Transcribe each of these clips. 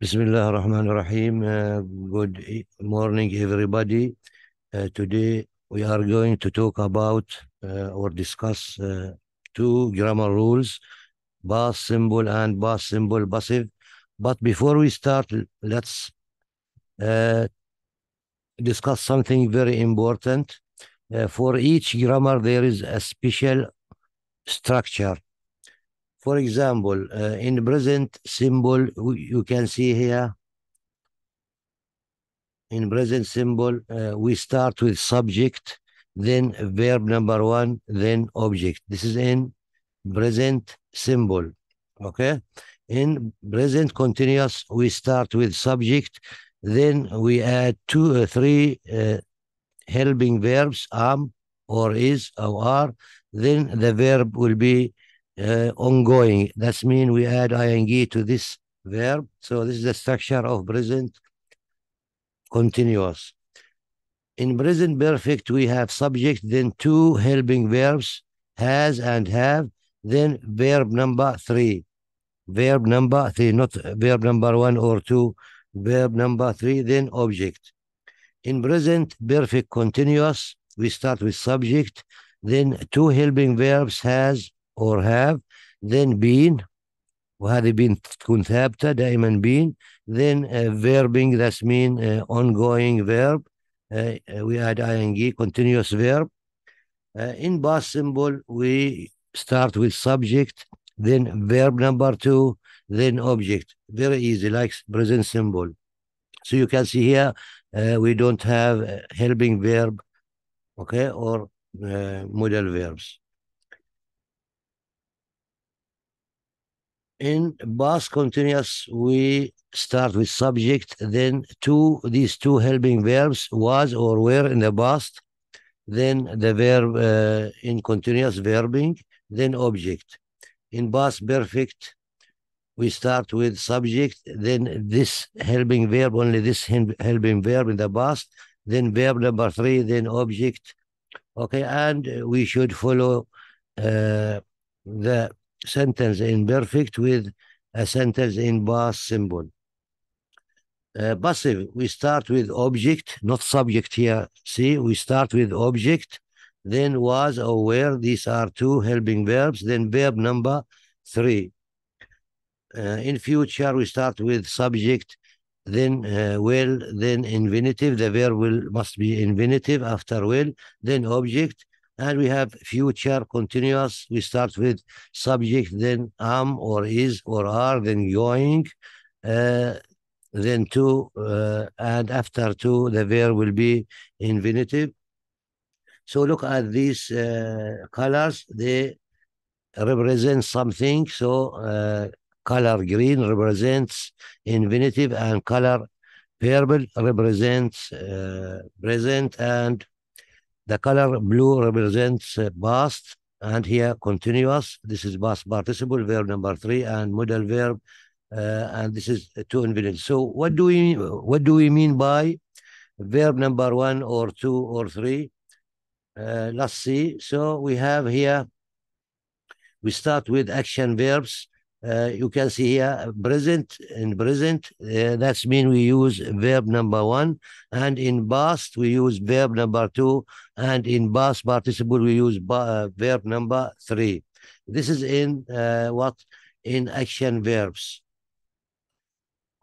Bismillah ar-Rahman ar-Rahim. Uh, good morning, everybody. Uh, today we are going to talk about uh, or discuss uh, two grammar rules, bas symbol and bas symbol passive. But before we start, let's uh, discuss something very important. Uh, for each grammar, there is a special structure. For example, uh, in the present symbol, you can see here, in present symbol, uh, we start with subject, then verb number one, then object. This is in present symbol, okay? In present continuous, we start with subject, then we add two or three uh, helping verbs, am, or is, or are. Then the verb will be uh, ongoing. That's mean we add ing to this verb. So this is the structure of present continuous. In present perfect, we have subject, then two helping verbs, has and have, then verb number three. Verb number three, not verb number one or two, verb number three, then object. In present perfect continuous, we start with subject, then two helping verbs, has, or have then being وهذه been تكون ثابتة دائما been then uh, verbing that's mean uh, ongoing verb uh, we add ing continuous verb uh, in past symbol we start with subject then verb number two then object very easy like present symbol so you can see here uh, we don't have helping verb okay or uh, modal verbs in past continuous we start with subject then two these two helping verbs was or were in the past then the verb uh, in continuous verbing then object in past perfect we start with subject then this helping verb only this helping verb in the past then verb number three then object okay and we should follow uh, the sentence in perfect with a sentence in past symbol. Uh, passive, we start with object, not subject here. See, we start with object, then was or were. These are two helping verbs. Then verb number three. Uh, in future, we start with subject, then uh, will, then infinitive. The verb will must be infinitive after will, then object, and we have future continuous. We start with subject, then am or is or are, then going, uh, then to, uh, and after to, the verb will be infinitive. So look at these uh, colors. They represent something. So uh, color green represents infinitive and color purple represents uh, present and the color blue represents past and here continuous. This is past participle, verb number three, and modal verb, uh, and this is two infinite. So what do we what do we mean by verb number one or two or three? Uh, let's see. So we have here. We start with action verbs uh, you can see here present in present uh, that's mean we use verb number one and in past we use verb number two and in past participle we use uh, verb number three this is in uh, what in action verbs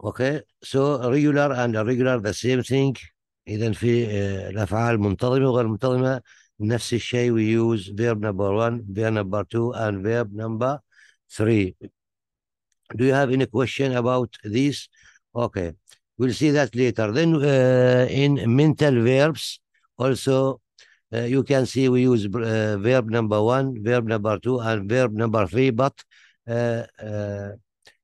okay so regular and irregular the same thing اذا في الافعال منتظمة وغير منتظمة نفس الشيء we use verb number one verb number two and verb number three do you have any question about this? Okay, we'll see that later. Then uh, in mental verbs, also uh, you can see we use uh, verb number one, verb number two, and verb number three, but uh, uh,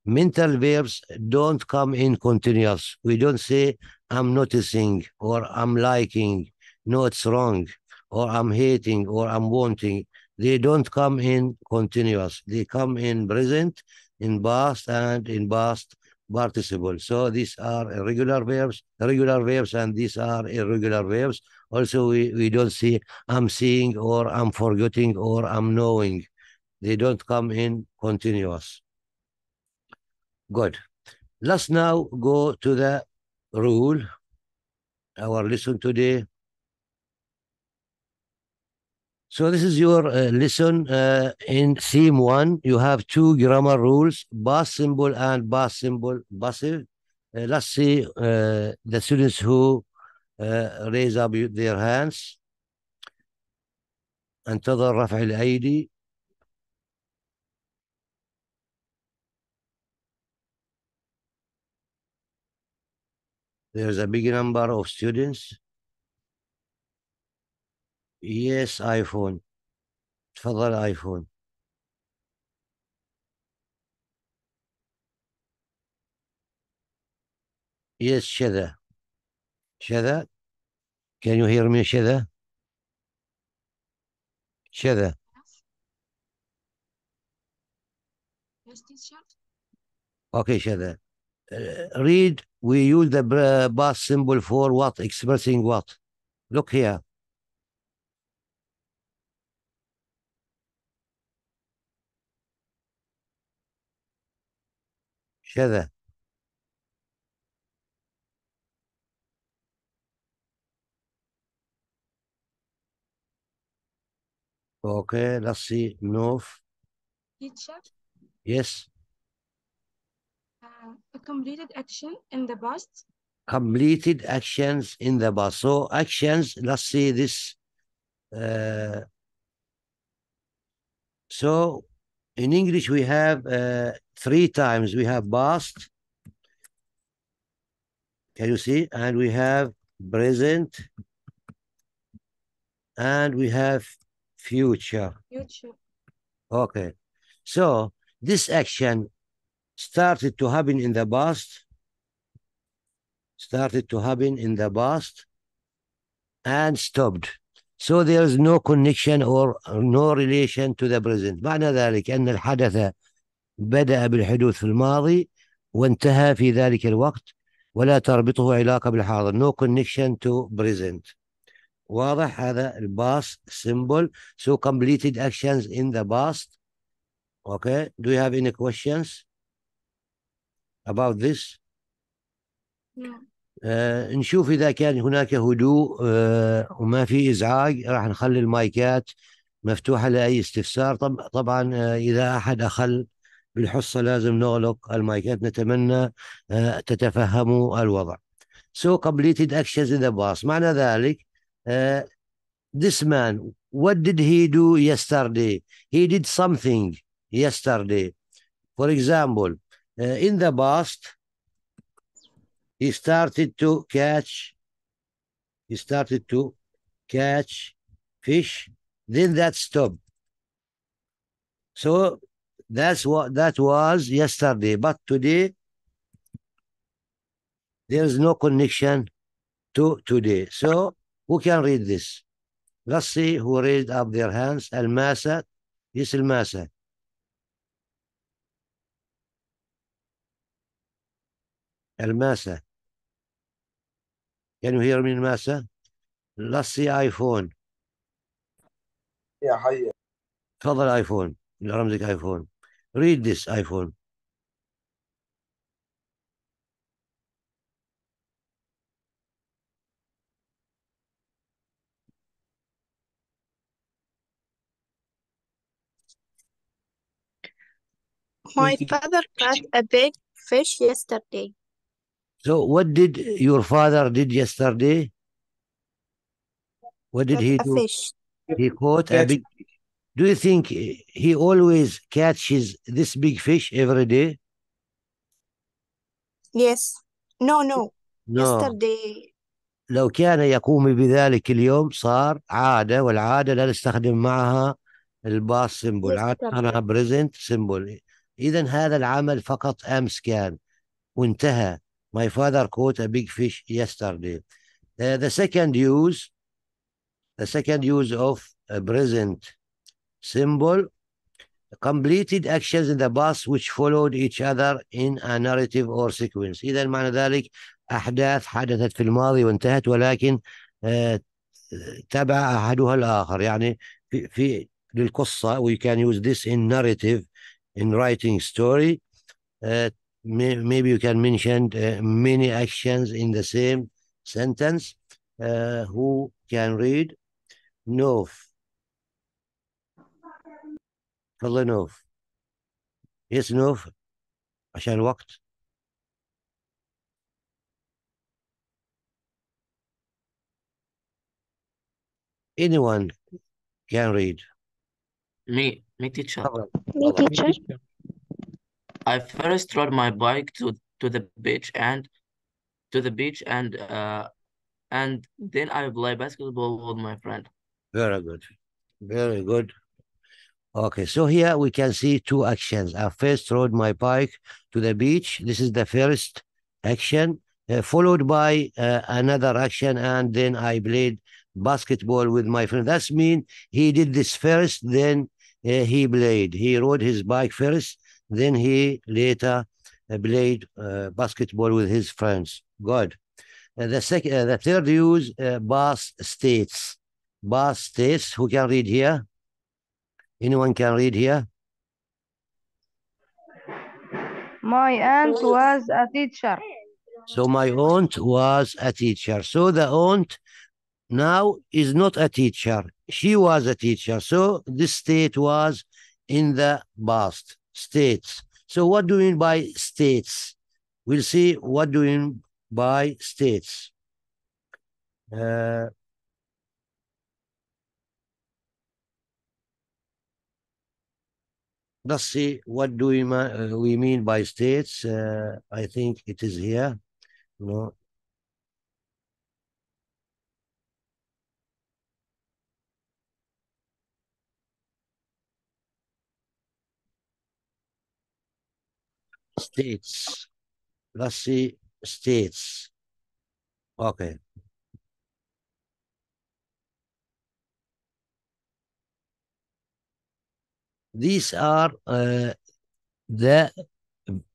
mental verbs don't come in continuous. We don't say, I'm noticing, or I'm liking, no, it's wrong, or I'm hating, or I'm wanting. They don't come in continuous. They come in present, in past and in past participle. So these are irregular verbs, regular verbs, and these are irregular verbs. Also, we, we don't see I'm seeing or I'm forgetting or I'm knowing. They don't come in continuous. Good. Let's now go to the rule, our lesson today. So this is your uh, lesson uh, in theme one. You have two grammar rules, past symbol and past symbol. passive. Uh, let's see uh, the students who uh, raise up their hands. انتظر رفع الأيدي. There's a big number of students. Yes, iPhone. Tfadal iPhone. Yes, Shada. Shada, can you hear me, Shada? Shada. Yes, teacher. Okay, Shada. Uh, read, we use the bus symbol for what? Expressing what? Look here. كذا Okay, let's see. Noof. Teacher? Yes. Uh, completed action in the bus. Completed actions in the bus. So actions, let's see this. Uh, so in English, we have uh, three times. We have past. Can you see? And we have present. And we have future. Future. Okay. So this action started to happen in the past. Started to happen in the past and stopped. So there is no connection or no relation to the present معنى ذلك أن الحدث بدأ بالحدوث في الماضي وانتهى في ذلك الوقت ولا تربطه علاقة بالحاضر no connection to present واضح هذا الباست symbol so completed actions in the past okay do you have any questions about this no آه، نشوف اذا كان هناك هدوء آه، وما في ازعاج راح نخلي المايكات مفتوحه لاي استفسار طب طبعا آه، اذا احد اخل بالحصه لازم نغلق المايكات نتمنى تتفهموا الوضع. So completed actions in the past معنى ذلك this man what did he do yesterday? He did something yesterday. For example in the past he started to catch he started to catch fish then that stopped so that's what that was yesterday but today there is no connection to today so who can read this let's see who raised up their hands الماسة yes Al الماسة can you hear me, Massa? Let's see iPhone. يا حي تفضل iPhone? اللي رمزك ايفون read this iPhone My father caught a big fish yesterday. So what did your father did yesterday? What did he do? Fish. He caught a big fish. Do you think he always catches this big fish every day? Yes. No, no. no. Yesterday. لو كان يقوم بذلك اليوم صار عادة والعادة لا نستخدم معها الباص سيمبول عادة بريزنت سيمبول إذا هذا العمل فقط أمس كان وانتهى My father caught a big fish yesterday. Uh, the second use, the second use of a present symbol, completed actions in the past which followed each other in a narrative or sequence. إذا معنى ذلك أحداث حدثت في الماضي وانتهت ولكن uh, تبع أحدها الآخر يعني في, في للقصة we can use this in narrative in writing story uh, maybe you can mention many actions in the same sentence. Uh, who can read? Noof. يلا نوف يس نوف عشان الوقت anyone can read me me teacher me teacher I first rode my bike to to the beach and to the beach and uh and then I play basketball with my friend. Very good. Very good. Okay, so here we can see two actions. I first rode my bike to the beach. This is the first action, uh, followed by uh, another action, and then I played basketball with my friend. That's mean he did this first, then uh, he played. He rode his bike first, then he later uh, played uh, basketball with his friends. Good. Uh, the second, the third use, uh, states. Bas states. Who can read here? Anyone can read here? My aunt was a teacher. So my aunt was a teacher. So the aunt now is not a teacher. She was a teacher. So this state was in the past states. So what do you mean by states? We'll see what do you mean by states. Uh, let's see what do we, uh, we mean by states. Uh, I think it is here. You know, states Let's see states. Okay. These are uh, the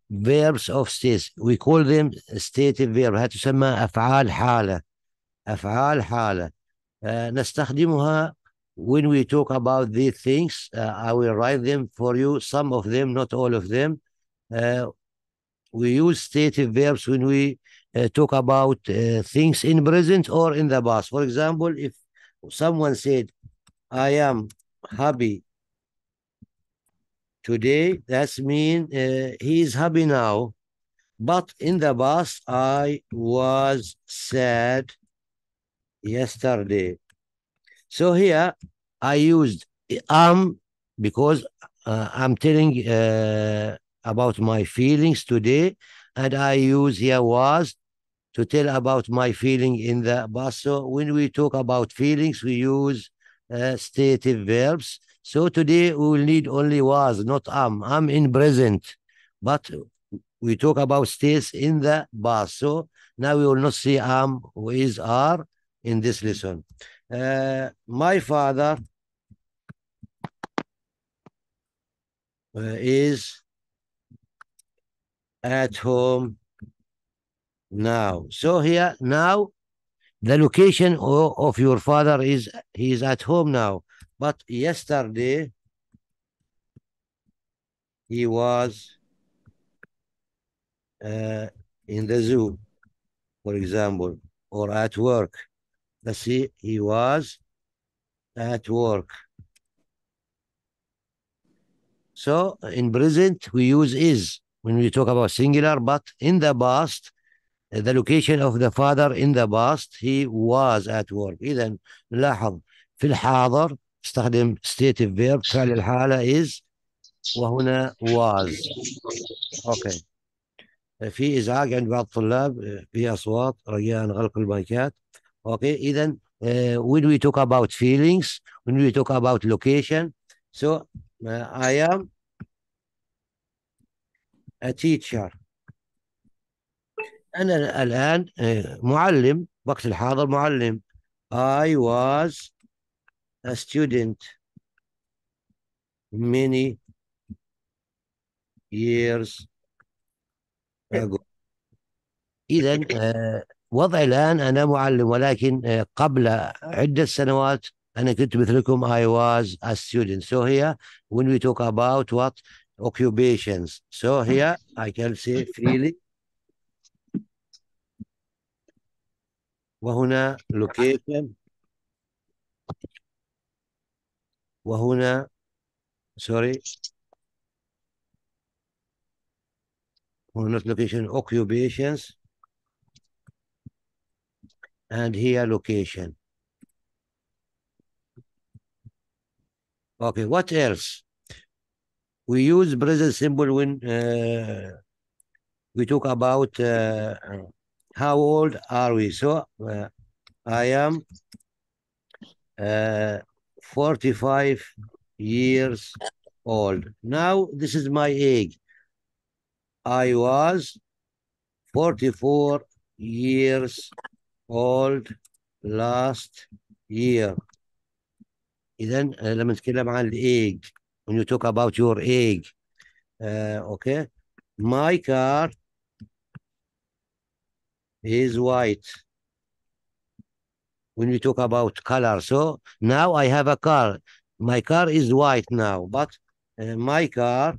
verbs of states. We call them stated verb. هتسمى أفعال حالة. أفعال حالة. Uh, نستخدمها when we talk about these things. Uh, I will write them for you. Some of them, not all of them. Uh, we use stative verbs when we uh, talk about uh, things in present or in the past. For example, if someone said, I am happy today, that's mean he is happy now. But in the past, I was sad yesterday. So here I used am because uh, I'm telling about my feelings today, and I use here was to tell about my feeling in the past. So when we talk about feelings, we use uh, stative verbs. So today we will need only was, not am. Am in present, but we talk about states in the past. So now we will not see am, is, are in this lesson. Uh, my father uh, is at home now. So here now, the location of your father is he is at home now. But yesterday he was uh, in the zoo, for example, or at work. Let's see, he was at work. So in present, we use is. when we talk about singular, but in the past, the location of the father in the past, he was at work. إذا لاحظ في الحاضر استخدم stative verb فعل الحالة is وهنا was. Okay. في إزعاج عند بعض الطلاب في أصوات رجاء غلق المايكات. Okay. إذا uh, when we talk about feelings, when we talk about location, so uh, I am a teacher أنا الآن معلم وقت الحاضر معلم I was a student many years ago إذا وضعي الآن أنا معلم ولكن قبل عدة سنوات أنا كنت مثلكم I was a student so here when we talk about what occupations. So here I can say freely. وهنا location وهنا sorry not location occupations and here location okay what else we use present symbol when uh, we talk about uh, how old are we. So uh, I am uh, 45 years old. Now this is my age. I was 44 years old last year. إذا uh, لما نتكلم عن الإيج when you talk about your egg. Uh, okay. My car is white. When you talk about color, so now I have a car. My car is white now, but uh, my car,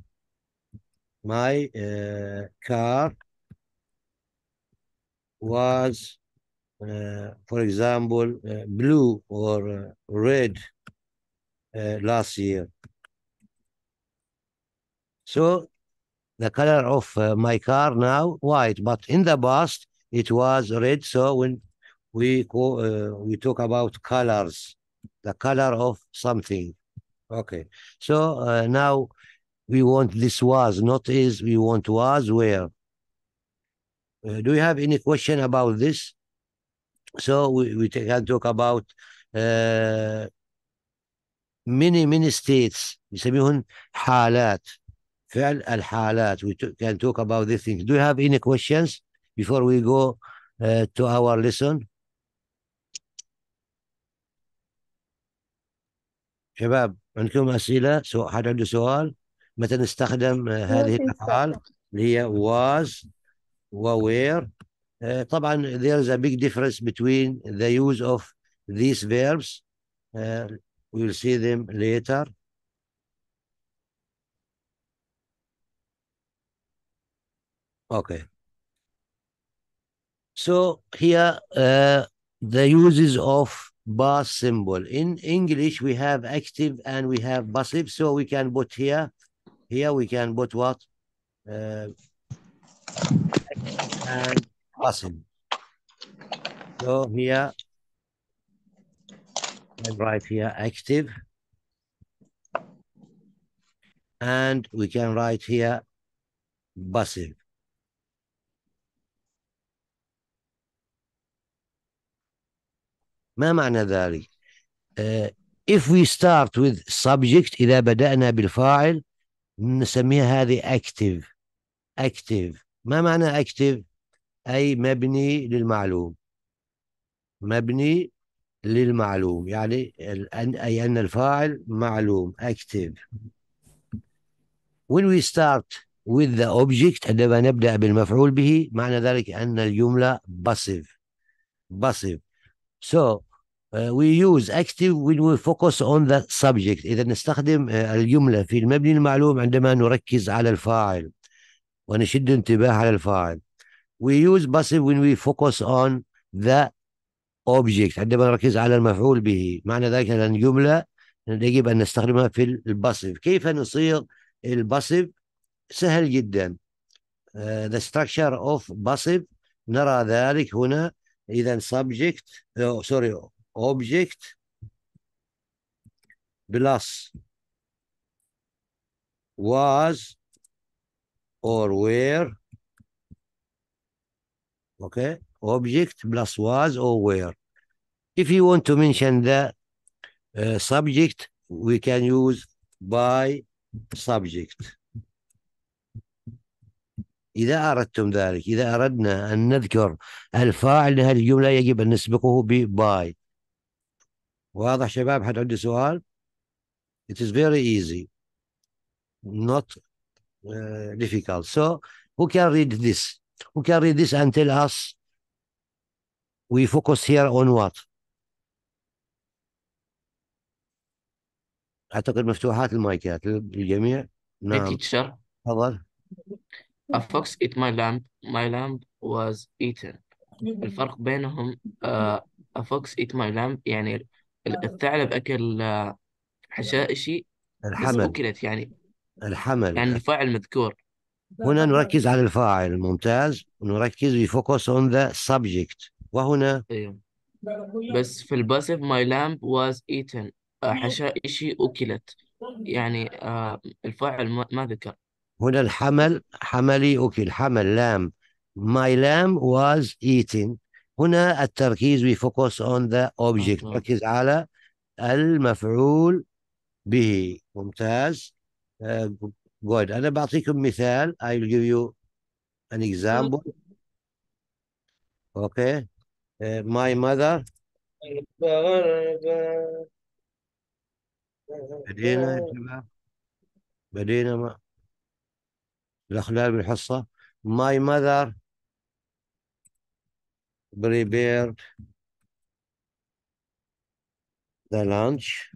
my uh, car was, uh, for example, uh, blue or uh, red uh, last year. So the color of uh, my car now white, but in the past it was red. So when we uh, we talk about colors, the color of something. Okay. So uh, now we want this was not is. We want was where. Uh, do you have any question about this? So we, we can talk about uh, many many states. يسميهم حالات. فعل الحالات we can talk about these things do you have any questions before we go uh, to our lesson شباب عندكم أسئلة سو... حد عنده سؤال متى نستخدم هذه الأفعال اللي هي was و were uh, طبعا there is a big difference between the use of these verbs uh, we will see them later Okay. So here, uh, the uses of bus symbol. In English, we have active and we have passive. So we can put here, here we can put what? Uh, and passive. So here, I write here active. And we can write here passive. ما معنى ذلك؟ آه، if we start with subject إذا بدأنا بالفاعل نسميها هذه active active ما معنى active؟ أي مبني للمعلوم مبني للمعلوم يعني أي أن الفاعل معلوم active when we start with the object عندما نبدأ بالمفعول به معنى ذلك أن الجملة passive passive so وي يوز اكتف when we focus on the subject اذا نستخدم uh, الجمله في المبني المعلوم عندما نركز على الفاعل ونشد انتباه على الفاعل we use passive when we focus on the object عندما نركز على المفعول به معنى ذلك ان الجمله يجب ان نستخدمها في الباسيف كيف نصيغ الباسيف سهل جدا uh, the structure of passive نرى ذلك هنا اذا subject سوري uh, object plus was or where okay object plus was or where if you want to mention the uh, subject we can use by subject إذا أردتم ذلك إذا أردنا أن نذكر الفاعل لهذه الجملة يجب أن نسبقه ب by واضح شباب حد عنده سؤال it is very easy not uh, difficult so who can read this who can read this and tell us we focus here on what اعتقد مفتوحات المايكات للجميع نعم تفضل A fox ate my lamb. My lamb was eaten. الفرق بينهم uh, a fox ate my lamb يعني آه. الثعلب أكل آه، حشائشي بس الحمل أكلت يعني الحمل يعني الفاعل مذكور هنا نركز على الفاعل ممتاز ونركز we focus on the subject وهنا أيوه بس في الباسف ماي لامب واز ايتن حشائشي أكلت يعني آه، الفاعل ما ذكر هنا الحمل حملي أكل حمل لام ماي لام واز ايتن هنا التركيز we focus on the object ركز على المفعول به ممتاز جود آه، uh, انا بعطيكم مثال I will give you an example okay uh, آه، my mother بدينا يا شباب بدينا ما الأخلال بالحصة my mother prepared the lunch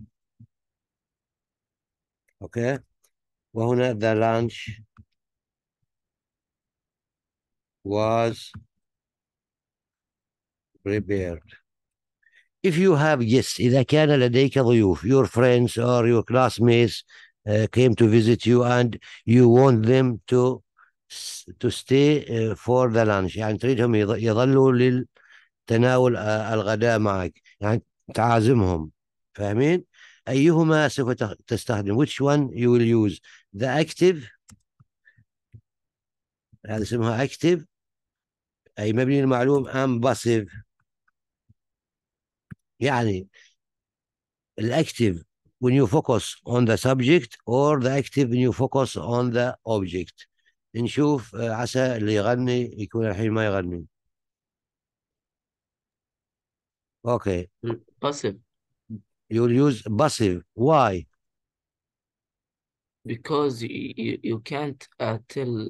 okay? وهنا the lunch was prepared if you have guests إذا كان لديك ضيوف your friends or your classmates uh, came to visit you and you want them to to stay for the lunch يعني تريدهم يظلوا للتناول الغداء معك يعني تعازمهم فاهمين أيهما سوف تستخدم which one you will use the active هذا اسمها active أي مبني المعلوم أم passive يعني الأكتيف when you focus on the subject or the active when you focus on the object نشوف عسى اللي يغني يكون الحين ما يغني اوكي passive you'll use passive why because you, you can't uh, tell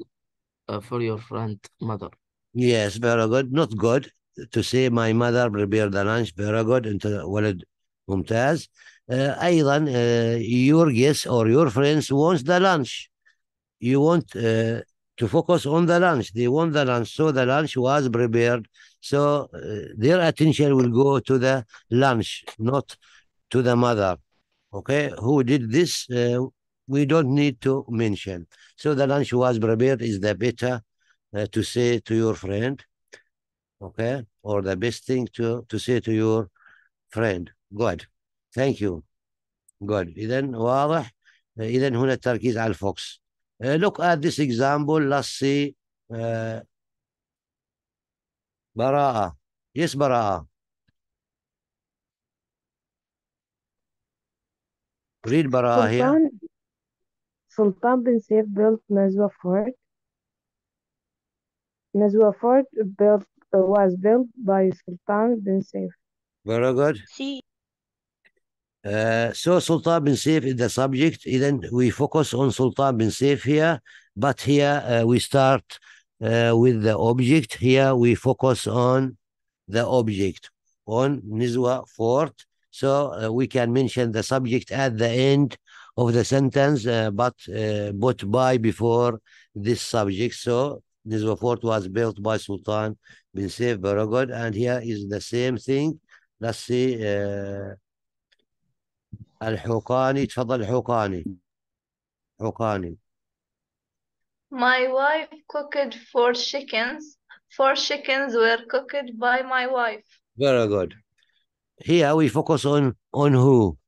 uh, for your friend mother yes very good not good to say my mother prepared the lunch very good انت ولد ممتاز uh, ايضا uh, your guest or your friends wants the lunch you want uh, to focus on the lunch. They want the lunch, so the lunch was prepared. So uh, their attention will go to the lunch, not to the mother. Okay, who did this? Uh, we don't need to mention. So the lunch was prepared is the better uh, to say to your friend. Okay, or the best thing to, to say to your friend. Good, thank you. Good. إذا واضح؟ إذا هنا التركيز على الفوكس. Uh, look at this example. Let's see. Uh, Bara'a. Yes, Bara'a. Read Bara'a here. Sultan bin Saif built Nazwa Fort. Nazwa Fort built, uh, was built by Sultan bin Saif. Very good. See. Uh, so Sultan bin Saif is the subject. Then we focus on Sultan bin Saif here, but here uh, we start uh, with the object. Here we focus on the object on Nizwa Fort. So uh, we can mention the subject at the end of the sentence, uh, but uh, but by before this subject. So Nizwa Fort was built by Sultan bin Saif Baragod, and here is the same thing. Let's see. الحوقاني تفضل حوقاني حوقاني My wife cooked four chickens. Four chickens were cooked by my wife. Very good. Here we focus on on who?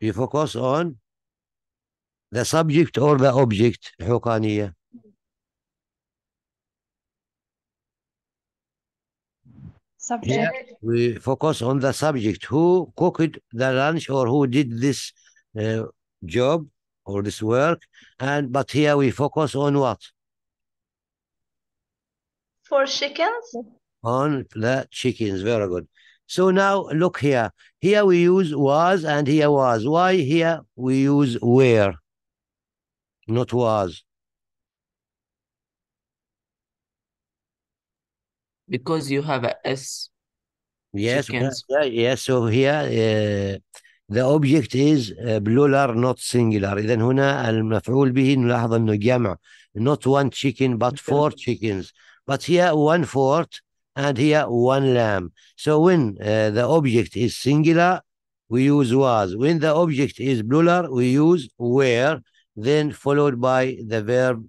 We focus on the subject or the object الحقانية Subject. Yeah, we focus on the subject. Who cooked the lunch or who did this uh, job or this work? And but here we focus on what? For chickens. On the chickens. Very good. So now look here. Here we use was and here was. Why here we use where? Not was. because you have a S. Yes, sequence. yeah, So here uh, the object is uh, plural not singular. إذا هنا المفعول به نلاحظ أنه جمع not one chicken but four chickens. But here one fourth and here one lamb. So when uh, the object is singular, we use was. When the object is plural, we use were, then followed by the verb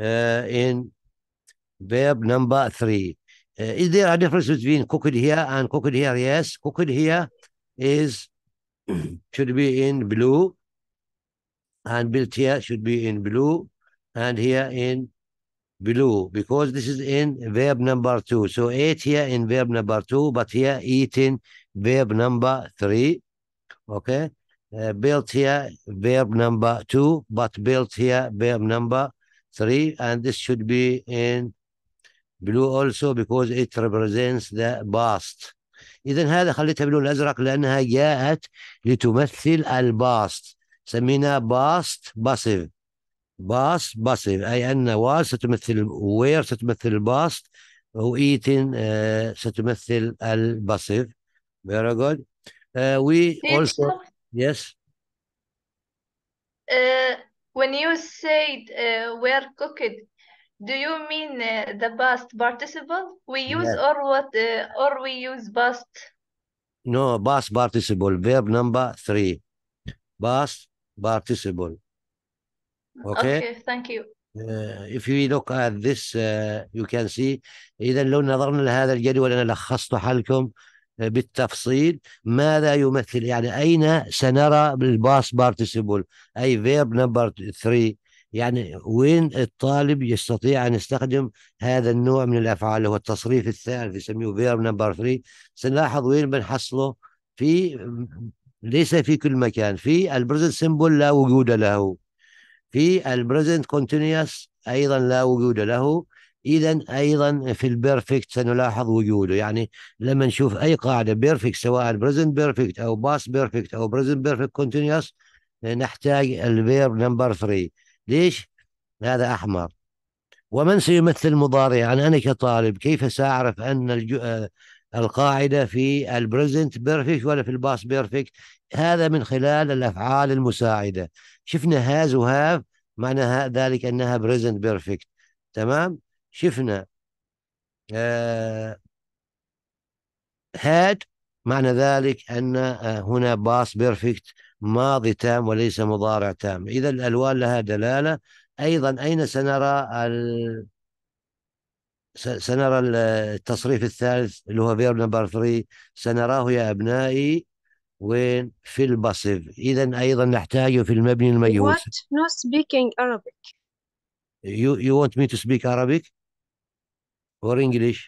uh, in verb number three. Uh, is there a difference between cooked here and cooked here? Yes, cooked here is should be in blue, and built here should be in blue, and here in blue because this is in verb number two. So eight here in verb number two, but here eating verb number three. Okay, uh, built here verb number two, but built here verb number three, and this should be in blue also because it represents the past إذا هذا خليتها باللون الأزرق لأنها جاءت لتمثل الباست سمينا باست باسيف باست باسيف أي أن واز ستمثل وير ستمثل الباست وإيتن آه، uh, ستمثل الباسيف very good uh, we also yes uh, when you said uh, were cooked Do you mean uh, the past participle? We use yes. or what? Uh, or we use past? No, past participle. Verb number three. Past participle. Okay. okay thank you. Uh, if you look at this uh, you can see إذا لو نظرنا لهذا الجدول أنا لخصت حالكم بالتفصيل ماذا يمثل يعني أين سنرى بالباس بارتيسيبل أي فيرب نمبر 3 يعني وين الطالب يستطيع ان يستخدم هذا النوع من الافعال اللي هو التصريف الثالث يسميه فيرب نمبر 3 سنلاحظ وين بنحصله في ليس في كل مكان في البريزنت سيمبل لا وجود له في البريزنت كونتينيوس ايضا لا وجود له اذا ايضا في البيرفكت سنلاحظ وجوده يعني لما نشوف اي قاعده بيرفكت سواء بريزنت بيرفكت او باس بيرفكت او بريزنت بيرفكت كونتينيوس نحتاج الفيرب نمبر 3 ليش هذا أحمر ومن سيمثل مضارع يعني أنا كطالب كيف سأعرف أن الج... آه، القاعدة في البريزنت بيرفكت ولا في الباس بيرفكت هذا من خلال الأفعال المساعدة شفنا هاز وهاف معنى ذلك أنها بريزنت بيرفكت تمام شفنا آه، هاد معنى ذلك أن آه، هنا باس بيرفكت ماضي تام وليس مضارع تام إذا الألوان لها دلالة أيضا أين سنرى ال... سنرى التصريف الثالث اللي هو فيرب نمبر 3 سنراه يا أبنائي وين في البصف إذا أيضا نحتاجه في المبني الميوس What not speaking Arabic you, you want me to speak Arabic or English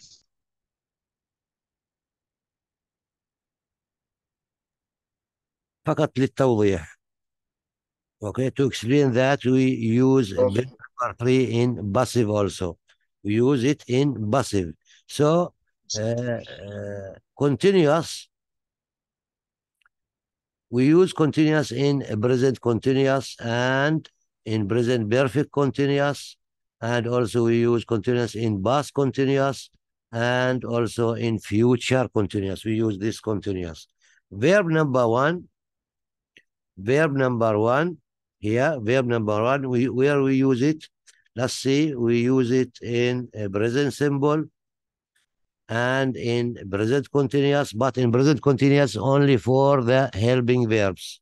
فقط للتوضيح Okay, to explain that, we use okay. three in passive also. We use it in passive. So, uh, uh, continuous, we use continuous in present continuous and in present perfect continuous, and also we use continuous in past continuous, and also in future continuous. We use this continuous. Verb number one, verb number one here, verb number one, we, where we use it. Let's see, we use it in present simple and in present continuous, but in present continuous only for the helping verbs.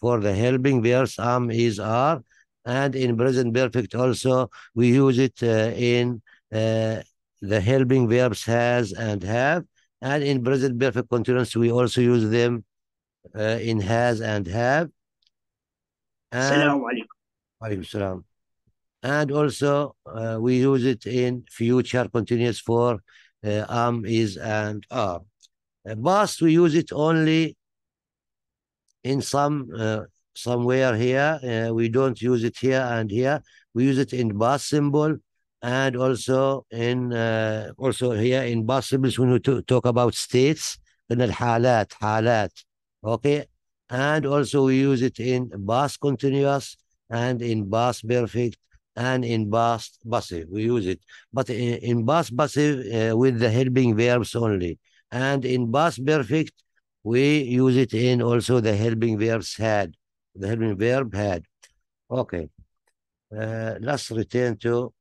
For the helping verbs, am, is, are, and in present perfect also, we use it uh, in uh, the helping verbs has and have, and in present perfect continuous, we also use them uh, in has and have. And, alaikum. And also, uh, we use it in future continuous for uh, am, is, and are. Uh, past, we use it only in some uh, somewhere here. Uh, we don't use it here and here. We use it in past symbol and also in uh, also here in past symbols when we talk about states. In al-halat, halat. Okay. And also we use it in past continuous and in past perfect and in past passive. We use it. But in, in past passive uh, with the helping verbs only. And in past perfect, we use it in also the helping verbs had. The helping verb had. Okay. Uh, let's return to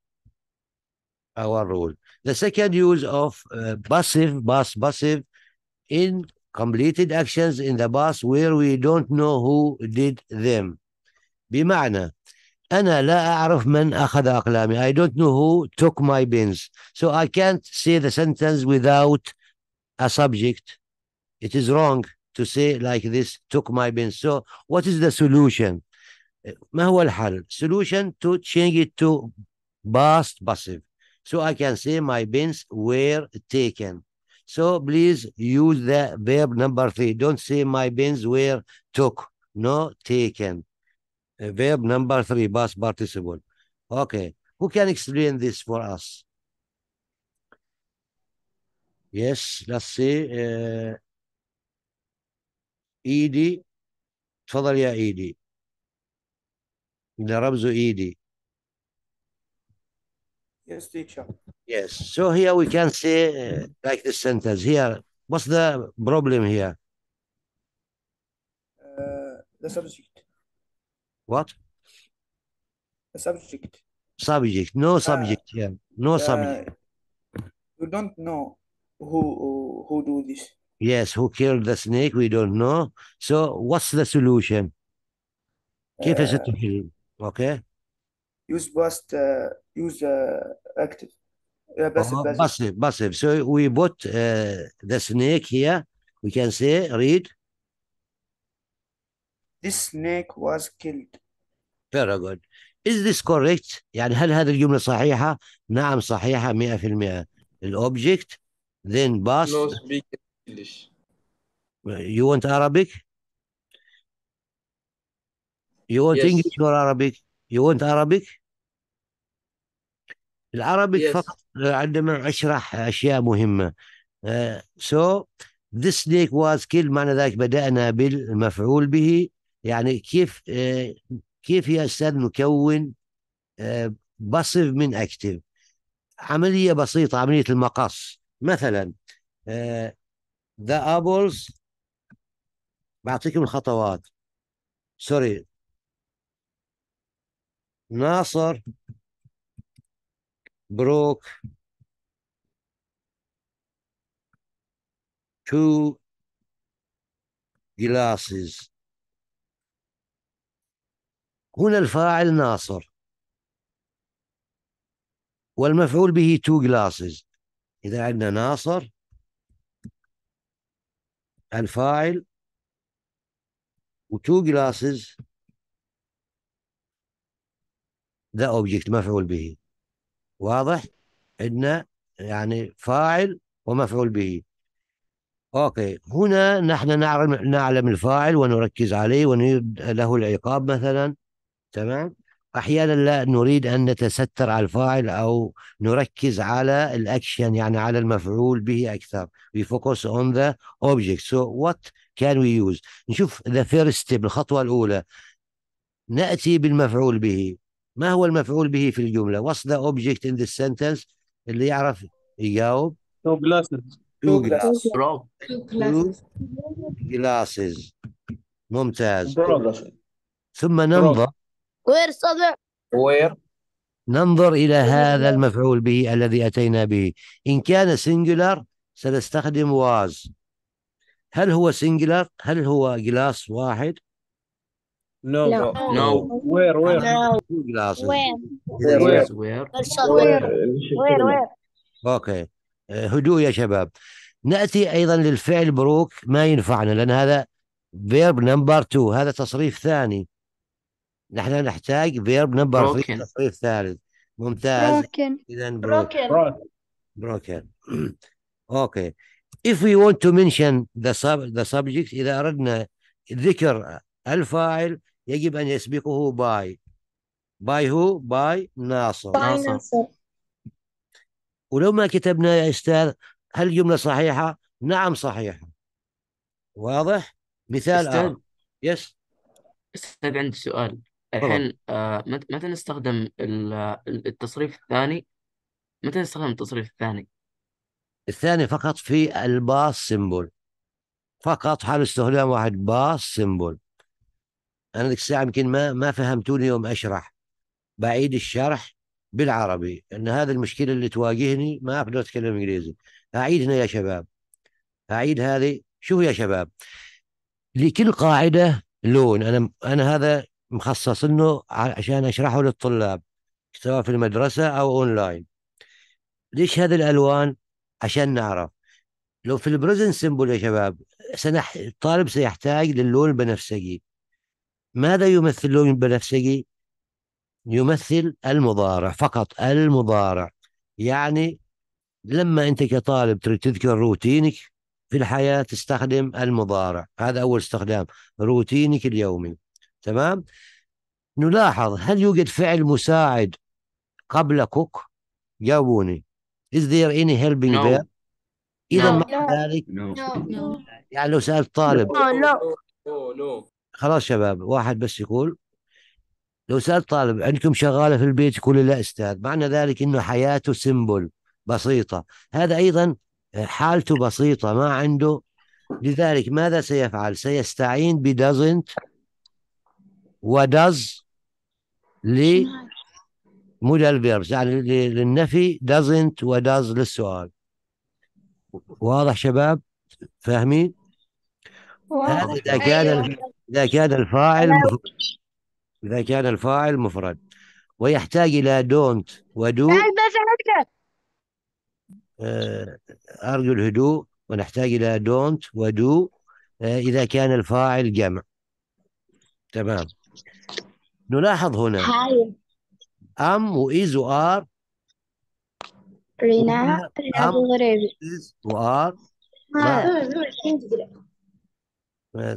our rule. The second use of uh, passive, past passive in completed actions in the past where we don't know who did them بمعنى أنا لا أعرف من أخذ أقلامي I don't know who took my pens so I can't say the sentence without a subject it is wrong to say like this took my pens so what is the solution ما هو الحل solution to change it to past passive so I can say my pens were taken so please use the verb number three. Don't say my bins were took, no taken. A uh, verb number three, past participle. Okay. Who can explain this for us? Yes, let's see. Uh, ايدي تفضل يا ايدي ده رمزه Yes, teacher. Yes. So here we can see uh, like this sentence here. What's the problem here? Uh, the subject. What? The subject. Subject. No uh, subject uh, here. No uh, subject. We don't know who who do this. Yes, who killed the snake? We don't know. So what's the solution? Uh, to ستحل؟ Okay use past uh, use uh, active. Yeah, passive, passive. passive, passive. So we put uh, the snake here. We can say read. This snake was killed. Very good. Is this correct? يعني هل هذه الجملة صحيحة؟ نعم صحيحة 100%. الأوبجكت then past. No speak English. You want Arabic? You want yes. English or Arabic? You want Arabic? العربي yes. فقط آه، عندما أشرح أشياء مهمة uh, so this snake was killed معنى ذلك بدأنا بالمفعول به يعني كيف uh, كيف يا أستاذ نكون بصف من أكتف عملية بسيطة عملية المقص مثلا uh, the apples بعطيكم الخطوات سوري ناصر بروك two glasses هنا الفاعل ناصر والمفعول به two glasses إذا عندنا ناصر الفاعل و two glasses ذا اوبجكت مفعول به واضح عندنا يعني فاعل ومفعول به اوكي هنا نحن نعلم نعلم الفاعل ونركز عليه ونريد له العقاب مثلا تمام احيانا لا نريد ان نتستر على الفاعل او نركز على الاكشن يعني على المفعول به اكثر we focus on the object so what can we use نشوف the first step الخطوه الاولى ناتي بالمفعول به ما هو المفعول به في الجملة what's the object in this sentence اللي يعرف يجاوب two glasses two glasses two glasses ممتاز ثم ننظر وير صدع وير ننظر إلى هذا المفعول به الذي أتينا به إن كان سنجلر سنستخدم was هل هو سنجلر هل هو جلاس واحد نو نو وير وير وير وير وير وير اوكي هدوء يا شباب ناتي ايضا للفعل بروك ما ينفعنا لان هذا فيرب نمبر 2 هذا تصريف ثاني نحن نحتاج فيرب نمبر 3 تصريف ثالث ممتاز اذا بروكن بروكن اوكي if we want to mention the sub the subject اذا اردنا ذكر الفاعل يجب أن يسبقه باي باي هو باي ناصر باي ناصر ولو ما كتبنا يا أستاذ هل الجملة صحيحة؟ نعم صحيحة واضح؟ مثال آخر آه. يس أستاذ عندي سؤال الحين آه متى نستخدم التصريف الثاني؟ متى نستخدم التصريف الثاني؟ الثاني فقط في الباص سيمبل فقط حال استخدام واحد باص سيمبل انا ذيك الساعه يمكن ما ما فهمتوني يوم اشرح بعيد الشرح بالعربي ان هذا المشكله اللي تواجهني ما اقدر اتكلم انجليزي اعيد هنا يا شباب اعيد هذه شوف يا شباب لكل قاعده لون انا انا هذا مخصص انه عشان اشرحه للطلاب سواء في المدرسه او اونلاين ليش هذه الالوان عشان نعرف لو في البريزن سيمبل يا شباب سنح... الطالب سيحتاج للون البنفسجي ماذا يمثل اللون البنفسجي؟ يمثل المضارع فقط المضارع يعني لما أنت كطالب تريد تذكر روتينك في الحياة تستخدم المضارع هذا أول استخدام روتينك اليومي تمام نلاحظ هل يوجد فعل مساعد قبل كوك جاوبوني is there any helping no. there إذا no. no. ذلك no. no. يعني لو سألت طالب no. No. No. No. خلاص شباب واحد بس يقول لو سألت طالب عندكم شغالة في البيت يقول لا أستاذ معنى ذلك أنه حياته سمبل بسيطة هذا أيضا حالته بسيطة ما عنده لذلك ماذا سيفعل سيستعين ب doesn't و does لمدى الفيربس يعني للنفي doesn't و does للسؤال واضح شباب فاهمين؟ هذا إذا كان أيوة. إذا كان الفاعل مفرد إذا كان الفاعل مفرد ويحتاج إلى دونت ودو آه، أرجو الهدوء ونحتاج إلى دونت ودو آه، إذا كان الفاعل جمع تمام نلاحظ هنا أم وإز وآر رينا أم وآر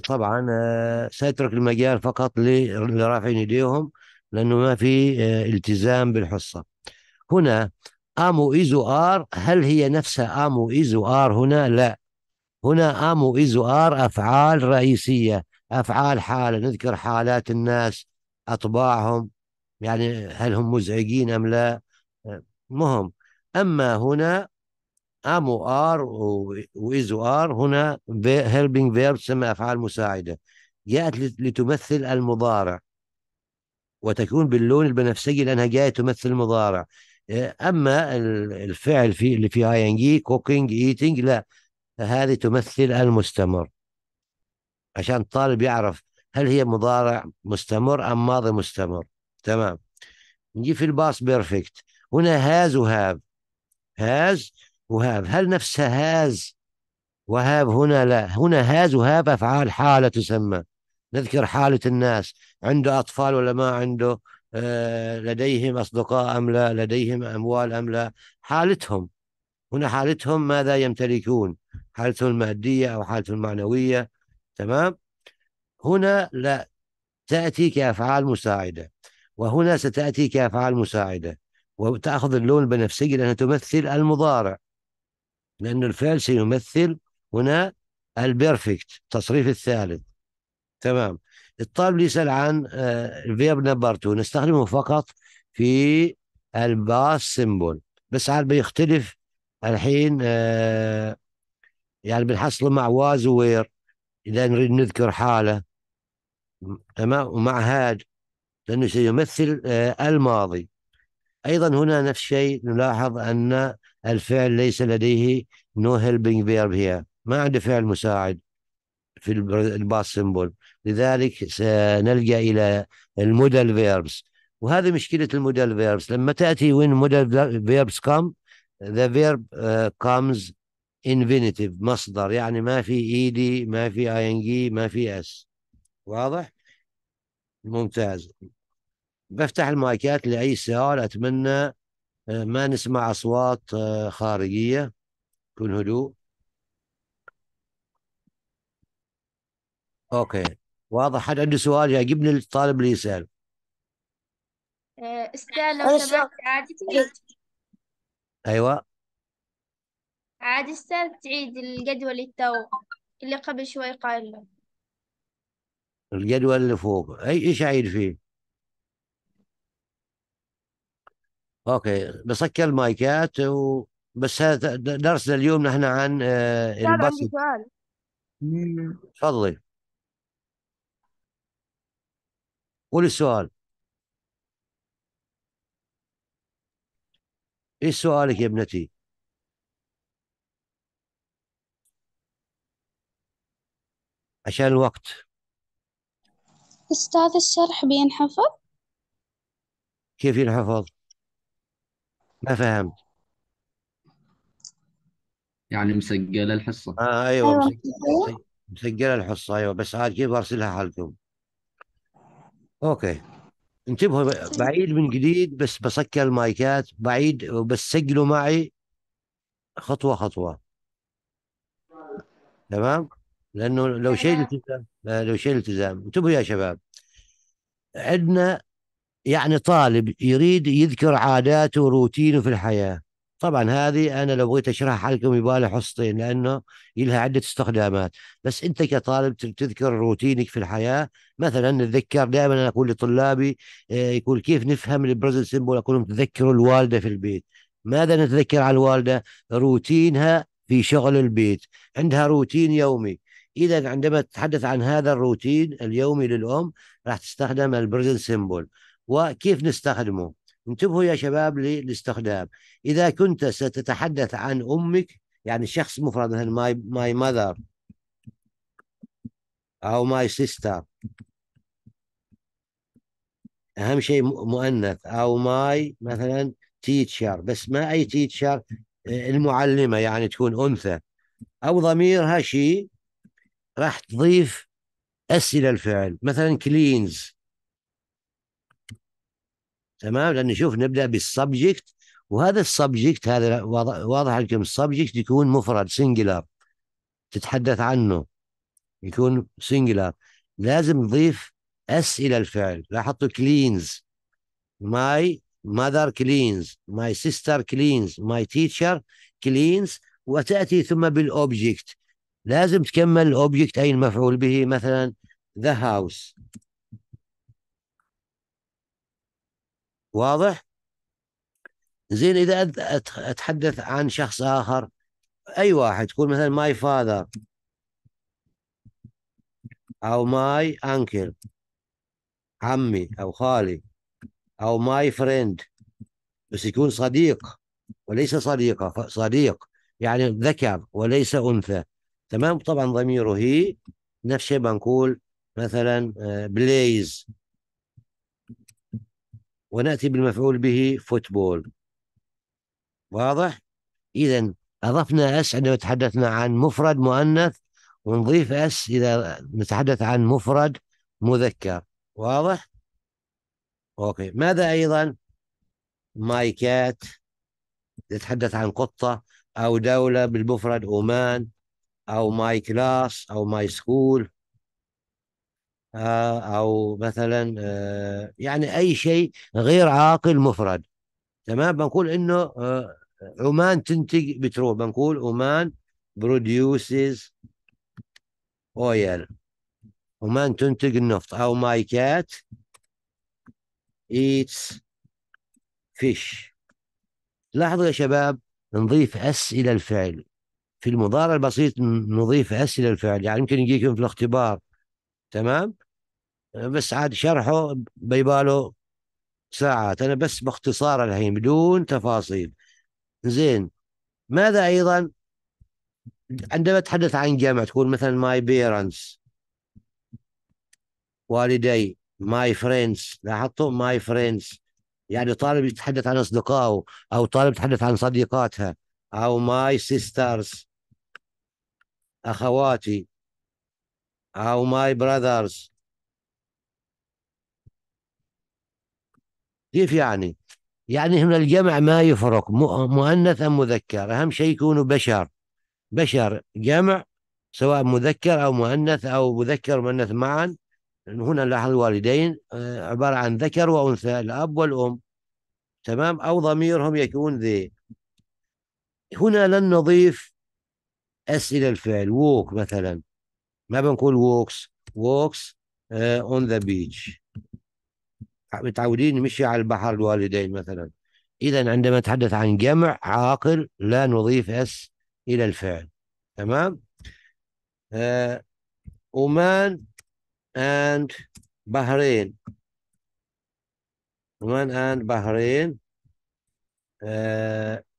طبعا آه، سيترك المجال فقط لرافعين ايديهم لانه ما في آه، التزام بالحصه هنا امو ايزو ار هل هي نفسها امو ايزو ار هنا لا هنا امو ايزو ار افعال رئيسيه افعال حاله نذكر حالات الناس اطباعهم يعني هل هم مزعجين ام لا آه، مهم اما هنا ام وار وايز وار هنا هيلبينج فيرب تسمى افعال مساعده جاءت لتمثل المضارع وتكون باللون البنفسجي لانها جايه تمثل المضارع اما الفعل في اللي في اي ان جي كوكينج ايتنج لا هذه تمثل المستمر عشان الطالب يعرف هل هي مضارع مستمر ام ماضي مستمر تمام نجي في الباص بيرفكت هنا هاز وهاف هاز وهاب هل نفس هاز وهاب هنا لا هنا هاز وهاب أفعال حالة تسمى نذكر حالة الناس عنده أطفال ولا ما عنده آه، لديهم أصدقاء أم لا لديهم أموال أم لا حالتهم هنا حالتهم ماذا يمتلكون حالتهم المادية أو حالتهم المعنوية تمام هنا لا تأتي كأفعال مساعدة وهنا ستأتي كأفعال مساعدة وتأخذ اللون البنفسجي لأنها تمثل المضارع لأن الفعل سيمثل هنا البرفكت التصريف الثالث تمام الطالب يسأل عن آه، الفيرب نمبر نستخدمه فقط في الباس سيمبل بس عاد بيختلف الحين آه، يعني بنحصله مع واز وير إذا نريد نذكر حالة تمام ومع هاد لأنه سيمثل آه، الماضي أيضا هنا نفس الشيء نلاحظ أن الفعل ليس لديه نو هيلبينج فيرب هي ما عنده فعل مساعد في الباس سيمبل لذلك سنلجا الى المودل فيربس وهذه مشكله المودل فيربس لما تاتي وين مودل فيربس كم ذا فيرب كامز انفينيتيف مصدر يعني ما في اي دي ما في اي ان جي ما في اس واضح ممتاز بفتح المايكات لاي سؤال اتمنى آه، ما نسمع أصوات آه، خارجية يكون هدوء أوكي واضح حد عنده سؤال يعجبني الطالب اللي يسأل آه، أستاذ لو سمحت عادي تعيد إيه. أيوة عادي أستاذ تعيد الجدول اللي تو اللي قبل شوي قال له الجدول اللي فوق أي إيش أعيد فيه اوكي بسكر المايكات و... بس هذا درسنا اليوم نحن عن آه، البث عندي سؤال تفضلي قولي السؤال ايش سؤالك يا ابنتي؟ عشان الوقت أستاذ الشرح بينحفظ؟ كيف ينحفظ؟ ما فهمت يعني مسجلة الحصة آه أيوه ايوه مسجلة الحصة أيوه بس عاد كيف أرسلها حالكم أوكي انتبهوا بعيد من جديد بس بسكر المايكات بعيد بس سجلوا معي خطوة خطوة تمام لأنه لو شيء التزام آه، لو شيء التزام انتبهوا يا شباب عندنا يعني طالب يريد يذكر عاداته وروتينه في الحياه طبعا هذه انا لو بغيت اشرحها لكم يبالي حصتين لانه لها عده استخدامات بس انت كطالب تذكر روتينك في الحياه مثلا نتذكر دائما انا اقول لطلابي آه، يقول كيف نفهم البريزنت سيمبل اقول لهم تذكروا الوالده في البيت ماذا نتذكر على الوالده روتينها في شغل البيت عندها روتين يومي اذا عندما تتحدث عن هذا الروتين اليومي للام راح تستخدم البريزنت سيمبل وكيف نستخدمه انتبهوا يا شباب للاستخدام إذا كنت ستتحدث عن أمك يعني شخص مفرد مثلا ماي ماي ماذر أو ماي سيستر أهم شيء مؤنث أو ماي مثلا تيتشر بس ما أي تيتشر آه، المعلمة يعني تكون أنثى أو ضميرها شيء راح تضيف أسئلة الفعل مثلا كلينز تمام لان شوف نبدا بالسبجكت وهذا السبجكت هذا واضح لكم السبجكت يكون مفرد سنجلر تتحدث عنه يكون سنجلر لازم نضيف اس الى الفعل لاحظتوا كلينز ماي mother كلينز my sister كلينز my teacher كلينز وتأتي ثم بالأوبجكت لازم تكمل الأوبجكت أي المفعول به مثلا the house واضح زين اذا اتحدث عن شخص اخر اي واحد تقول مثلا ماي فاذر او ماي انكل عمي او خالي او ماي فريند بس يكون صديق وليس صديقه صديق يعني ذكر وليس انثى تمام طبعا ضميره هي نفس الشيء بنقول مثلا بليز آه، ونأتي بالمفعول به فوتبول واضح؟ إذا أضفنا أس عندما تحدثنا عن مفرد مؤنث ونضيف أس إذا نتحدث عن مفرد مذكر واضح؟ أوكي ماذا أيضا؟ ماي كات يتحدث عن قطة أو دولة بالمفرد أومان أو ماي كلاس أو ماي سكول آه، او مثلا آه، يعني اي شيء غير عاقل مفرد تمام بنقول انه آه، عمان تنتج بترول بنقول عمان بروديوسز اويل عمان تنتج النفط او ماي كات ايتس فيش لاحظوا يا شباب نضيف اس الى الفعل في المضارع البسيط نضيف اس الى الفعل يعني يمكن يجيكم في الاختبار تمام بس عاد شرحه بيباله ساعات أنا بس باختصار الحين بدون تفاصيل زين ماذا أيضا عندما أتحدث عن جمع تقول مثلا ماي بيرنتس والدي ماي فريندز لاحظتوا ماي فريندز يعني طالب يتحدث عن أصدقائه أو طالب يتحدث عن صديقاتها أو ماي سيسترز أخواتي How my brothers كيف يعني؟ يعني هنا الجمع ما يفرق مؤنث أم مذكر أهم شيء يكونوا بشر بشر جمع سواء مذكر أو مؤنث أو مذكر مؤنث معا هنا لاحظ الوالدين آه، عبارة عن ذكر وأنثى الأب والأم تمام أو ضميرهم يكون ذي هنا لن نضيف أسئلة الفعل ووك مثلا ما بنقول ووكس ووكس اون ذا بيتش متعودين مشي على البحر الوالدين مثلا اذا عندما نتحدث عن جمع عاقل لا نضيف اس الى الفعل تمام عمان اند بحرين عمان اند بحرين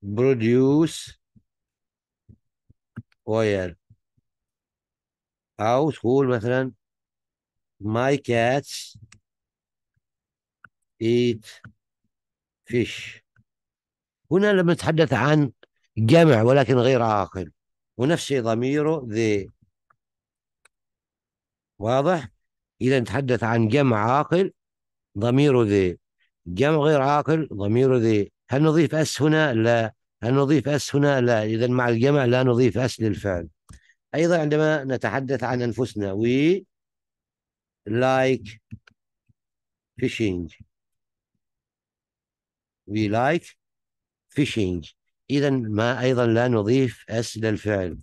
برودوس اويل produce oil او تقول مثلا my cats eat fish هنا لما نتحدث عن جمع ولكن غير عاقل ونفس ضميره ذي واضح إذا نتحدث عن جمع عاقل ضميره ذي جمع غير عاقل ضميره ذي هل نضيف أس هنا لا هل نضيف أس هنا لا إذا مع الجمع لا نضيف أس للفعل أيضا عندما نتحدث عن أنفسنا we like fishing we like fishing إذا ما أيضا لا نضيف إلى للفعل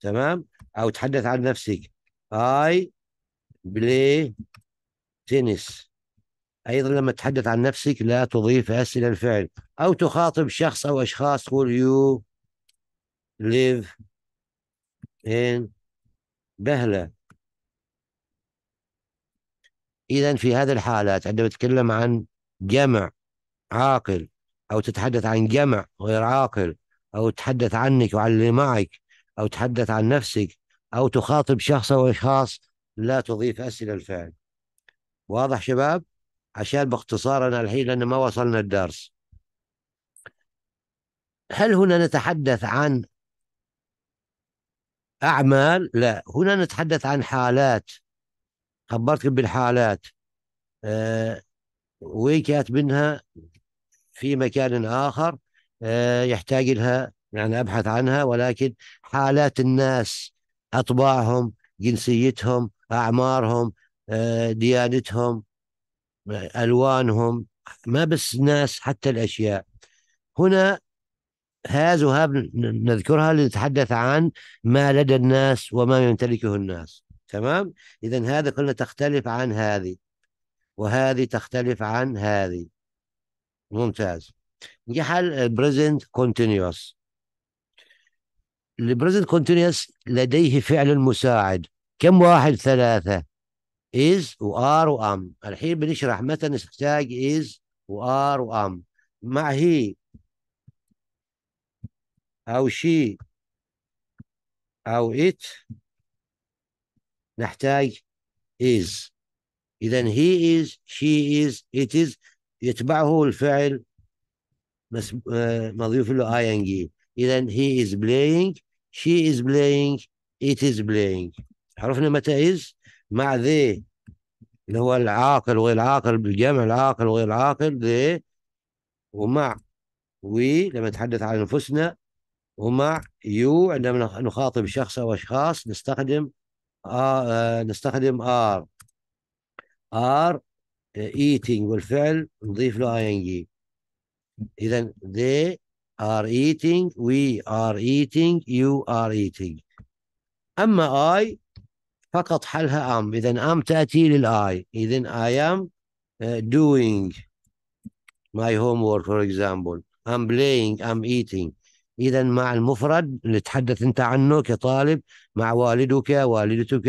تمام أو تحدث عن نفسك I play tennis أيضا لما تتحدث عن نفسك لا تضيف إلى للفعل أو تخاطب شخص أو أشخاص تقول you live إيه؟ بهلة إذا في هذه الحالات عندما تتكلم عن جمع عاقل أو تتحدث عن جمع غير عاقل أو تتحدث عنك وعن اللي معك أو تتحدث عن نفسك أو تخاطب شخص أو أشخاص لا تضيف أسئلة الفعل واضح شباب؟ عشان باختصار أنا الحين لأن ما وصلنا الدرس هل هنا نتحدث عن أعمال لا هنا نتحدث عن حالات خبرتكم بالحالات أه وين كانت منها في مكان آخر أه يحتاج لها يعني أبحث عنها ولكن حالات الناس أطباعهم جنسيتهم أعمارهم أه ديانتهم ألوانهم ما بس ناس حتى الأشياء هنا هذا وهاب نذكرها لنتحدث عن ما لدى الناس وما يمتلكه الناس تمام إذا هذا قلنا تختلف عن هذه وهذه تختلف عن هذه ممتاز نجي حل البريزنت كونتينيوس البريزنت كونتينيوس لديه فعل مساعد كم واحد ثلاثة is وار وام الحين بنشرح متى نحتاج is وار وام مع هي أو شي أو it نحتاج is إذا he is she is it is يتبعه الفعل آه، مضيوف له ing آية إذا he is playing she is playing it is playing عرفنا متى is مع ذي اللي هو العاقل وغير العاقل بالجمع العاقل وغير العاقل ذي ومع وي لما نتحدث عن أنفسنا ومع يو عندما نخاطب شخص أو أشخاص نستخدم آه نستخدم آر آر eating والفعل نضيف له ing إذا they are eating we are eating you are eating أما I فقط حلها أم إذا أم تأتي للآي إذا I am uh, doing my homework for example I'm playing I'm eating إذا مع المفرد اللي تحدث أنت عنه كطالب مع والدك والدتك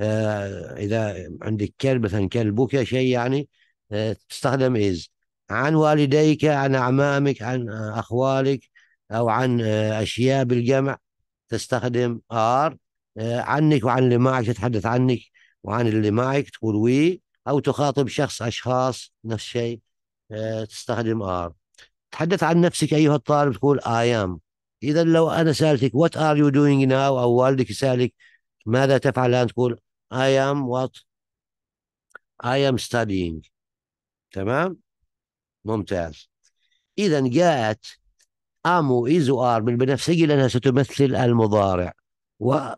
آه، إذا عندك كلب مثلا كلبك شيء يعني آه، تستخدم إز عن والديك عن أعمامك عن أخوالك أو عن آه، أشياء بالجمع تستخدم آر عنك وعن اللي معك تتحدث عنك وعن اللي معك تقول وي أو تخاطب شخص أشخاص نفس الشيء تستخدم آر تحدث عن نفسك أيها الطالب تقول آيام اذا لو انا سالتك وات ار يو دوينج ناو او والدك يسالك ماذا تفعل الان تقول I am what I am studying تمام ممتاز إذا جاءت أمو إيزو آر بالبنفسجي لأنها ستمثل المضارع و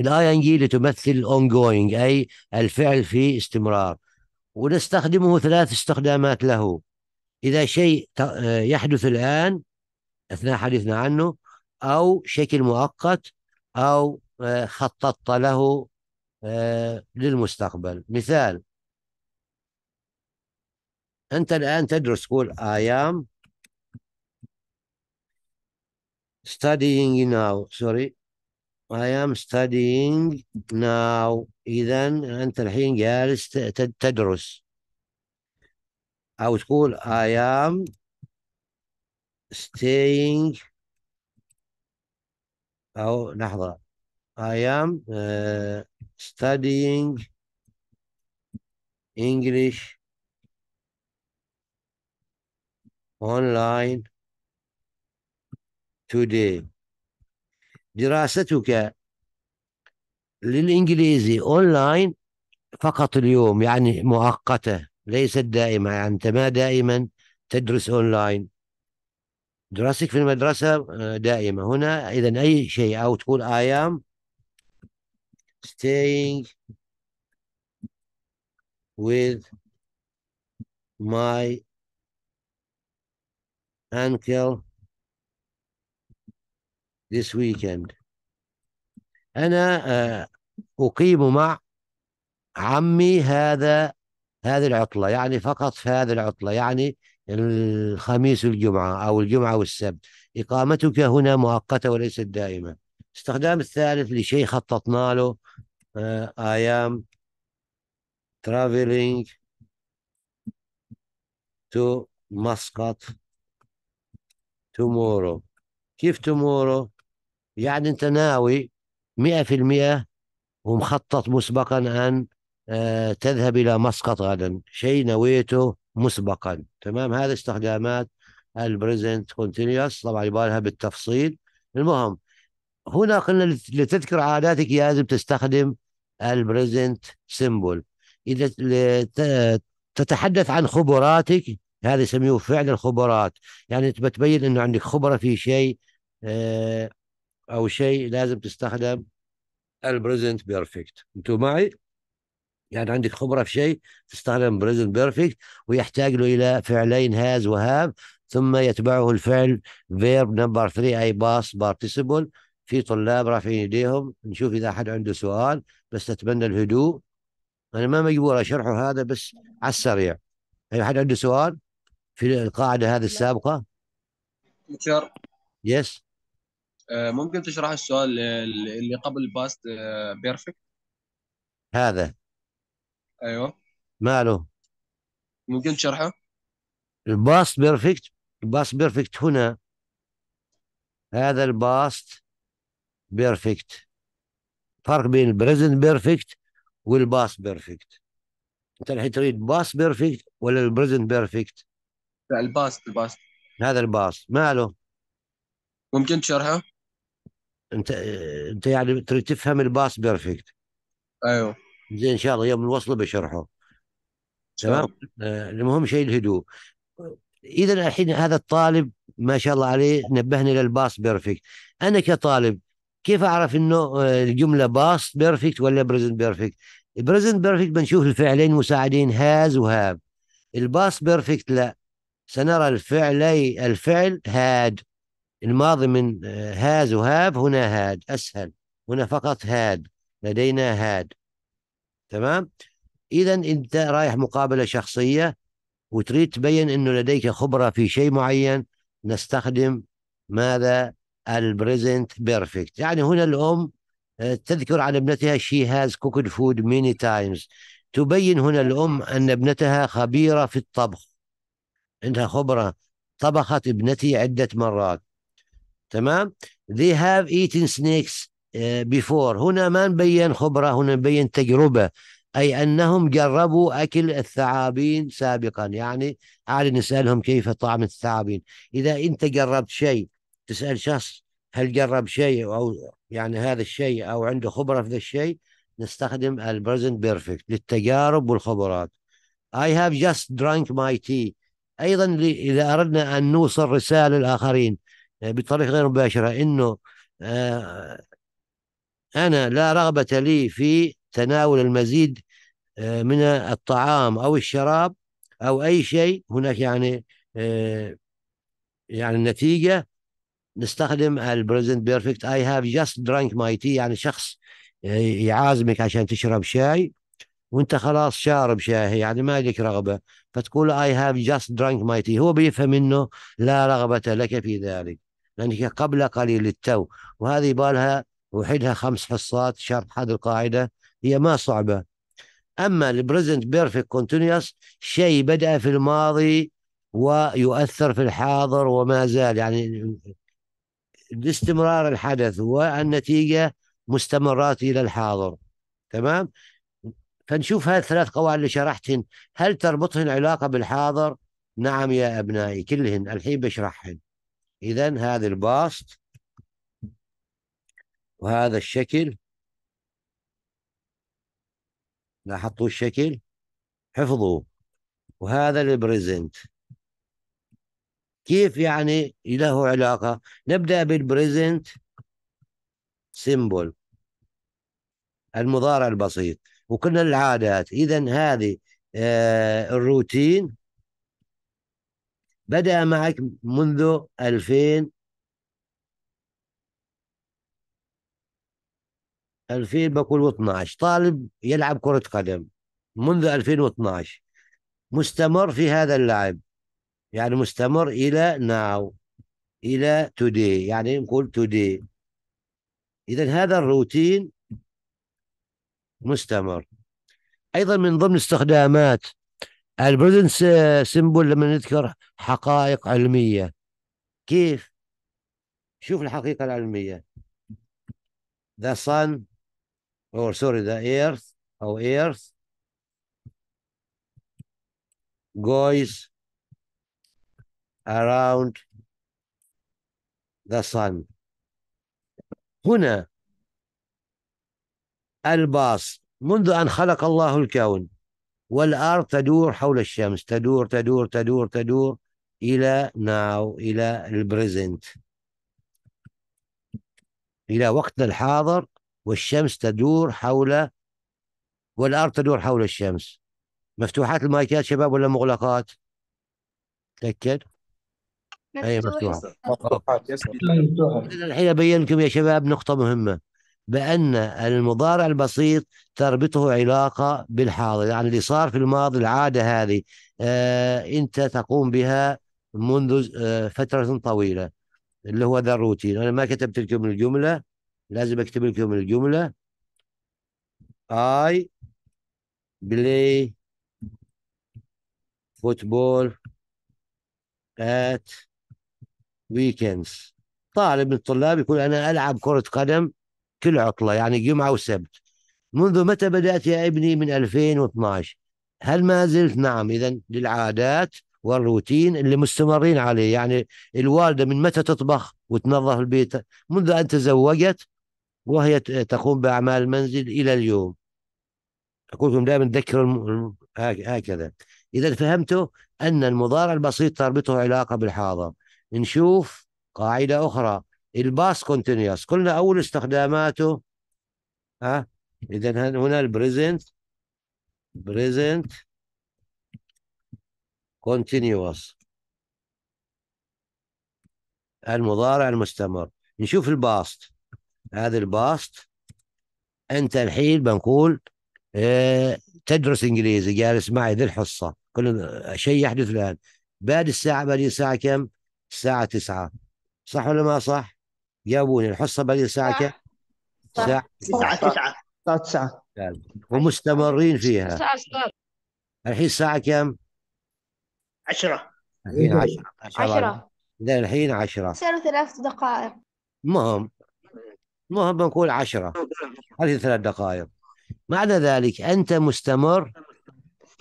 الآي إن جي لتمثل ongoing أي الفعل في استمرار ونستخدمه ثلاث استخدامات له إذا شيء آه، يحدث الآن أثناء حديثنا عنه أو شكل مؤقت أو آه، خططت له آه، للمستقبل مثال أنت الآن تدرس تقول I am studying now sorry I am studying now إذا أنت الحين جالس تدرس أو تقول I am staying أو لحظة I am uh, studying English online today دراستك للإنجليزي أونلاين فقط اليوم يعني مؤقتة ليست دائمة يعني أنت ما دائما تدرس أونلاين دراستك في المدرسة آه، دائمة هنا إذا أي شيء أو تقول I am staying with my uncle this weekend أنا آه، أقيم مع عمي هذا هذه العطلة يعني فقط في هذه العطلة يعني يعني الخميس والجمعة أو الجمعة والسبت إقامتك هنا مؤقتة وليست دائمة استخدام الثالث لشيء خططنا له أيام آه، traveling to مسقط tomorrow كيف tomorrow يعني أنت ناوي مئة في المئة ومخطط مسبقا أن آه، تذهب إلى مسقط غدا شيء نويته مسبقا تمام هذا استخدامات البريزنت كونتينيوس طبعا يبالها بالتفصيل المهم هنا قلنا لتذكر عاداتك لازم تستخدم البريزنت سيمبل اذا تتحدث عن خبراتك هذا يسميه فعل الخبرات يعني تبين انه عندك خبره في شيء آه، او شيء لازم تستخدم البريزنت بيرفكت انتوا معي يعني عندك خبره في شيء تستخدم بريزنت بيرفكت ويحتاج له الى فعلين هاز وهاف ثم يتبعه الفعل فيرب نمبر 3 اي باس بارتيسيبل في طلاب رافعين ايديهم نشوف اذا احد عنده سؤال بس اتمنى الهدوء انا ما مجبور اشرحه هذا بس على السريع اي احد عنده سؤال في القاعده هذه السابقه دكتور يس آه، ممكن تشرح السؤال اللي قبل باست آه، بيرفكت هذا ايوه ماله ممكن تشرحه الباست بيرفكت الباست بيرفكت هنا هذا الباست بيرفكت فرق بين البريزنت بيرفكت والباست بيرفكت انت الحين تريد باست بيرفكت ولا البريزنت بيرفكت؟ لا الباست الباست هذا الباست ماله؟ ممكن تشرحه؟ انت انت يعني تريد تفهم الباست بيرفكت ايوه زين ان شاء الله يوم الوصله بشرحه تمام آه، المهم شيء الهدوء اذا الحين هذا الطالب ما شاء الله عليه نبهني للباص بيرفكت انا كطالب كيف اعرف انه آه، الجمله باس بيرفكت ولا بريزنت بيرفكت البريزنت بيرفكت بنشوف الفعلين مساعدين هاز وهاب الباس بيرفكت لا سنرى الفعل الفعل هاد الماضي من آه، هاز وهاب هنا هاد اسهل هنا فقط هاد لدينا هاد تمام اذا انت رايح مقابله شخصيه وتريد تبين انه لديك خبره في شيء معين نستخدم ماذا البريزنت بيرفكت يعني هنا الام آه، تذكر عن ابنتها شي هاز كوكد فود ميني تايمز تبين هنا الام ان ابنتها خبيره في الطبخ عندها خبره طبخت ابنتي عده مرات تمام they have eaten snakes بيفور آه، هنا ما نبين خبرة هنا نبين تجربة أي أنهم جربوا أكل الثعابين سابقا يعني عاد نسألهم كيف طعم الثعابين إذا أنت جربت شيء تسأل شخص هل جرب شيء أو يعني هذا الشيء أو عنده خبرة في ذا الشيء نستخدم البرزنت بيرفكت للتجارب والخبرات I have just drunk my tea أيضا إذا أردنا أن نوصل رسالة للآخرين آه، بطريقة غير مباشرة أنه آه، أنا لا رغبة لي في تناول المزيد آه، من الطعام أو الشراب أو أي شيء هناك يعني آه، يعني النتيجة نستخدم البريزنت بيرفكت اي هاف جاست درانك ماي تي يعني شخص آه، يعازمك عشان تشرب شاي وانت خلاص شارب شاي يعني ما لك رغبه فتقول اي هاف جاست درانك ماي تي هو بيفهم انه لا رغبه لك في ذلك لانك قبل قليل التو وهذه بالها وحدها خمس حصات شرح هذه القاعدة هي ما صعبة أما البريزنت بيرفكت كونتينيوس شيء بدأ في الماضي ويؤثر في الحاضر وما زال يعني لاستمرار الحدث والنتيجة مستمرات إلى الحاضر تمام فنشوف هذه الثلاث قواعد اللي شرحتهن هل تربطهن علاقة بالحاضر نعم يا أبنائي كلهن الحين بشرحهن إذا هذه الباست وهذا الشكل لاحظتوا الشكل حفظوا وهذا البريزنت كيف يعني له علاقة نبدأ بالبريزنت سيمبل المضارع البسيط وكل العادات إذا هذه آه الروتين بدأ معك منذ 2000 2000 بقول 12 طالب يلعب كرة قدم منذ 2012 مستمر في هذا اللعب يعني مستمر إلى ناو إلى تودي يعني نقول تودي إذا هذا الروتين مستمر أيضا من ضمن استخدامات البريزنس سيمبول لما نذكر حقائق علمية كيف؟ شوف الحقيقة العلمية The sun or sorry the earth او earth goes around the sun هنا الباص منذ أن خلق الله الكون والأرض تدور حول الشمس تدور تدور تدور تدور إلى ناو إلى البريزنت إلى وقتنا الحاضر والشمس تدور حول والأرض تدور حول الشمس مفتوحات المايكات شباب ولا مغلقات؟ تأكد أي مفتوحة مفتوحات الحين أبين لكم يا شباب نقطة مهمة بأن المضارع البسيط تربطه علاقة بالحاضر يعني اللي صار في الماضي العادة هذه آه أنت تقوم بها منذ آه فترة طويلة اللي هو ذا الروتين أنا ما كتبت لكم الجملة لازم اكتب لكم الجمله I play football at weekends طالب من الطلاب يقول أنا ألعب كرة قدم كل عطلة يعني جمعة وسبت منذ متى بدأت يا ابني من 2012 هل ما زلت نعم إذا للعادات والروتين اللي مستمرين عليه يعني الوالدة من متى تطبخ وتنظف البيت منذ أن تزوجت وهي تقوم بأعمال المنزل إلى اليوم أقول لكم دائما الم... هكذا إذا فهمتوا أن المضارع البسيط تربطه علاقة بالحاضر نشوف قاعدة أخرى الباس كونتينيوس قلنا أول استخداماته ها إذا هنا البريزنت بريزنت كونتينيوس المضارع المستمر نشوف الباست هذه الباست انت الحين بنقول اه تدرس انجليزي جالس معي ذي الحصه كل شيء يحدث الان بعد الساعه بعد الساعه كم؟ الساعه 9 صح ولا ما صح؟ جابوني الحصه بعد الساعه كم؟ الساعه 9 تسعة 9 طيب. ومستمرين فيها الحين الساعه كم؟ 10 الحين 10 10 الحين 10 صاروا ثلاث دقائق المهم المهم بنقول عشرة هذه ثلاث دقائق بعد ذلك أنت مستمر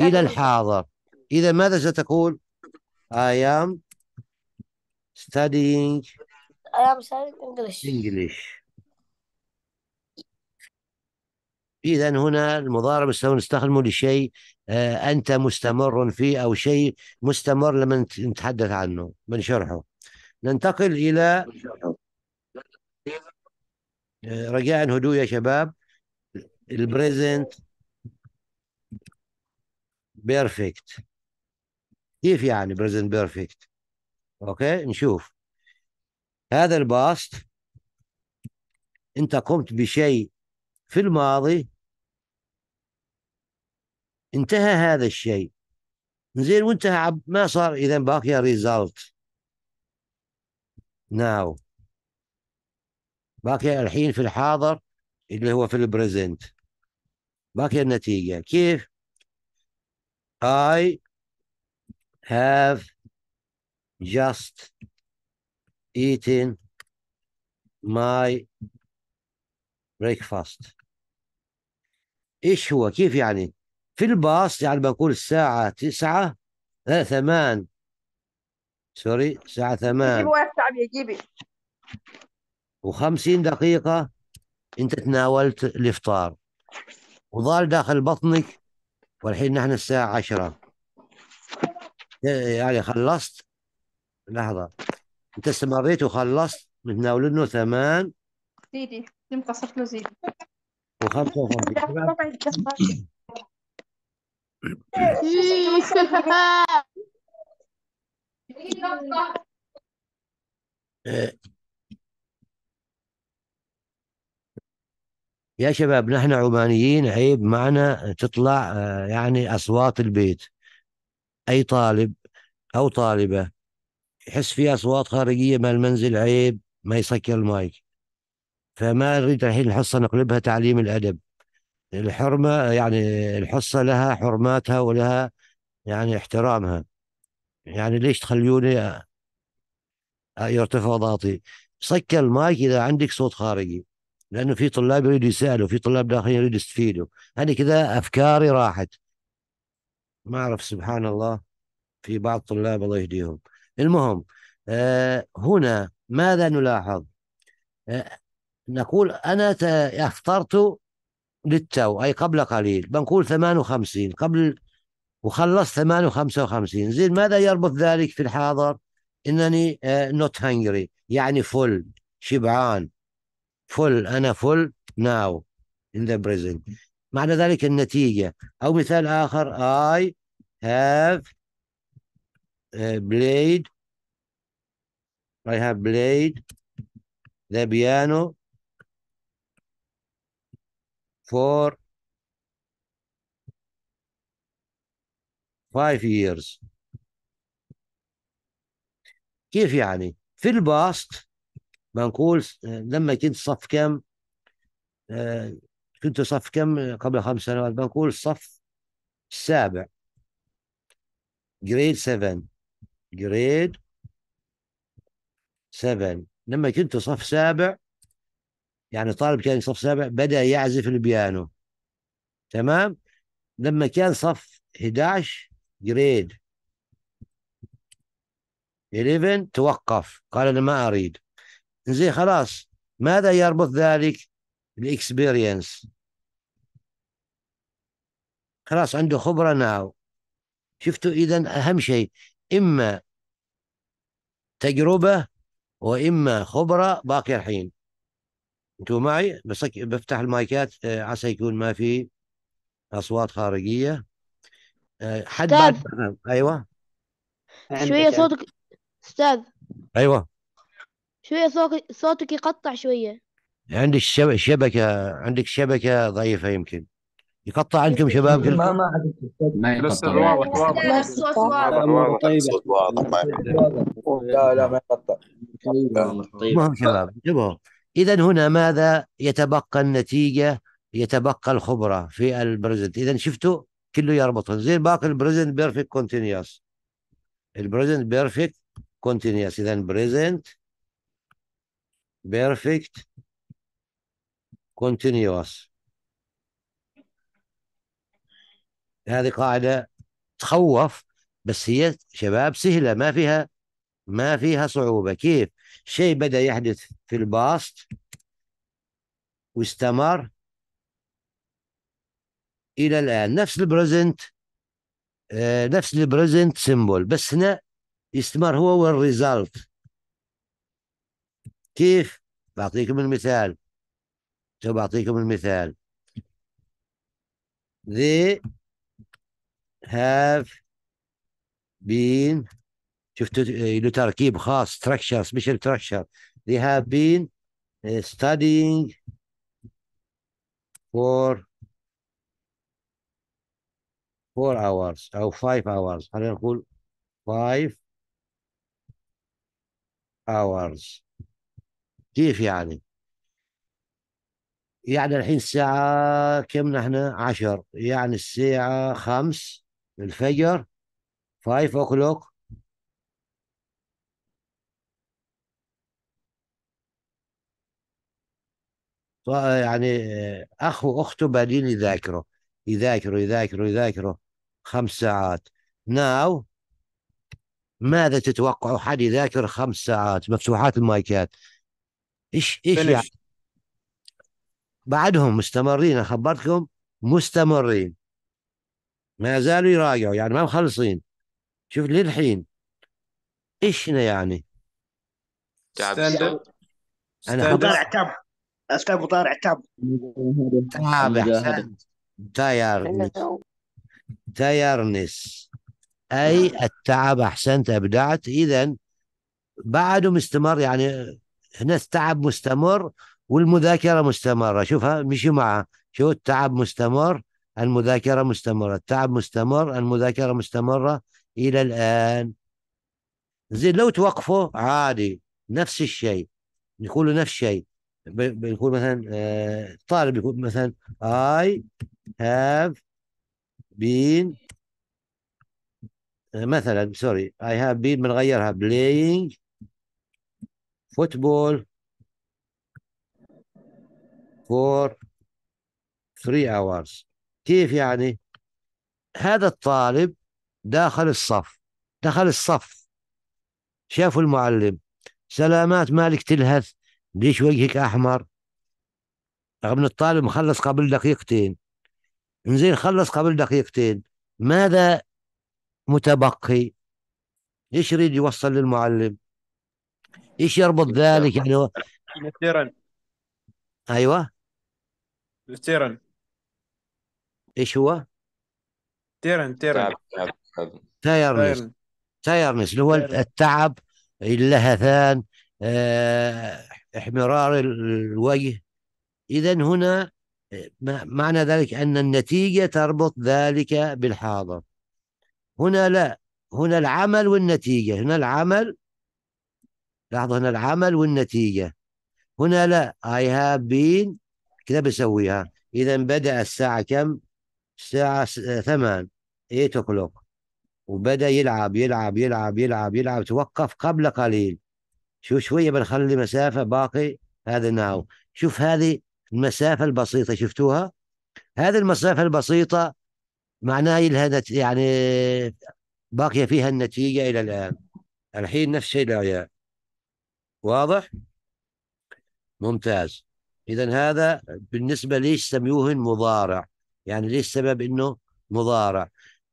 إلى الحاضر إذا ماذا ستقول I am studying I am studying English English إذا هنا المضارع نستخدمه لشيء آه، أنت مستمر فيه أو شيء مستمر لما نتحدث عنه بنشرحه ننتقل إلى آه، رجاء هدوء يا شباب البريزنت بيرفكت كيف يعني بريزنت بيرفكت اوكي نشوف هذا الباست انت قمت بشيء في الماضي انتهى هذا الشيء زين وانتهى ما صار اذا باقي ريزالت ناو باقي الحين في الحاضر اللي هو في البريزنت باقي النتيجة كيف I have just eaten my breakfast ايش هو كيف يعني في الباص يعني بقول الساعة تسعة لا آه، ثمان سوري الساعة ثمان جيبي جيبي و50 دقيقة أنت تناولت الإفطار وظال داخل بطنك والحين نحن الساعة عشرة إيه، يعني خلصت لحظة أنت استمريت وخلصت متناولين له ثمان زيدي يمكن له زيدي وخمسة وخمسين إيه. يا شباب نحن عمانيين عيب معنا تطلع آه، يعني أصوات البيت أي طالب أو طالبة يحس في أصوات خارجية من المنزل عيب ما يسكر المايك فما نريد الحين الحصة نقلبها تعليم الأدب الحرمة يعني الحصة لها حرماتها ولها يعني احترامها يعني ليش تخلوني يرتفع ضغطي سكر المايك إذا عندك صوت خارجي لانه في طلاب يريدوا يسالوا في طلاب داخلين يريدوا يستفيدوا هذه كذا افكاري راحت ما اعرف سبحان الله في بعض طلاب الله يهديهم المهم آه، هنا ماذا نلاحظ آه، نقول انا اخترت للتو اي قبل قليل بنقول 58 قبل وخلصت 58 زين ماذا يربط ذلك في الحاضر انني نوت آه، هنجري يعني فل شبعان فل انا فل ناو in the present معنى ذلك النتيجة أو مثال آخر I have played I have played the piano for five years كيف يعني في الباست منقول آه، لما كنت صف كم آه، كنت صف كم قبل خمس سنوات بنقول صف السابع جريد 7 جريد 7 لما كنت صف سابع يعني طالب كان صف سابع بدأ يعزف البيانو تمام لما كان صف 11 جريد 11 توقف قال أنا ما أريد زي خلاص ماذا يربط ذلك الاكسبيرينس خلاص عنده خبرة ناو شفتوا إذا أهم شيء إما تجربة وإما خبرة باقي الحين أنتوا معي بس بفتح المايكات آه، عسى يكون ما في أصوات خارجية آه، حد بعد أيوة شوية صوتك أستاذ أيوة شوية صوتك يقطع شوية عندك شبكة عندك شبكة ضعيفة يمكن يقطع عندكم شباب ما ما ما يقطع الصوت واضح ما لا لا ما يقطع المهم طيب. شباب انتبهوا اذا هنا ماذا يتبقى النتيجة يتبقى الخبرة في البريزنت اذا شفتوا كله يربط زي باقي البريزنت بيرفكت كونتينيوس البريزنت بيرفكت كونتينيوس اذا بريزنت perfect continuous هذه قاعدة تخوف بس هي شباب سهلة ما فيها ما فيها صعوبة كيف شيء بدأ يحدث في الباست واستمر إلى الآن نفس البريزنت آه، نفس البريزنت سيمبل بس هنا يستمر هو والريزالت كيف؟ بعطيكم المثال شو بعطيكم المثال they have been شفتوا له تركيب خاص structure special structure they have been studying for four hours أو five hours خلينا نقول five hours كيف يعني يعني الحين الساعة كم نحن عشر يعني الساعة خمس الفجر فايف اوكلوك يعني آه، أخ وأخته بادين يذاكروا يذاكروا يذاكروا يذاكروا خمس ساعات ناو ماذا تتوقعوا حد يذاكر خمس ساعات مفتوحات المايكات ايش ايش يعني بعدهم مستمرين خبرتكم مستمرين ما زالوا يراجعوا يعني ما مخلصين شوف للحين ايش يعني تعب انا مطالع تاب استاذ مطالع تاب تاب احسنت تايرنس تايرنس اي التعب احسنت ابدعت اذا بعده مستمر يعني هنا التعب مستمر والمذاكره مستمره شوفها مشي معها شو التعب مستمر المذاكره مستمره التعب مستمر المذاكره مستمره الى الان زين لو توقفوا عادي نفس الشيء يقولوا نفس الشيء بنقول مثلا الطالب آه، يقول مثلا I have been مثلا سوري I have been بنغيرها playing football for three hours كيف يعني هذا الطالب داخل الصف دخل الصف شافوا المعلم سلامات مالك تلهث ليش وجهك أحمر رغم أن الطالب مخلص قبل دقيقتين انزين خلص قبل دقيقتين ماذا متبقي ايش يريد يوصل للمعلم ايش يربط ذلك يعني و... مثيرا ايوه مثيرا ايش هو؟ تيرن تيرن تايرنس تايرنس اللي هو التعب اللهثان آه، احمرار الوجه اذا هنا معنى ذلك ان النتيجه تربط ذلك بالحاضر هنا لا هنا العمل والنتيجه هنا العمل لاحظ هنا العمل والنتيجة هنا لا I have been كده بسويها إذا بدأ الساعة كم؟ الساعة 8 8 o'clock وبدأ يلعب يلعب يلعب يلعب يلعب توقف قبل قليل شو شوية بنخلي مسافة باقي هذا ناو شوف هذه المسافة البسيطة شفتوها؟ هذه المسافة البسيطة معناها لها يعني باقية فيها النتيجة إلى الآن الحين نفس الشيء للعيال واضح ممتاز اذا هذا بالنسبه ليش سميوهن مضارع يعني ليش سبب انه مضارع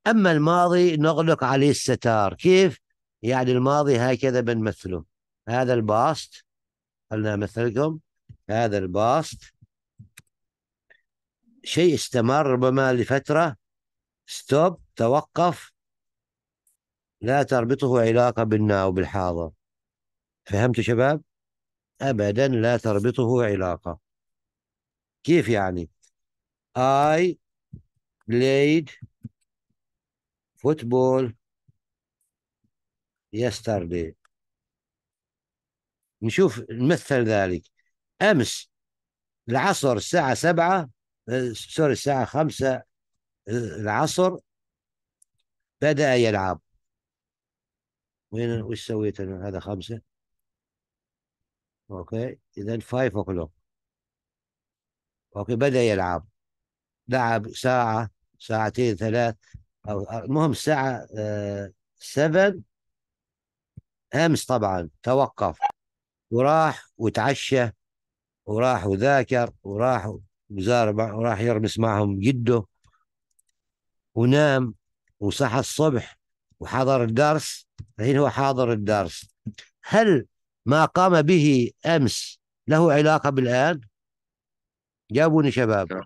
اما الماضي نغلق عليه الستار كيف يعني الماضي هكذا بنمثله هذا الباست خلنا امثلكم هذا الباست شيء استمر ربما لفتره ستوب توقف لا تربطه علاقه بالنا وبالحاضر فهمت شباب أبدا لا تربطه علاقة كيف يعني I played football yesterday نشوف نمثل ذلك أمس العصر الساعة سبعة سوري آه، الساعة خمسة آه، العصر بدأ يلعب وين وش سويت أنا هذا خمسة اوكي اذا 5 اوكلوك اوكي بدا يلعب لعب ساعه ساعتين ثلاث او المهم الساعه 7 آه، امس طبعا توقف وراح وتعشى وراح وذاكر وراح وزار وراح يرمس معهم جده ونام وصحى الصبح وحضر الدرس الحين هو حاضر الدرس هل ما قام به أمس له علاقة بالآن جابوني شباب نعم.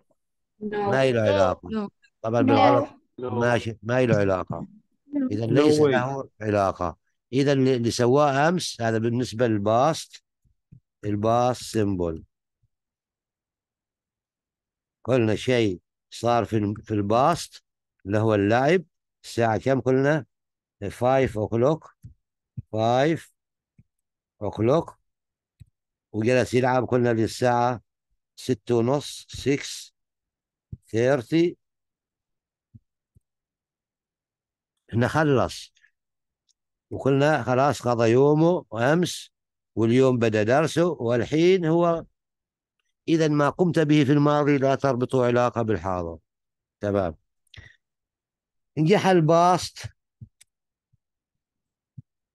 نعم. ما له علاقة نعم. طبعا بالغلط ماشي ما له علاقة إذا ليس له علاقة إذا اللي سواه أمس هذا بالنسبة للباست الباست سيمبل قلنا شيء صار في في الباست اللي هو اللعب الساعة كم قلنا؟ 5 o'clock 5 أوكلوك وجلس يلعب كنا للساعة ستة ونص 6 30 نخلص وكلنا خلاص قضى يومه وأمس واليوم بدأ درسه والحين هو إذا ما قمت به في الماضي لا تربطه علاقة بالحاضر تمام نجح الباست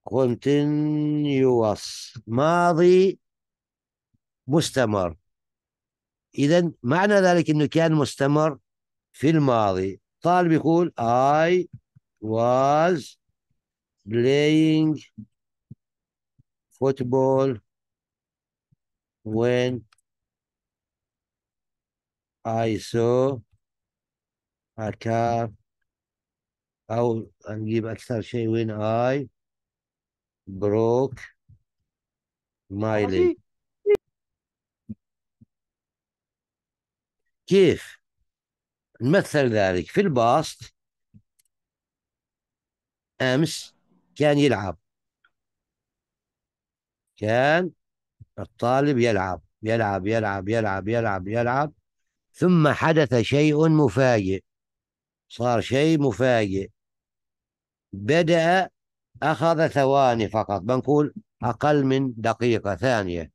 continuous ماضي مستمر إذا معنى ذلك أنه كان مستمر في الماضي طالب يقول I was playing football when I saw a car أو نجيب أكثر شيء when I broke مايلي كيف نمثل ذلك في الباست أمس كان يلعب كان الطالب يلعب يلعب يلعب يلعب يلعب يلعب ثم حدث شيء مفاجئ صار شيء مفاجئ بدأ أخذ ثواني فقط بنقول أقل من دقيقة ثانية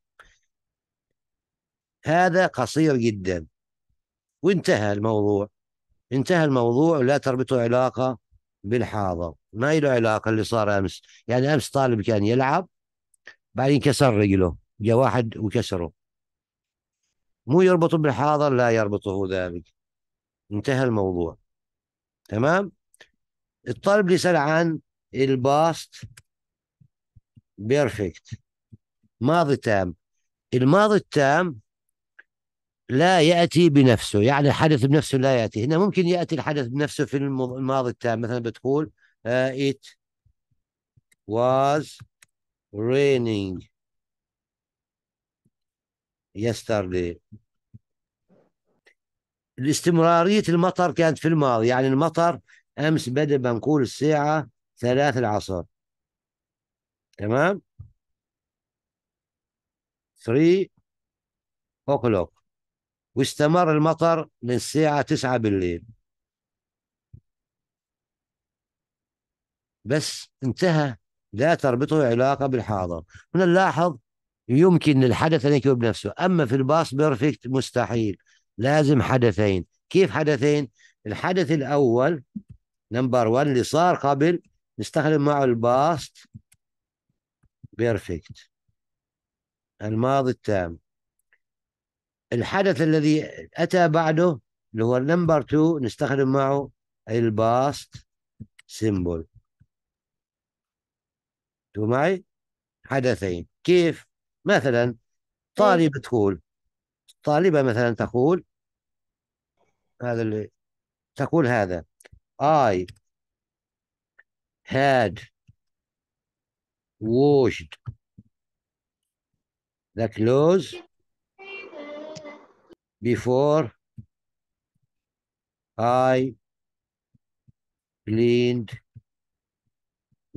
هذا قصير جدا وانتهى الموضوع انتهى الموضوع لا تربطه علاقة بالحاضر ما له علاقة اللي صار أمس يعني أمس طالب كان يلعب بعدين كسر رجله جاء واحد وكسره مو يربطه بالحاضر لا يربطه ذلك انتهى الموضوع تمام الطالب اللي سأل عن الباست بيرفكت ماضي تام الماضي التام لا يأتي بنفسه يعني الحدث بنفسه لا يأتي هنا ممكن يأتي الحدث بنفسه في الماضي التام مثلا بتقول uh, it was raining yesterday الاستمرارية المطر كانت في الماضي يعني المطر أمس بدأ بنقول الساعة ثلاث العصر تمام 3 اوكلوك واستمر المطر للساعة تسعة بالليل بس انتهى لا تربطه علاقة بالحاضر هنا نلاحظ يمكن للحدث أن يكون بنفسه أما في الباص بيرفكت مستحيل لازم حدثين كيف حدثين الحدث الأول نمبر 1 اللي صار قبل نستخدم معه الباست بيرفكت الماضي التام الحدث الذي أتى بعده اللي هو نمبر 2 نستخدم معه الباست سيمبل معي حدثين كيف مثلا طالبة إيه. تقول طالبة مثلا تقول هذا اللي تقول هذا I had washed the clothes before I cleaned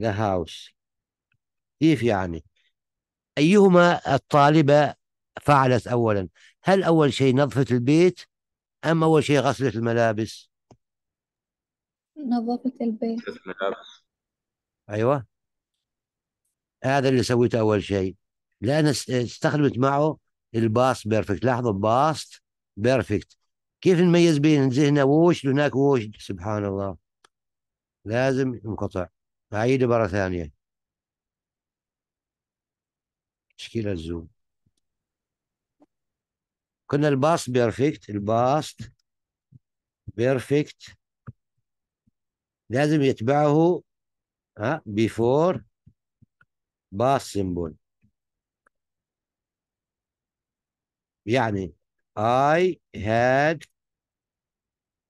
the house كيف يعني أيهما الطالبة فعلت أولا هل أول شيء نظفت البيت أم أول شيء غسلت الملابس نظفت البيت أيوة هذا اللي سويته أول شيء لأن استخدمت معه الباست بيرفكت لاحظوا باست بيرفكت كيف نميز بين هنا ووش هناك ووش سبحان الله لازم انقطع أعيده مرة ثانية تشكيل الزوم كنا الباست بيرفكت الباست بيرفكت لازم يتبعه uh, before ba symbol يعني I had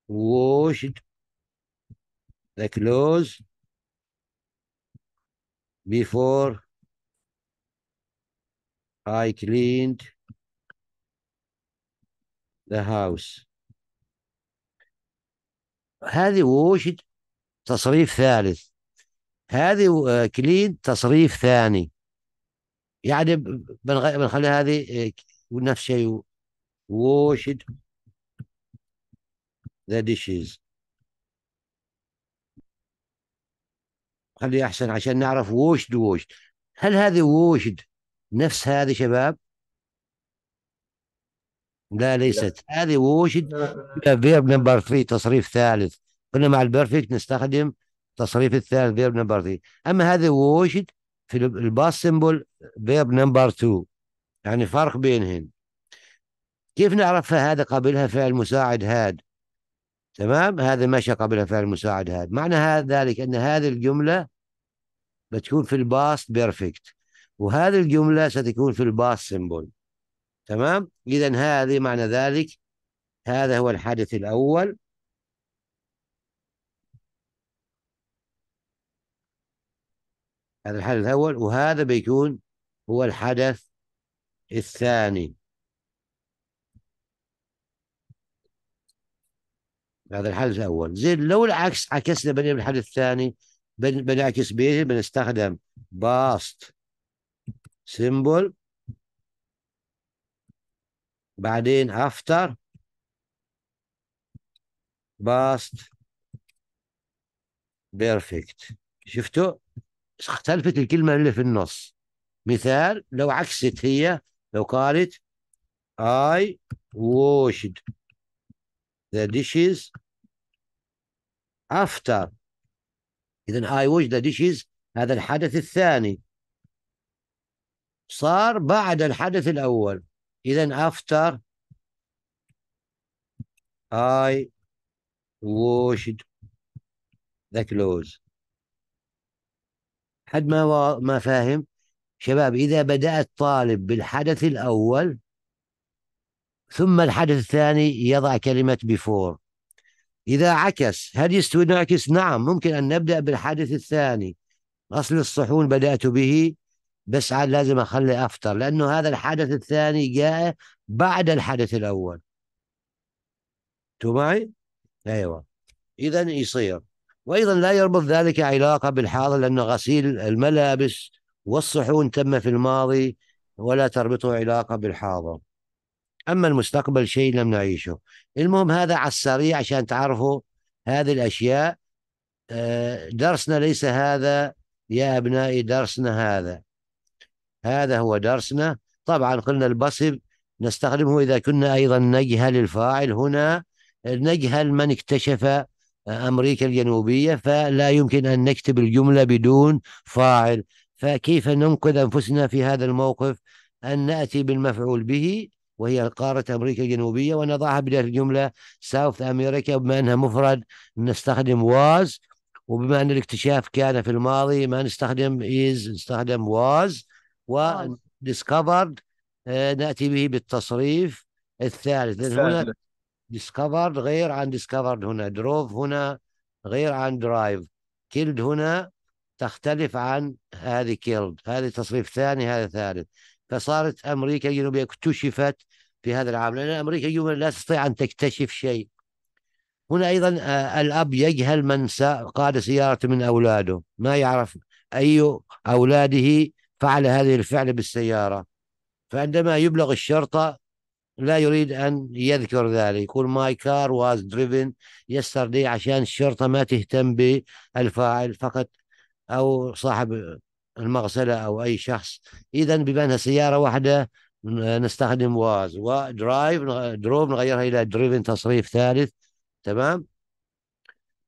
washed the clothes before I cleaned the house هذه washed. تصريف ثالث هذه آه، كليد تصريف ثاني يعني بنخلي هذه آه، نفس الشيء washed the dishes خلي احسن عشان نعرف واشد واشد هل هذه واشد نفس هذه شباب لا ليست هذه واشد فيرب نمبر 3 تصريف ثالث قلنا مع البرفكت نستخدم التصريف الثالث فيرب نمبر 3 اما هذا وجد في الباس سيمبل فيرب نمبر 2 يعني فرق بينهن كيف نعرف هذا قبلها فعل مساعد هاد تمام هذا مشى قبلها فعل مساعد هاد معنى هذا ذلك ان هذه الجمله بتكون في الباست بيرفكت وهذه الجمله ستكون في الباس سيمبل تمام اذا هذه معنى ذلك هذا هو الحدث الاول هذا الحدث الأول وهذا بيكون هو الحدث الثاني هذا الحدث الأول زين لو العكس عكسنا بنعمل الحدث الثاني بنعكس به بنستخدم باست سيمبل بعدين افتر باست بيرفكت شفتوا اختلفت الكلمة اللي في النص مثال لو عكست هي لو قالت I washed the dishes after إذا I washed the dishes هذا الحدث الثاني صار بعد الحدث الأول إذا after I washed the clothes حد ما و... ما فاهم شباب إذا بدأ الطالب بالحدث الأول ثم الحدث الثاني يضع كلمة بيفور إذا عكس هل يستوي نعكس؟ نعم ممكن أن نبدأ بالحدث الثاني غسل الصحون بدأت به بس عاد لازم أخلي أفطر لأنه هذا الحدث الثاني جاء بعد الحدث الأول أنتوا معي؟ أيوه إذا يصير وأيضا لا يربط ذلك علاقة بالحاضر لأن غسيل الملابس والصحون تم في الماضي ولا تربطه علاقة بالحاضر أما المستقبل شيء لم نعيشه المهم هذا على السريع عشان تعرفوا هذه الأشياء آه، درسنا ليس هذا يا أبنائي درسنا هذا هذا هو درسنا طبعا قلنا البصب نستخدمه إذا كنا أيضا نجهل الفاعل هنا نجهل من اكتشف أمريكا الجنوبية فلا يمكن أن نكتب الجملة بدون فاعل فكيف ننقذ أنفسنا في هذا الموقف أن نأتي بالمفعول به وهي قارة أمريكا الجنوبية ونضعها بداية الجملة ساوث أمريكا بما أنها مفرد نستخدم واز وبما أن الاكتشاف كان في الماضي ما نستخدم إيز نستخدم واز وديسكفرد آه، نأتي به بالتصريف الثالث هنا ديسكفرد غير عن ديسكفرد هنا دروف هنا غير عن درايف كيلد هنا تختلف عن هذه كيلد هذه تصريف ثاني هذا ثالث فصارت امريكا الجنوبيه اكتشفت في هذا العام لان امريكا الجنوبيه لا تستطيع ان تكتشف شيء هنا ايضا آه، الاب يجهل من قاد سياره من اولاده ما يعرف اي اولاده فعل هذه الفعل بالسياره فعندما يبلغ الشرطه لا يريد أن يذكر ذلك يقول ماي كار واز دريفن يستردي عشان الشرطة ما تهتم بالفاعل فقط أو صاحب المغسلة أو أي شخص إذا بما أنها سيارة واحدة نستخدم واز ودرايف دروب نغيرها إلى دريفن تصريف ثالث تمام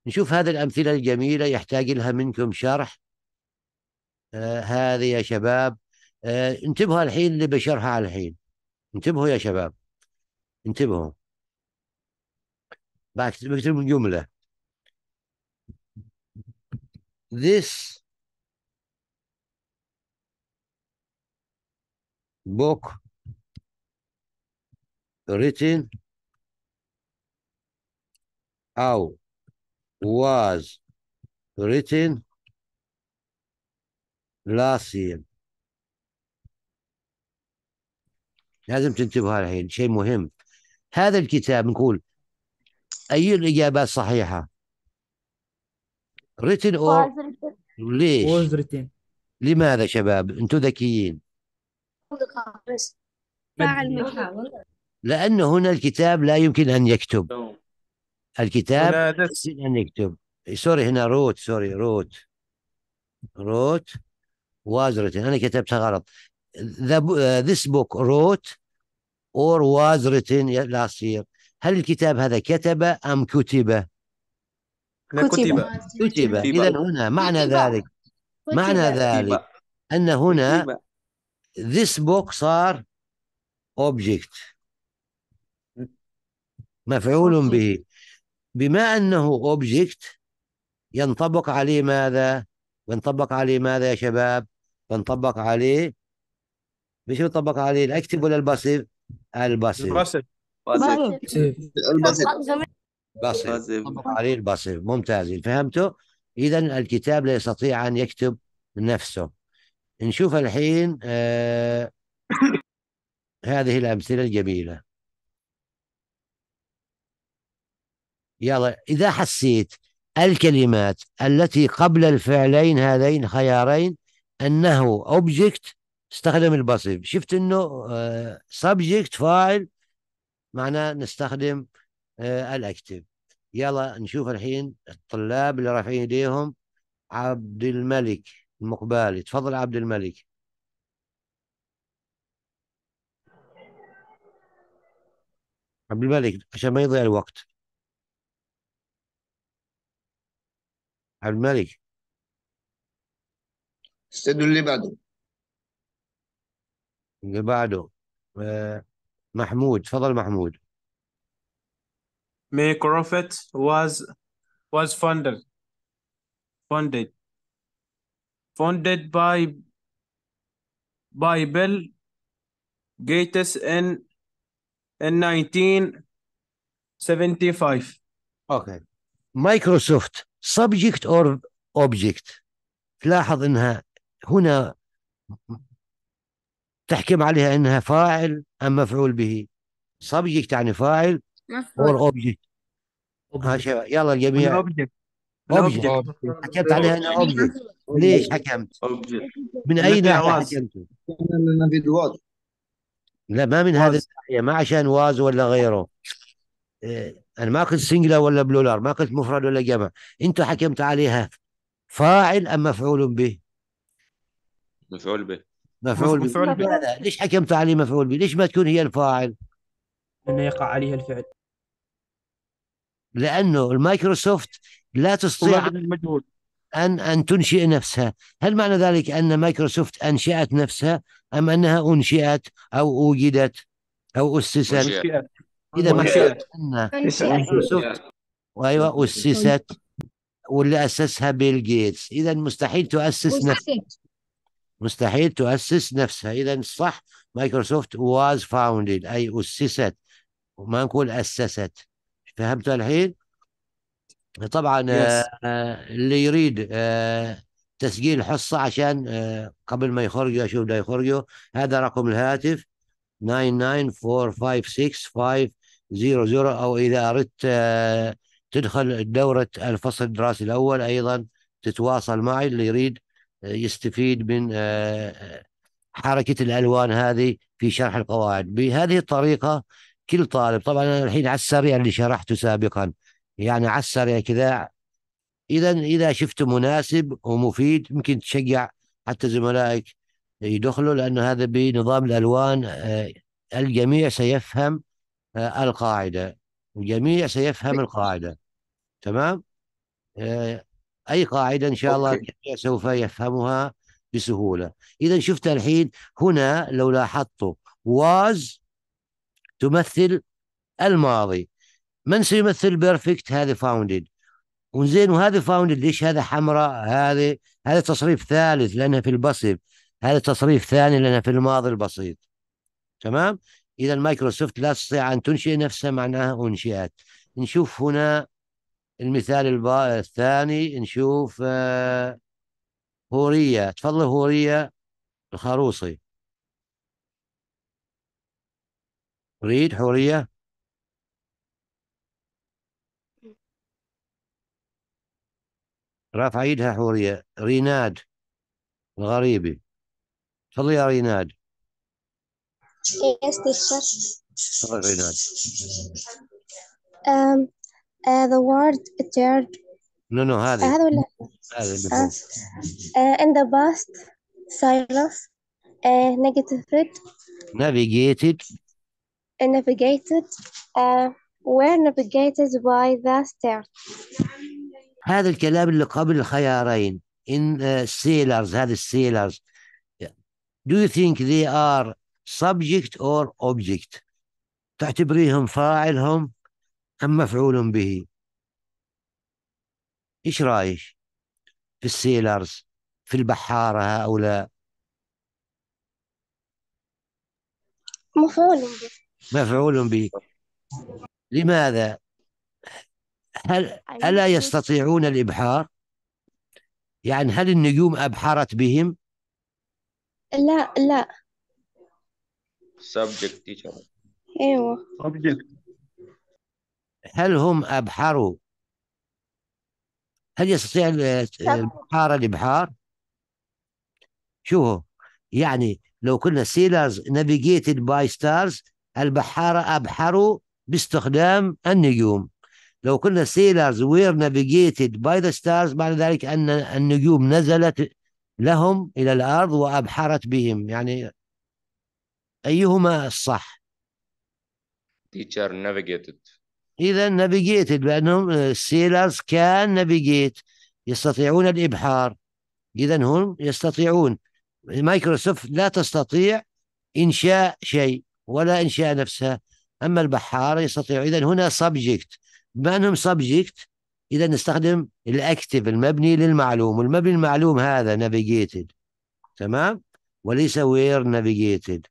نشوف هذه الأمثلة الجميلة يحتاج لها منكم شرح آه هذه يا شباب آه انتبهوا الحين اللي بشرحها الحين انتبهوا يا شباب انتبهوا بكتب جملة This book written أو was written last year لازم تنتبه الحين شيء مهم هذا الكتاب نقول اي الاجابات صحيحه ريتن or ليش لماذا شباب انتم ذكيين لأن هنا الكتاب لا يمكن أن يكتب الكتاب لا يمكن أن يكتب سوري هنا روت سوري روت روت واز written. أنا كتبتها غلط the, uh, this book wrote or was written last year هل الكتاب هذا كتب أم كتب كتب كتب, إذا هنا معنى كتبة. ذلك كتب. معنى ذلك أن هنا this book صار object مفعول به بما أنه object ينطبق عليه ماذا ينطبق عليه ماذا يا شباب ينطبق عليه بشو يطبق عليه الاكتف ولا الباسيف؟ الباسيف الباسيف الباسيف عليه الباسيف ممتاز فهمتوا؟ اذا الكتاب لا يستطيع ان يكتب نفسه نشوف الحين آه هذه الامثله الجميله يلا إذا حسيت الكلمات التي قبل الفعلين هذين خيارين أنه أوبجكت استخدم الباسيف شفت انه سبجكت آه، فاعل معناه نستخدم آه، الاكتف يلا نشوف الحين الطلاب اللي رافعين ايديهم عبد الملك المقبالي تفضل عبد الملك عبد الملك عشان ما يضيع الوقت عبد الملك استدوا اللي بعده اللي بعده محمود تفضل محمود Microfit was was funded funded funded by by Bill Gates in in 1975 اوكي مايكروسوفت subject or object تلاحظ انها هنا تحكم عليها انها فاعل ام مفعول به سبجكت يعني فاعل مفعول اوبجكت يلا الجميع اوبجكت حكمت عليها انها يعني اوبجكت ليش حكمت؟ من اي ناحيه حكمت؟ لا ما من هذا الناحيه ما عشان واز ولا غيره إيه، انا ما قلت سنجلر ولا بلولار ما قلت مفرد ولا جمع انت حكمت عليها فاعل ام مفعول به؟ مفعول به مفعول, مفعول به ليش حكمت عليه مفعول به؟ ليش ما تكون هي الفاعل؟ لانه يقع عليها الفعل لانه المايكروسوفت لا تستطيع المجهول ان ان تنشئ نفسها، هل معنى ذلك ان مايكروسوفت انشات نفسها ام انها انشئت او اوجدت او اسست؟ اذا ما مايكروسوفت ايوه اسست واللي اسسها بيل جيتس، اذا مستحيل تؤسس نفسها مستحيل تؤسس نفسها إذا صح مايكروسوفت واز فاوندد أي أسست وما نقول أسست فهمت الحين؟ طبعا آه، yes. اللي يريد آه، تسجيل حصة عشان آه، قبل ما يخرجوا أشوف ده يخرجوا هذا رقم الهاتف 99456 أو إذا أردت تدخل دورة الفصل الدراسي الأول أيضا تتواصل معي اللي يريد يستفيد من آه، آه، حركة الألوان هذه في شرح القواعد بهذه الطريقة كل طالب طبعا أنا الحين على السريع اللي شرحته سابقا يعني على السريع كذا إذا إذا شفته مناسب ومفيد يمكن تشجع حتى زملائك يدخلوا لأنه هذا بنظام الألوان آه، الجميع سيفهم القاعدة الجميع سيفهم طيب. القاعدة تمام اي قاعده ان شاء الله سوف يفهمها بسهوله اذا شفت الحين هنا لو لاحظتوا واز تمثل الماضي من سيمثل بيرفكت هذا فاوندد وزين وهذا فاوندد ليش هذا حمراء هذا هذا تصريف ثالث لانها في البسيط هذا تصريف ثاني لانها في الماضي البسيط تمام اذا مايكروسوفت لا تستطيع ان تنشئ نفسها معناها انشئت نشوف هنا المثال الثاني نشوف آه، هورية تفضل هورية الخروصي ريد حورية رافعة يدها حورية ريناد الغريبي تفضل يا ريناد Yes, ريناد. Uh, the word third. No, no, هذه. هذا ولا هذا In the past, silence, uh, negative. Navigated. Uh, navigated. Uh, were navigated by the stairs. هذا الكلام اللي قبل الخيارين. In uh, sailors, هذا السيلرز. Do you think they are subject or object؟ تعتبريهم فاعلهم أم مفعول به إيش رأيك في السيلرز في البحارة هؤلاء مفعول به مفعول به لماذا هل أيوة. ألا يستطيعون الإبحار يعني هل النجوم أبحرت بهم لا لا subject teacher ايوه subject هل هم أبحروا هل يستطيع البحار الإبحار؟ شوفوا يعني لو كنا سيلرز نافيجيتد باي ستارز البحارة أبحروا باستخدام النجوم لو كنا سيلرز وير نافيجيتد باي ذا ستارز بعد ذلك أن النجوم نزلت لهم إلى الأرض وأبحرت بهم يعني أيهما الصح؟ teacher navigated إذا نافيجيتد لانهم السيلرز كان نافيجيت يستطيعون الإبحار إذا هم يستطيعون مايكروسوفت لا تستطيع إنشاء شيء ولا إنشاء نفسها أما البحار يستطيع إذا هنا سبجكت بما أنهم سبجكت إذا نستخدم الأكتف المبني للمعلوم والمبني المعلوم هذا نافيجيتد تمام وليس وير نافيجيتد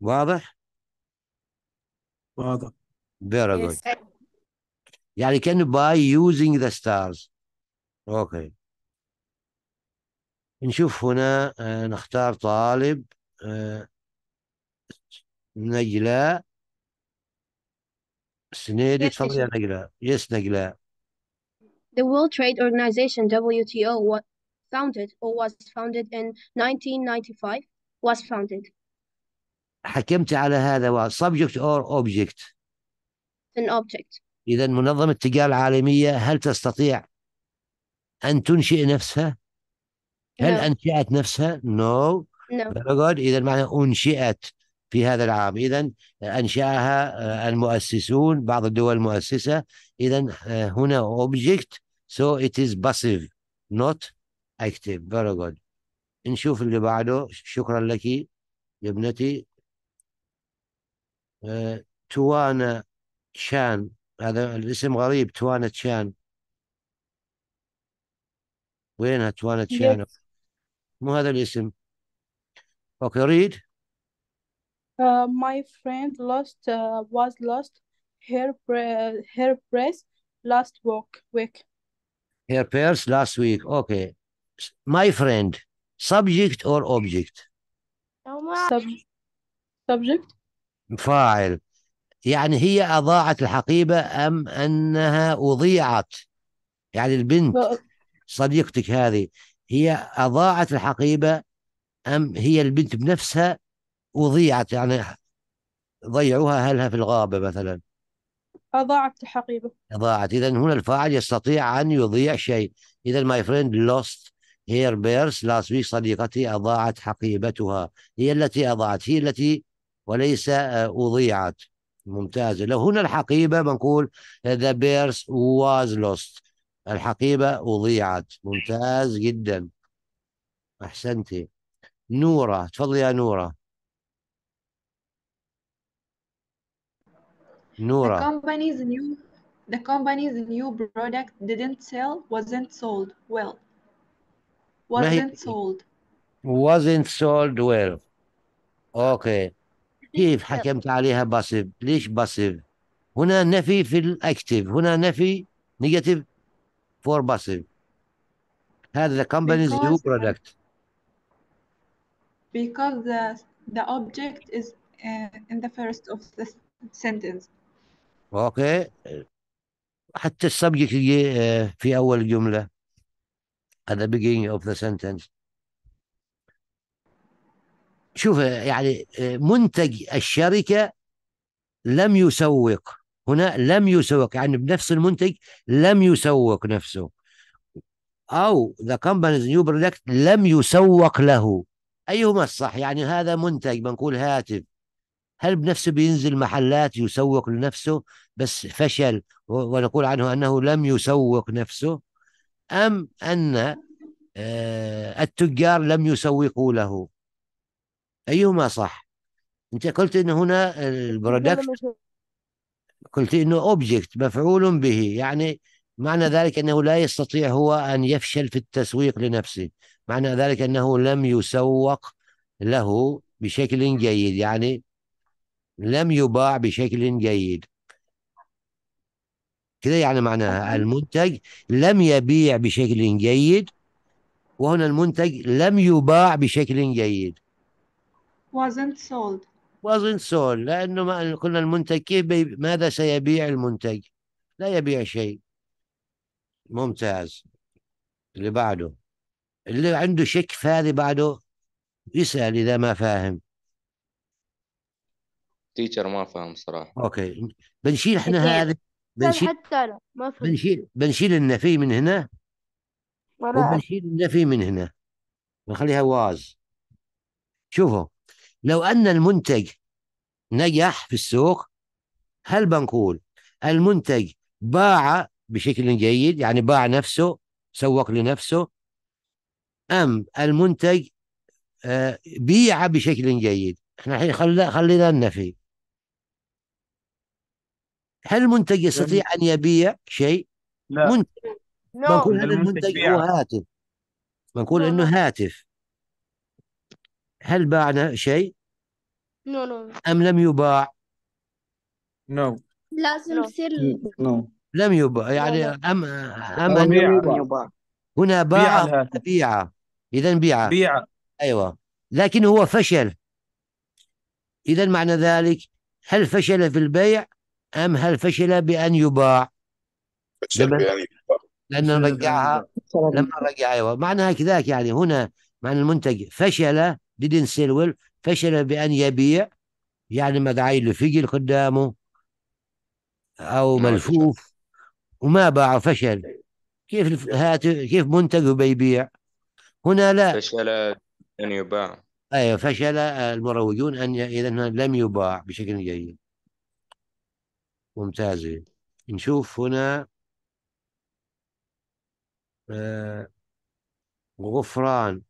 واضح؟ واضح Very good. يعني can buy using the stars. okay نشوف هنا نختار طالب نجلاء سنيدي تفضلي يا نجلاء. يس نجلاء. The World Trade Organization WTO was founded or was founded in 1995 was founded. حكمت على هذا subject or object. an object إذا منظمة التجارة العالمية هل تستطيع أن تنشئ نفسها؟ هل no. أنشأت نفسها؟ نو no. no. إذا معنى أنشئت في هذا العام إذا أنشأها آه، المؤسسون بعض الدول المؤسسة إذا آه، هنا object so it is passive not active very good نشوف اللي بعده شكرا لك يا ابنتي آه، توانا شان هذا الاسم غريب توانة شان وينها توانا شان مو هذا الاسم اوكي ريد Uh, my friend lost uh, was lost her her press last week. week. Her purse last week. Okay. My friend, subject or object? Sub subject. File. يعني هي أضاعت الحقيبة أم أنها أضيعت يعني البنت صديقتك هذه هي أضاعت الحقيبة أم هي البنت بنفسها أضيعت يعني ضيعوها أهلها في الغابة مثلا أضاعت الحقيبة أضاعت إذا هنا الفاعل يستطيع أن يضيع شيء إذا ماي فريند لوست هير بيرس لاست ويك صديقتي أضاعت حقيبتها هي التي أضاعت هي التي وليس آه، أضيعت ممتازة لو هنا الحقيبة بنقول the بيرس was lost الحقيبة أضيعت ممتاز جدا أحسنتي نورة تفضلي يا نورة نورة the company's new the company's new product didn't sell wasn't sold well wasn't sold wasn't sold well okay كيف حكمت عليها باسيف ليش باسيف هنا نفي في الاكتيف هنا نفي نيجاتيف فور باسيف هذا the كومبانيز دو product because the, the object is uh, in the first of the sentence اوكي حتى السبجكت uh, في اول جمله at the beginning of the sentence شوف يعني منتج الشركة لم يسوق هنا لم يسوق يعني بنفس المنتج لم يسوق نفسه أو ذا company's new product لم يسوق له أيهما الصح يعني هذا منتج بنقول هاتف هل بنفسه بينزل محلات يسوق لنفسه بس فشل ونقول عنه أنه لم يسوق نفسه أم أن آه، التجار لم يسوقوا له أيهما صح أنت قلت أن هنا البرودكت قلت أنه أوبجكت مفعول به يعني معنى ذلك أنه لا يستطيع هو أن يفشل في التسويق لنفسه معنى ذلك أنه لم يسوق له بشكل جيد يعني لم يباع بشكل جيد كذا يعني معناها المنتج لم يبيع بشكل جيد وهنا المنتج لم يباع بشكل جيد wasn't sold wasn't sold لأنه ما قلنا المنتج كيف بي... ماذا سيبيع المنتج لا يبيع شيء ممتاز اللي بعده اللي عنده شك في هذه بعده يسأل إذا ما فاهم تيتشر ما فاهم صراحة أوكي بنشيل إحنا هذه بنشيل حتى أنا ما فهم. بنشيل بنشيل النفي من هنا وبنشيل النفي من هنا نخليها واز شوفوا لو أن المنتج نجح في السوق هل بنقول المنتج باع بشكل جيد يعني باع نفسه سوق لنفسه أم المنتج آه، بيع بشكل جيد احنا الحين خلينا النفي هل المنتج يستطيع أن يبيع شيء؟ لا منتج no. بنقول هذا المنتج هو هاتف بنقول إنه هاتف هل باعنا شيء نو نو أم لم يباع نو لازم no. نو لم يباع يعني أم أم لم يباع هنا باع بيع إذا بيع بيع أيوة لكن هو فشل إذا معنى ذلك هل فشل في البيع أم هل فشل بأن يباع فشل بأن يباع لان رجعها لما رجع أيوة معناها كذاك يعني هنا معنى المنتج فشل ديدن سيلويل فشل بأن يبيع يعني مدعي لفجل قدامه أو نعم. ملفوف وما باع فشل كيف هات كيف منتجه بيبيع هنا لا فشل أن يباع أي أيوة، فشل المروجون أن إذا لم يباع بشكل جيد ممتازة نشوف هنا آه غفران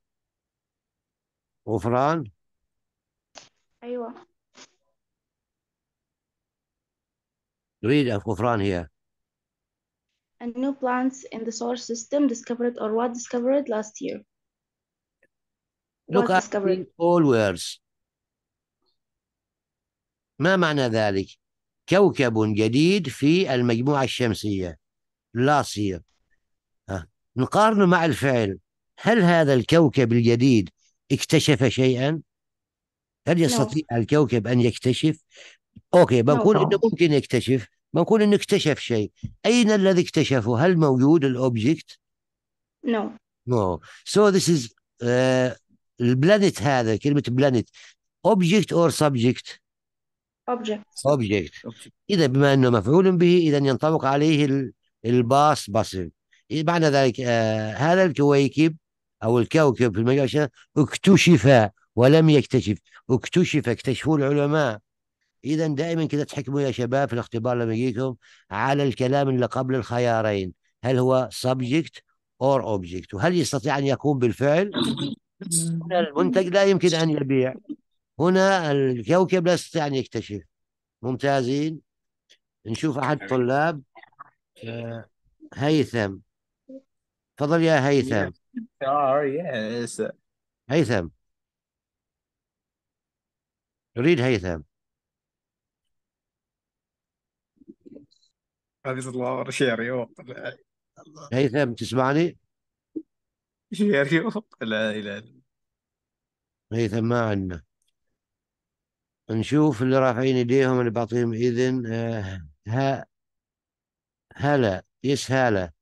غفران أيوة تريد غفران هي A new plants in the solar system discovered or what discovered last year Look at all words ما معنى ذلك كوكب جديد في المجموعة الشمسية last year ها. نقارنه مع الفعل هل هذا الكوكب الجديد اكتشف شيئا هل يستطيع لا. الكوكب أن يكتشف أوكي بنقول إنه ممكن يكتشف بنقول إنه اكتشف شيء أين الذي اكتشفه هل موجود الأوبجكت نو نو سو ذس از البلانيت هذا كلمة بلانيت اوبجكت اور سبجكت اوبجكت إذا بما أنه مفعول به إذا ينطبق عليه الباص باسف معنى ذلك آه هذا الكويكب أو الكوكب في المجال اكتشف ولم يكتشف اكتشف اكتشفوه العلماء إذا دائما كده تحكموا يا شباب في الاختبار لما يجيكم على الكلام اللي قبل الخيارين هل هو subject or object وهل يستطيع أن يقوم بالفعل المنتج لا يمكن أن يبيع هنا الكوكب لا يستطيع أن يكتشف ممتازين نشوف أحد الطلاب آه، هيثم تفضل يا هيثم are, yes. هيثم نريد هيثم هذه الله هيثم تسمعني؟ لا اله الا هيثم ما عندنا نشوف اللي رافعين ايديهم اللي بعطيهم اذن آه، ها هلا يس هلا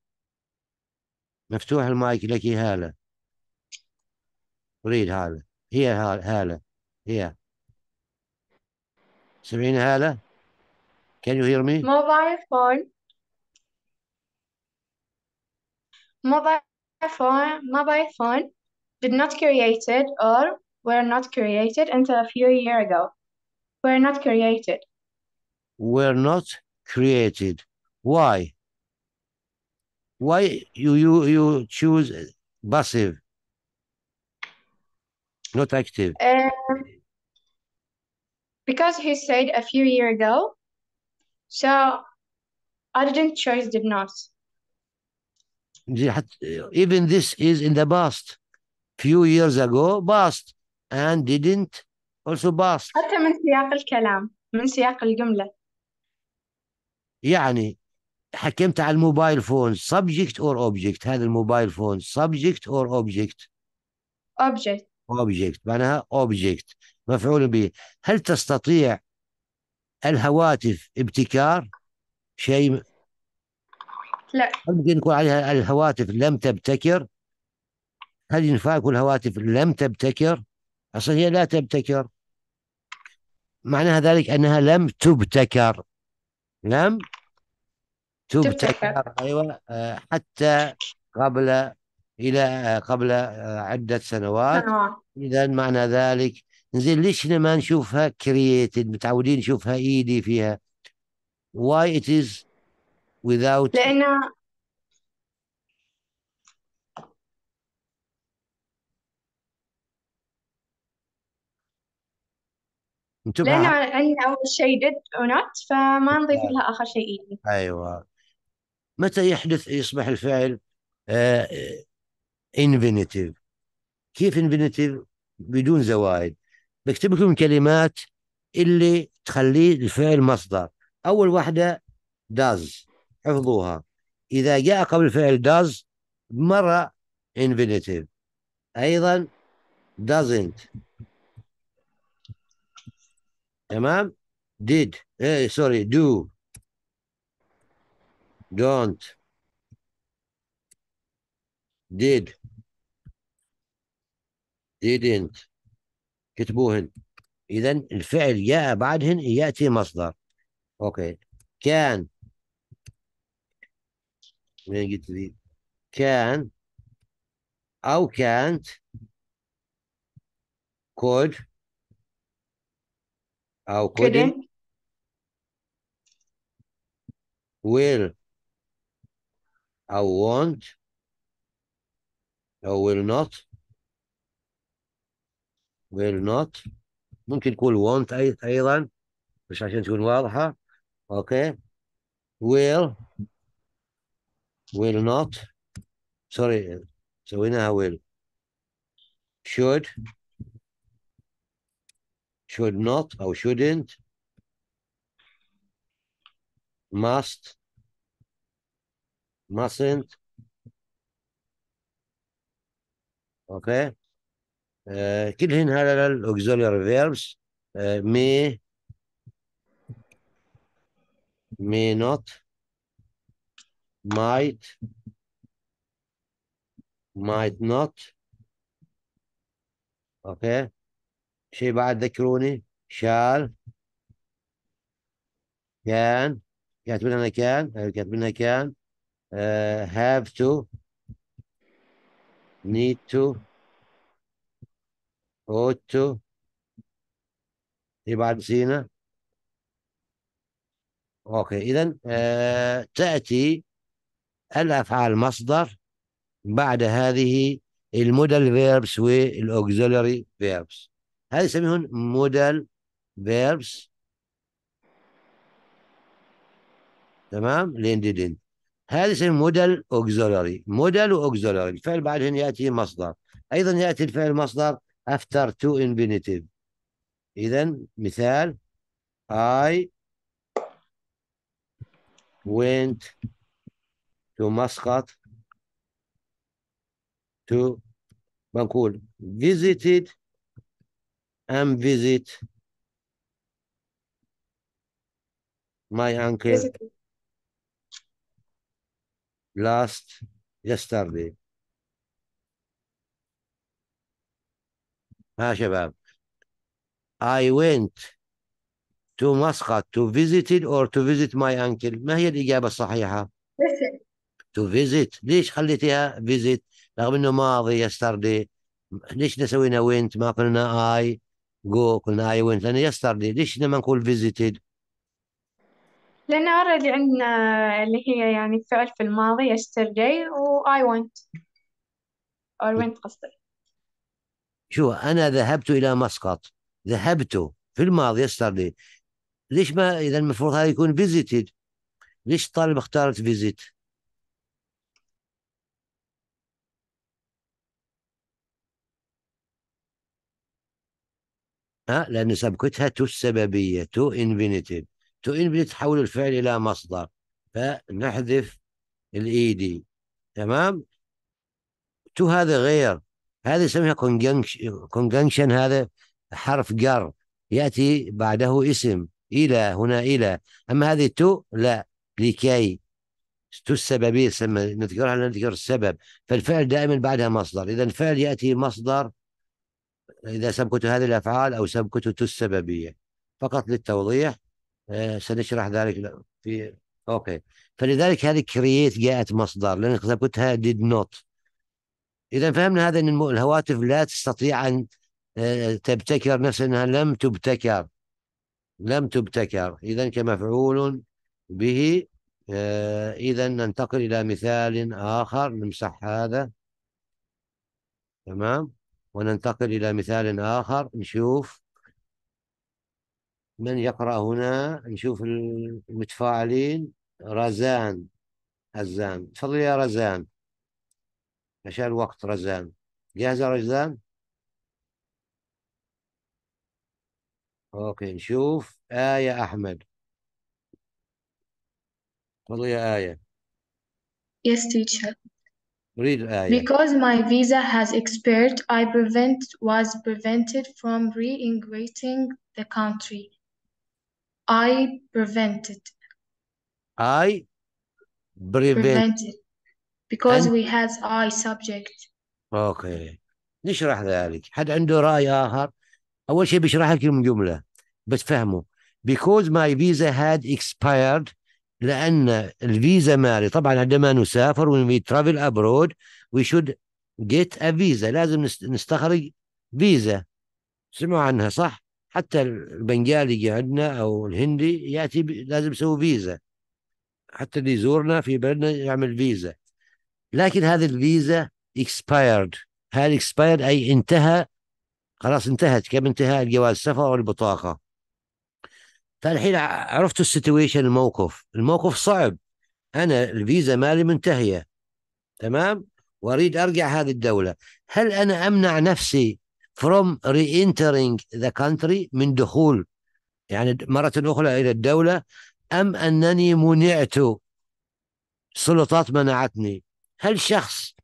مفتوح المايك لك هالة اريد هالة هي هالة هي سمعين هالة can you hear me mobile phone mobile phone mobile phone did not created or were not created until a few years ago were not created were not created why why you you you choose passive, not active? Um, because he said a few year ago, so I didn't choose did not. Even this is in the past, few years ago, past, and didn't also past. حتى من سياق الكلام من سياق الجملة. يعني حكمت على الموبايل فون سبجكت اور اوبجكت هذا الموبايل فون سبجكت اور اوبجكت اوبجكت اوبجكت معناها اوبجكت مفعول به هل تستطيع الهواتف ابتكار شيء لا ممكن يكون عليها الهواتف لم تبتكر هل ينفع يكون الهواتف لم تبتكر اصلا هي لا تبتكر معناها ذلك انها لم تبتكر لم نعم؟ تبتكر ايوه آه، حتى قبل الى آه، قبل آه، عده سنوات, اذا معنى ذلك زين ليش ما نشوفها كرييتد متعودين نشوفها ايدي e فيها why it is without لان لان عندنا اول شيء ديد ونوت فما نضيف لها اخر شيء ايدي e ايوه متى يحدث يصبح إيه الفعل انفينيتيف آه، آه، كيف انفينيتيف بدون زوائد بكتب لكم كلمات اللي تخليه الفعل مصدر اول واحده داز حفظوها اذا جاء قبل الفعل داز مره انفينيتيف ايضا doesn't تمام did ايه سوري do don't did didn't كتبوهن إذا الفعل جاء بعدهن يأتي مصدر أوكي كان من قلت لي كان أو كانت could أو couldn't will I won't, I will not will not ممكن تقول won't أيضا مش عشان تكون واضحة okay. will will not sorry سويناها will should should not or should shouldn't must mustn't اوكي آه كلهن هذا الاوكسيلري فيربس مي may may not might might not اوكي شيء بعد ذكروني شال كان كاتب لنا كان كاتب لنا كان uh, have to, need to, ought to. ايه بعد سينا؟ اوكي اذا uh, تاتي الافعال مصدر بعد هذه المودال فيربس والأوكزيلري فيربس هذه يسميهم مودال فيربس تمام لين ديدنت هذا اسمه موديل اوكزولري موديل واوكزولاري الفعل بعدين ياتي مصدر ايضا ياتي الفعل مصدر افتر تو انفينيتيف اذا مثال I went to مسقط to بنقول visited and visit my uncle visited. last yesterday ها شباب I went to مسقط to visit it or to visit my uncle ما هي الإجابة الصحيحة؟ to visit ليش خليتها visit رغم إنه ماضي yesterday ليش سوينا went ما قلنا I go قلنا I went لأن yesterday ليش لما نقول visited لأن أوريدي عندنا اللي هي يعني فعل في الماضي yesterday و I went or went قصدي شو أنا ذهبت إلى مسقط ذهبت في الماضي yesterday ليش ما إذا المفروض هذا يكون visited ليش الطالب اختارت visit ها لأن سبقتها السببية to infinitive تؤين تحول الفعل إلى مصدر فنحذف الإيدي e تمام تو هذا غير هذا يسميها كونجنكشن هذا حرف جر يأتي بعده اسم إلى هنا إلى أما هذه تو لا لكي تو السببية نذكرها نذكر السبب فالفعل دائما بعدها مصدر إذا الفعل يأتي مصدر إذا سبكت هذه الأفعال أو سبكت تو السببية فقط للتوضيح إيه، سنشرح ذلك في اوكي فلذلك هذه كرييت جاءت مصدر لان كتبتها ديد نوت اذا فهمنا هذا ان الهواتف لا تستطيع ان إيه، تبتكر نفس انها لم تبتكر لم تبتكر اذا كمفعول به إيه، اذا ننتقل الى مثال اخر نمسح هذا تمام وننتقل الى مثال اخر نشوف من يقرأ هنا نشوف المتفاعلين رزان هزان تفضل يا رزان عشان الوقت رزان جاهزة رزان اوكي نشوف آية أحمد تفضل يا آية Yes teacher Read آية. Because my visa has expired, I prevent was prevented from re-ingrating the country. I prevented. I prevent. prevented. Because we had I subject. اوكي نشرح ذلك حد عنده راي اخر اول شيء بشرح لك الجمله بتفهمه because my visa had expired لان الفيزا مالي طبعا عندما نسافر when we travel abroad we should get a visa لازم نستخرج فيزا سمعوا عنها صح حتى البنجالي يجي عندنا او الهندي ياتي لازم يسوي فيزا حتى اللي يزورنا في بلدنا يعمل فيزا لكن هذه الفيزا اكسبايرد هذه اكسبايرد اي انتهى خلاص انتهت كم انتهاء الجواز السفر او البطاقه فالحين عرفت السيتويشن الموقف الموقف صعب انا الفيزا مالي منتهيه تمام واريد ارجع هذه الدوله هل انا امنع نفسي from re-entering the country من دخول يعني مرة أخرى إلى الدولة أم أنني منعت سلطات منعتني هل شخص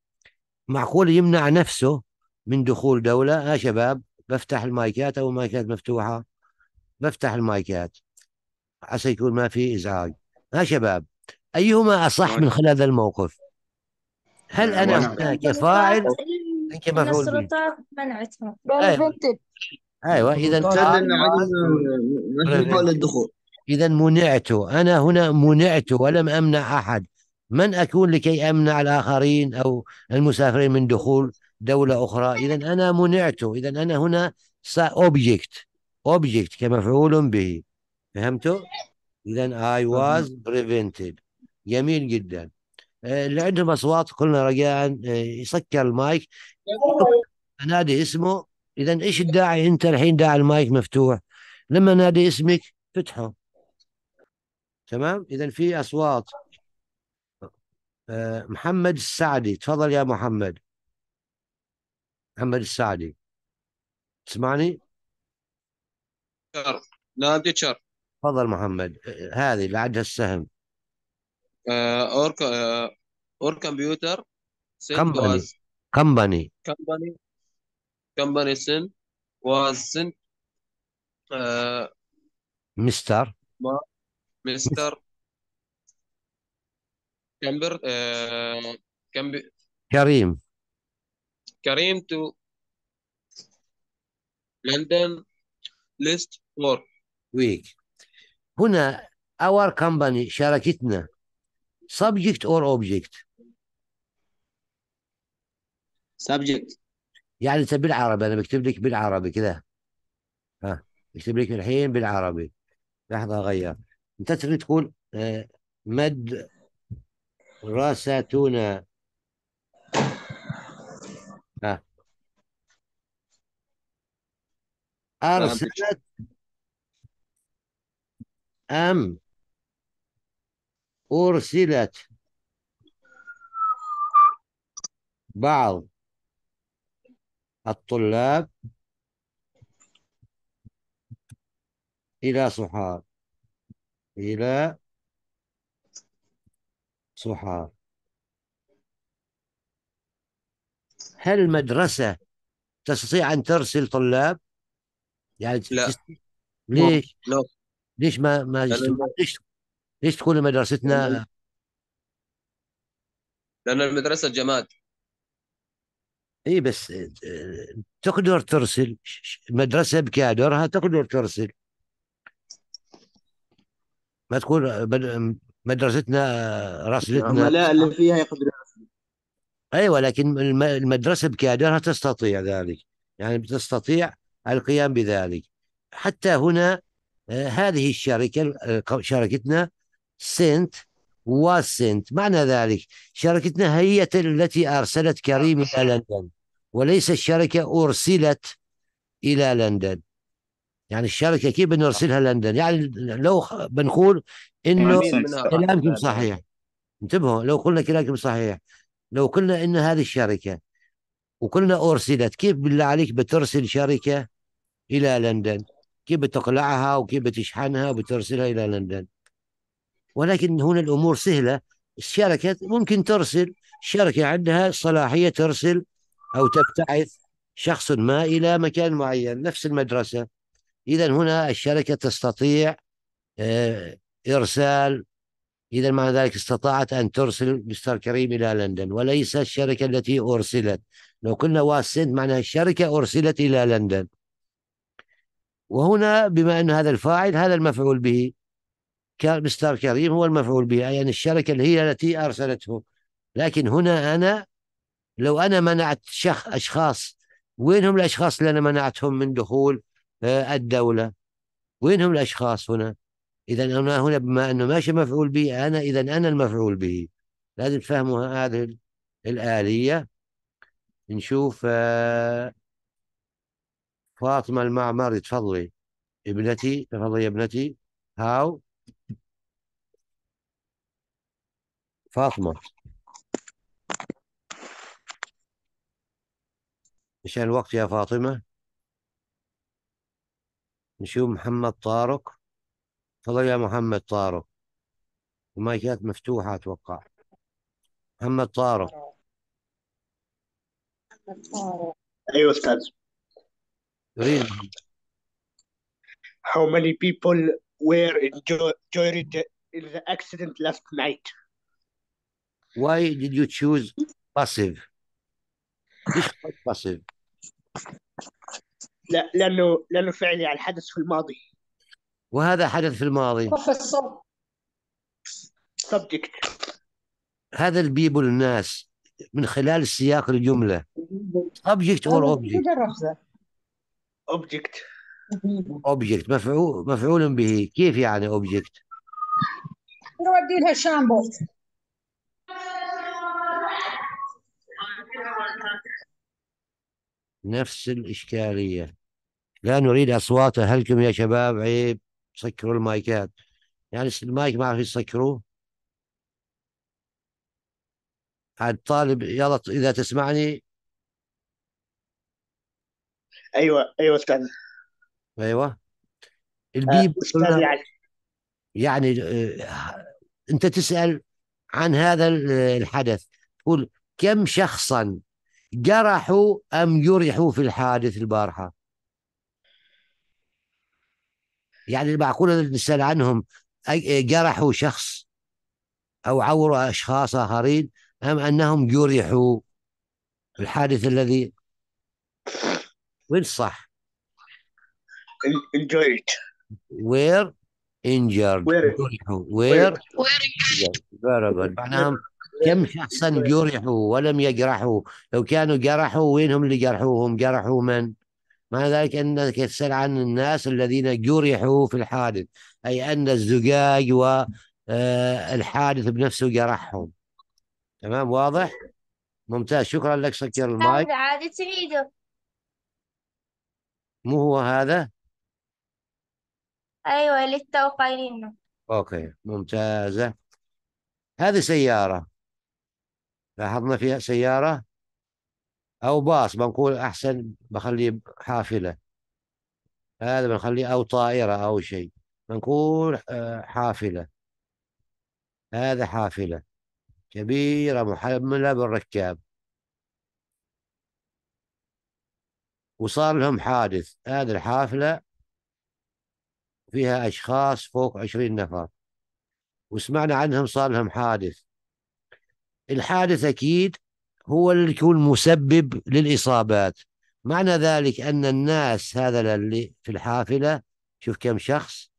معقول يمنع نفسه من دخول دولة يا شباب بفتح المايكات أو المايكات مفتوحة بفتح المايكات عسى يكون ما في إزعاج يا شباب أيهما أصح نعم. من خلال هذا الموقف هل نعم. أنا نعم. كفاعل انت مفعول به السلطات منعتهم ايوه ايوه اذا الدخول اذا منعت انا هنا منعت ولم امنع احد من اكون لكي امنع الاخرين او المسافرين من دخول دوله اخرى اذا انا منعت اذا انا هنا سا اوبجكت اوبجكت كمفعول به فهمتوا اذا اي واز prevented جميل جدا آه، اللي عندهم اصوات قلنا رجاء آه، يسكر المايك نادي اسمه اذا ايش الداعي انت الحين داعي المايك مفتوح لما نادي اسمك فتحه تمام اذا في اصوات آه، محمد السعدي تفضل يا محمد محمد السعدي تسمعني شر نادي شر تفضل محمد آه، هذه اللي عندها السهم اور آه، اور كمبيوتر كمباني company company company sin was sent uh, Mr. Ma Mr. Camber uh, Camber Karim Karim to London list for week هنا our company شركتنا subject or object سبجكت يعني انت بالعربي انا بكتب لك بالعربي كذا ها بكتب لك الحين بالعربي لحظه اغير انت تريد تقول آه، مد راساتونا ها ارسلت ام ارسلت بعض الطلاب إلى صحاب إلى صحاب هل مدرسة تستطيع أن ترسل طلاب؟ يعني لا تست... ليش؟ لا ليش ما ما ليش ليش تكون مدرستنا؟ لأن المدرسة جماد اي بس آه، تقدر ترسل مدرسه بكادرها تقدر ترسل ما تقول آه، مدرستنا آه، راسلتنا العملاء اللي فيها يقدروا ايوه لكن المدرسه بكادرها تستطيع ذلك يعني تستطيع القيام بذلك حتى هنا هذه الشركه شركتنا سنت واسنت معنى ذلك شركتنا هي التي أرسلت كريم إلى لندن وليس الشركة أرسلت إلى لندن يعني الشركة كيف بنرسلها لندن يعني لو بنقول إنه كلامكم صحيح انتبهوا لو قلنا كلامكم صحيح لو قلنا إن هذه الشركة وقلنا أرسلت كيف بالله عليك بترسل شركة إلى لندن كيف بتقلعها وكيف بتشحنها وبترسلها إلى لندن ولكن هنا الامور سهله الشركه ممكن ترسل شركه عندها صلاحيه ترسل او تبتعث شخص ما الى مكان معين نفس المدرسه اذا هنا الشركه تستطيع آه، ارسال اذا مع ذلك استطاعت ان ترسل مستر كريم الى لندن وليس الشركه التي ارسلت لو قلنا واسنت معناها الشركه ارسلت الى لندن وهنا بما ان هذا الفاعل هذا المفعول به مستر كريم هو المفعول به يعني الشركة اللي هي التي أرسلته لكن هنا أنا لو أنا منعت شخ أشخاص وين هم الأشخاص اللي أنا منعتهم من دخول آه، الدولة وين هم الأشخاص هنا إذا أنا هنا بما أنه ماشي مفعول به أنا إذا أنا المفعول به لازم تفهموا هذه الآلية نشوف آه، فاطمة المعمر تفضلي ابنتي تفضلي يا ابنتي هاو فاطمة مشان الوقت يا فاطمة نشوف محمد طارق تفضل يا محمد طارق المايكات مفتوحة أتوقع محمد طارق أيوة أستاذ تريد How many people were injured in the accident last night? why did you choose passive ليش اخترت passive لا لانه لانه فعلي على الحدث في الماضي وهذا حدث في الماضي سبجكت هذا البيبل الناس من خلال سياق الجمله subject or object object object مفعول مفعول به كيف يعني object نودي لها شامبو نفس الإشكالية لا نريد أصوات أهلكم يا شباب عيب سكروا المايكات يعني المايك ما عرف يسكروه عاد طالب يلا إذا تسمعني أيوة أيوة أستاذ أيوة آه، البيب أستاذ يعني يعني آه، أنت تسأل عن هذا الحدث تقول كم شخصا جرحوا أم جرحوا في الحادث البارحة يعني المعقول ان نسأل عنهم جرحوا شخص أو عوروا أشخاص آخرين أم أنهم جرحوا الحادث الذي وين الصح؟ injured وير injured وير وير where very good معناها نعم. كم إيه، شخصا إيه. جرحوا ولم يجرحوا لو كانوا جرحوا وين هم اللي جرحوهم جرحوا من مع ذلك أنك تسأل عن الناس الذين جرحوا في الحادث أي أن الزجاج والحادث آه، بنفسه جرحهم تمام واضح ممتاز شكرا لك سكر المايك عادي تعيده مو هو هذا أيوة للتو قايلينه أوكي ممتازة هذه سيارة لاحظنا فيها سيارة أو باص بنقول أحسن بخليه حافلة هذا بنخليه أو طائرة أو شيء بنقول آه، حافلة هذا حافلة كبيرة محملة بالركاب وصار لهم حادث هذه الحافلة فيها أشخاص فوق عشرين نفر وسمعنا عنهم صار لهم حادث الحادث أكيد هو اللي يكون مسبب للإصابات معنى ذلك أن الناس هذا اللي في الحافلة شوف كم شخص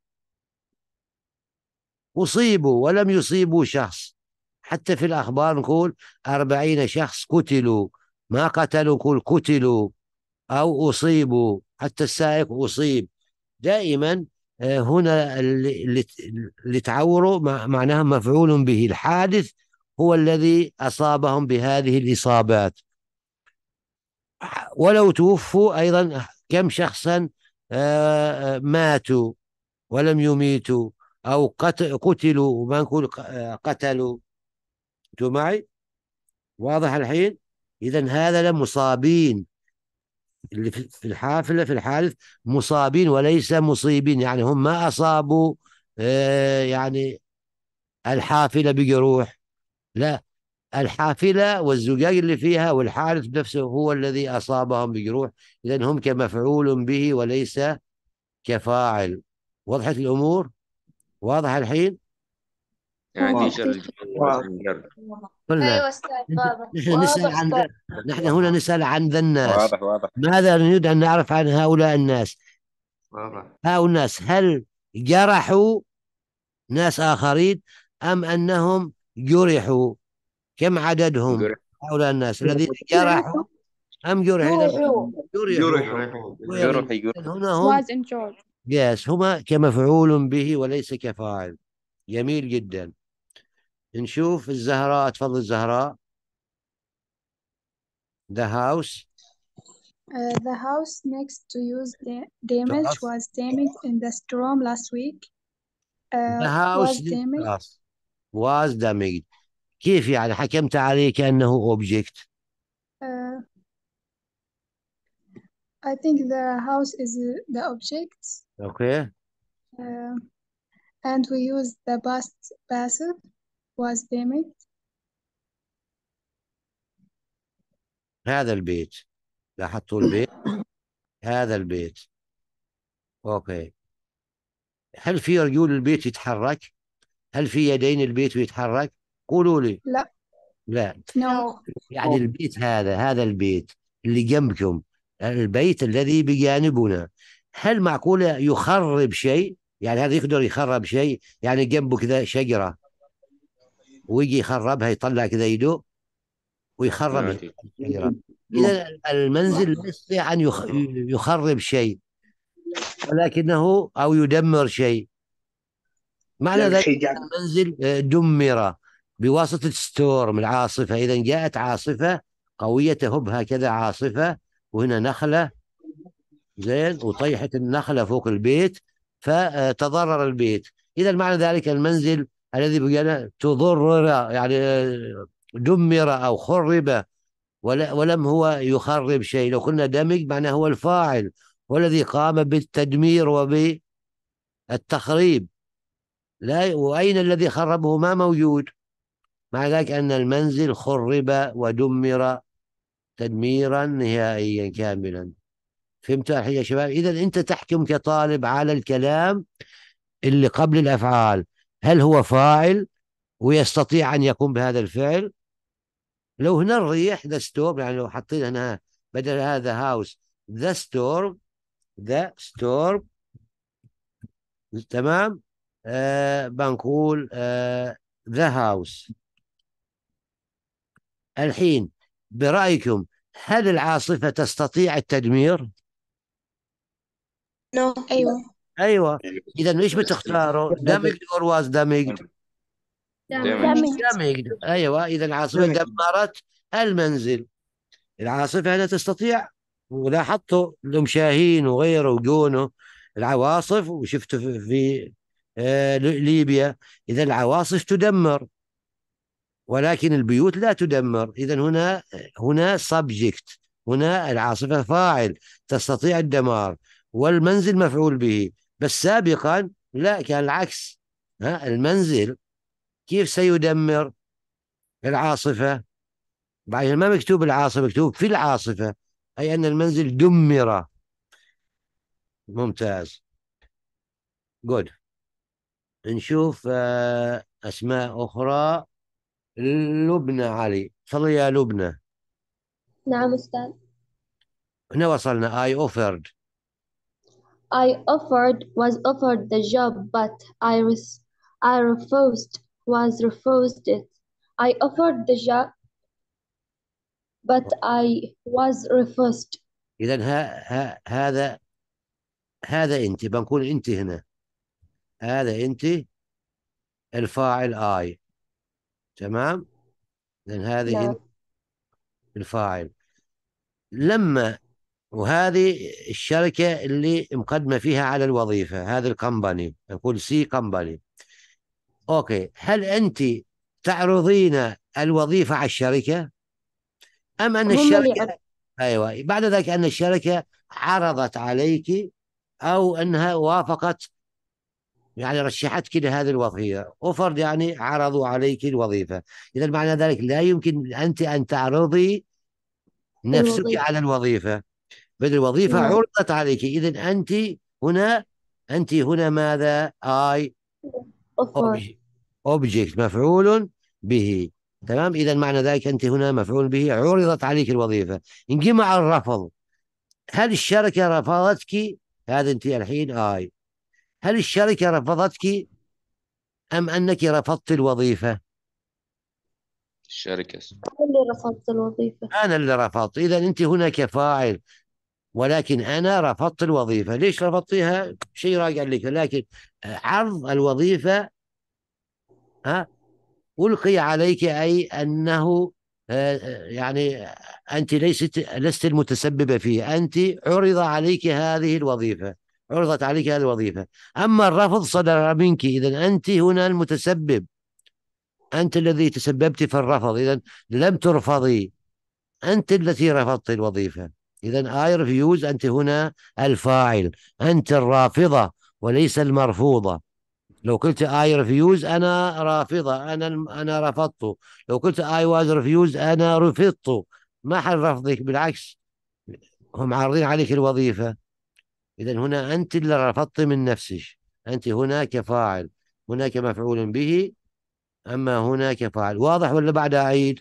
أصيبوا ولم يصيبوا شخص حتى في الأخبار نقول أربعين شخص قتلوا ما قتلوا نقول قتلوا أو أصيبوا حتى السائق أصيب دائما آه، هنا اللي تعوره معناها مفعول به الحادث هو الذي أصابهم بهذه الإصابات ولو توفوا أيضا كم شخصا آه، آه، ماتوا ولم يميتوا أو قتلوا وما نقول آه، قتلوا أنتوا معي واضح الحين إذا هذا مصابين اللي في الحافلة في الحادث مصابين وليس مصيبين يعني هم ما أصابوا يعني الحافلة بجروح لا الحافلة والزجاج اللي فيها والحارث نفسه هو الذي أصابهم بجروح إذا هم كمفعول به وليس كفاعل وضحت الأمور واضح أيوة الحين نحن هنا نسأل عن ذا الناس واضح واضح ماذا نريد أن نعرف عن هؤلاء الناس هؤلاء الناس هل جرحوا ناس آخرين أم أنهم جرحوا كم عددهم هؤلاء الناس الذين جرحوا أم جرحوا جرحوا جرحوا هنا هم يس هما كمفعول به وليس كفاعل جميل جدا نشوف الزهراء تفضل الزهراء the house Uh, the house next to you damage was damaged in the storm last week. Uh, the house was damaged. was damaged كيف يعني حكمت عليه كأنه object uh, I think the house is the object okay uh, and we use the past passive was damaged هذا البيت لاحظتوا البيت هذا البيت اوكي هل في رجول البيت يتحرك هل في يدين البيت ويتحرك قولوا لي لا لا no. يعني البيت هذا هذا البيت اللي جنبكم البيت الذي بجانبنا هل معقولة يخرب شيء يعني هذا يقدر يخرب شيء يعني جنبه كذا شجرة ويجي يخربها يطلع كذا يده ويخرب نعم. الشجرة نعم. إذا المنزل لا يستطيع أن يخرب شيء ولكنه أو يدمر شيء معنى يعني ذلك المنزل آه، دمر بواسطة ستورم العاصفة إذا جاءت عاصفة قوية تهب هكذا عاصفة وهنا نخلة زين وطيحت النخلة فوق البيت فتضرر البيت إذا معنى ذلك المنزل الذي بقينا تضرر يعني آه، دمر أو خرب ولم هو يخرب شيء لو قلنا دمج معناه هو الفاعل والذي قام بالتدمير وبالتخريب لا وأين الذي خربه ما موجود مع ذلك أن المنزل خرب ودمر تدميرا نهائيا كاملا فهمت الحين يا شباب إذا أنت تحكم كطالب على الكلام اللي قبل الأفعال هل هو فاعل ويستطيع أن يقوم بهذا الفعل لو هنا الريح ذا ستورم يعني لو حطينا هنا بدل هذا هاوس ذا ستورم ذا ستورم تمام آه، بنقول ذا آه، هاوس الحين برأيكم هل العاصفة تستطيع التدمير؟ نو no. أيوة. أيوه أيوه إذا إيش بتختاروا؟ دمج أور واز دمجد؟ دمجد أيوه إذا العاصفة دمرت المنزل العاصفة لا تستطيع ولاحظتوا المشاهين وغيره وجونه العواصف وشفته في آه، ليبيا إذا العواصف تدمر ولكن البيوت لا تدمر إذا هنا هنا سبجكت هنا العاصفة فاعل تستطيع الدمار والمنزل مفعول به بس سابقا لا كان العكس ها المنزل كيف سيدمر العاصفة بعدين ما مكتوب العاصفة مكتوب في العاصفة أي أن المنزل دمر ممتاز جود نشوف أسماء أخرى لبنى علي صلى يا لبنى نعم أستاذ هنا وصلنا I offered I offered was offered the job but I was I refused was refused it I offered the job but I was refused إذا ها ها هذا هذا أنت بنقول أنت هنا هذا انت الفاعل اي تمام لان هذه نعم. انت الفاعل لما وهذه الشركة اللي مقدمة فيها على الوظيفة هذه الكمباني نقول سي كمباني أوكي هل أنت تعرضين الوظيفة على الشركة أم أن الشركة أيوة بعد ذلك أن الشركة عرضت عليك أو أنها وافقت يعني رشحت كل هذه الوظيفة وفرض يعني عرضوا عليك الوظيفة إذا معنى ذلك لا يمكن أنت أن تعرضي نفسك الوظيفة. على الوظيفة بل الوظيفة نعم. عرضت عليك إذا أنت هنا أنت هنا ماذا أي أوبجكت مفعول به تمام إذا معنى ذلك أنت هنا مفعول به عرضت عليك الوظيفة انجمع الرفض هل الشركة رفضتك هذا أنت الحين أي هل الشركة رفضتك أم أنك رفضت الوظيفة؟ الشركة أنا اللي رفضت الوظيفة أنا اللي رفضت إذا أنت هنا كفاعل ولكن أنا رفضت الوظيفة ليش رفضتيها؟ شيء راجع لك لكن عرض الوظيفة ها ألقي عليك أي أنه آه، آه، يعني أنت ليست لست المتسببة فيه أنت عرض عليك هذه الوظيفة عرضت عليك هذه الوظيفة أما الرفض صدر منك إذا أنت هنا المتسبب أنت الذي تسببت في الرفض إذا لم ترفضي أنت التي رفضت الوظيفة إذا آي ريفيوز أنت هنا الفاعل أنت الرافضة وليس المرفوضة لو قلت اي ريفيوز انا رافضه انا انا رفضت لو قلت اي واز ريفيوز انا رفضت ما حل رفضك بالعكس هم عارضين عليك الوظيفه إذا هنا أنت اللي رفضت من نفسك أنت هنا كفاعل هناك مفعول به أما هنا كفاعل واضح ولا بعد أعيد؟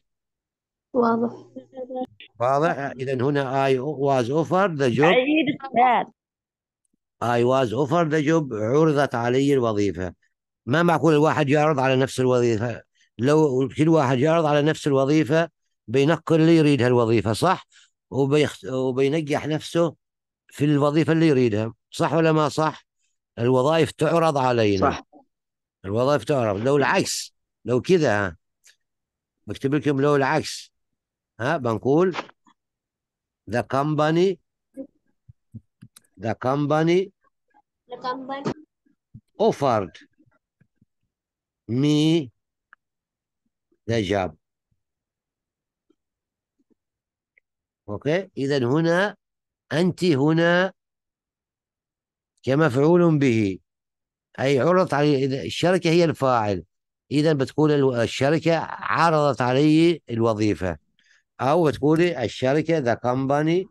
واضح واضح إذا هنا I was offered the job أعيد I was offered the job عرضت علي الوظيفة ما معقول الواحد يعرض على نفس الوظيفة لو كل واحد يعرض على نفس الوظيفة بينقل اللي يريد هالوظيفة صح وبيخ... وبينجح نفسه في الوظيفة اللي يريدها صح ولا ما صح الوظائف تعرض علينا صح الوظائف تعرض لو العكس لو كذا بكتب لكم لو العكس ها بنقول the company the company the company offered me the job اوكي اذا هنا أنت هنا كمفعول به أي عرضت علي الشركة هي الفاعل إذا بتقول الشركة عرضت علي الوظيفة أو بتقولي الشركة the company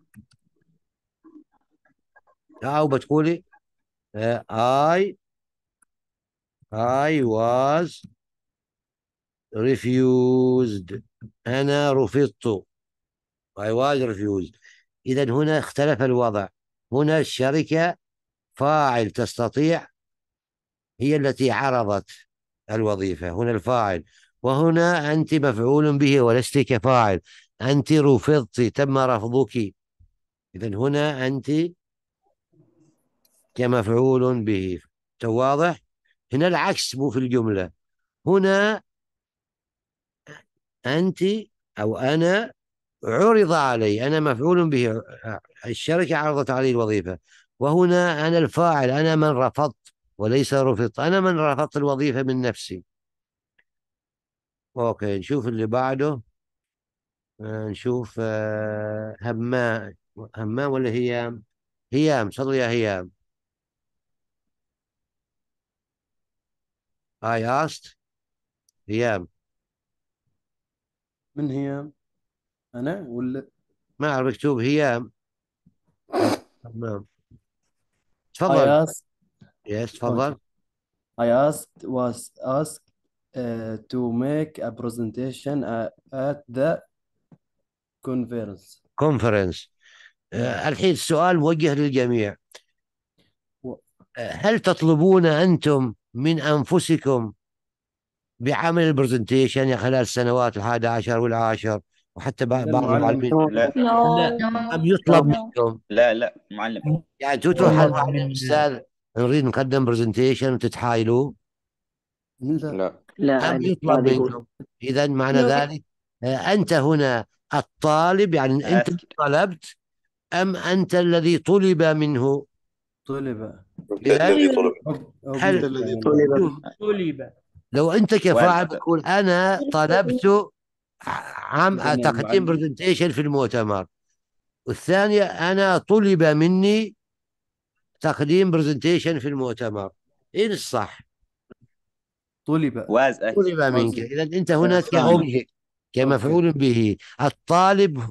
أو بتقولي آه، I I was refused أنا رفضت I was refused إذا هنا اختلف الوضع هنا الشركة فاعل تستطيع هي التي عرضت الوظيفة هنا الفاعل وهنا أنت مفعول به ولست كفاعل أنت رفضت تم رفضك إذا هنا أنت كمفعول به واضح هنا العكس مو في الجملة هنا أنت أو أنا عرض علي أنا مفعول به الشركة عرضت علي الوظيفة وهنا أنا الفاعل أنا من رفضت وليس رفضت أنا من رفضت الوظيفة من نفسي أوكي نشوف اللي بعده آه، نشوف همام آه، همام ولا هيام هيام صلوا يا هيام I asked هيام من هيام انا ولا ما اعرف مكتوب هي تمام نعم. تفضل I asked يس تفضل I asked was asked uh, to make a presentation uh, at the conference. كونفرنس uh, الحين السؤال موجه للجميع uh, هل تطلبون انتم من انفسكم بعمل البرزنتيشن خلال السنوات الحادي عشر والعاشر وحتى بعض المعلمين لا لا أم يطلب منكم لا لا معلم يعني تو تروح الاستاذ نريد نقدم برزنتيشن وتتحايلوا لا لا أم يطلب منكم إذا معنى ذلك آه، أنت هنا الطالب يعني أه. أنت طلبت أم أنت الذي طلب منه طلب الذي طلب الذي طلب طلب لو أنت كفاعل تقول أنا طلبت عام تقديم برزنتيشن في المؤتمر والثانية أنا طلب مني تقديم برزنتيشن في المؤتمر إن إيه الصح طلب طلب منك إذا أنت هنا كمفعول به الطالب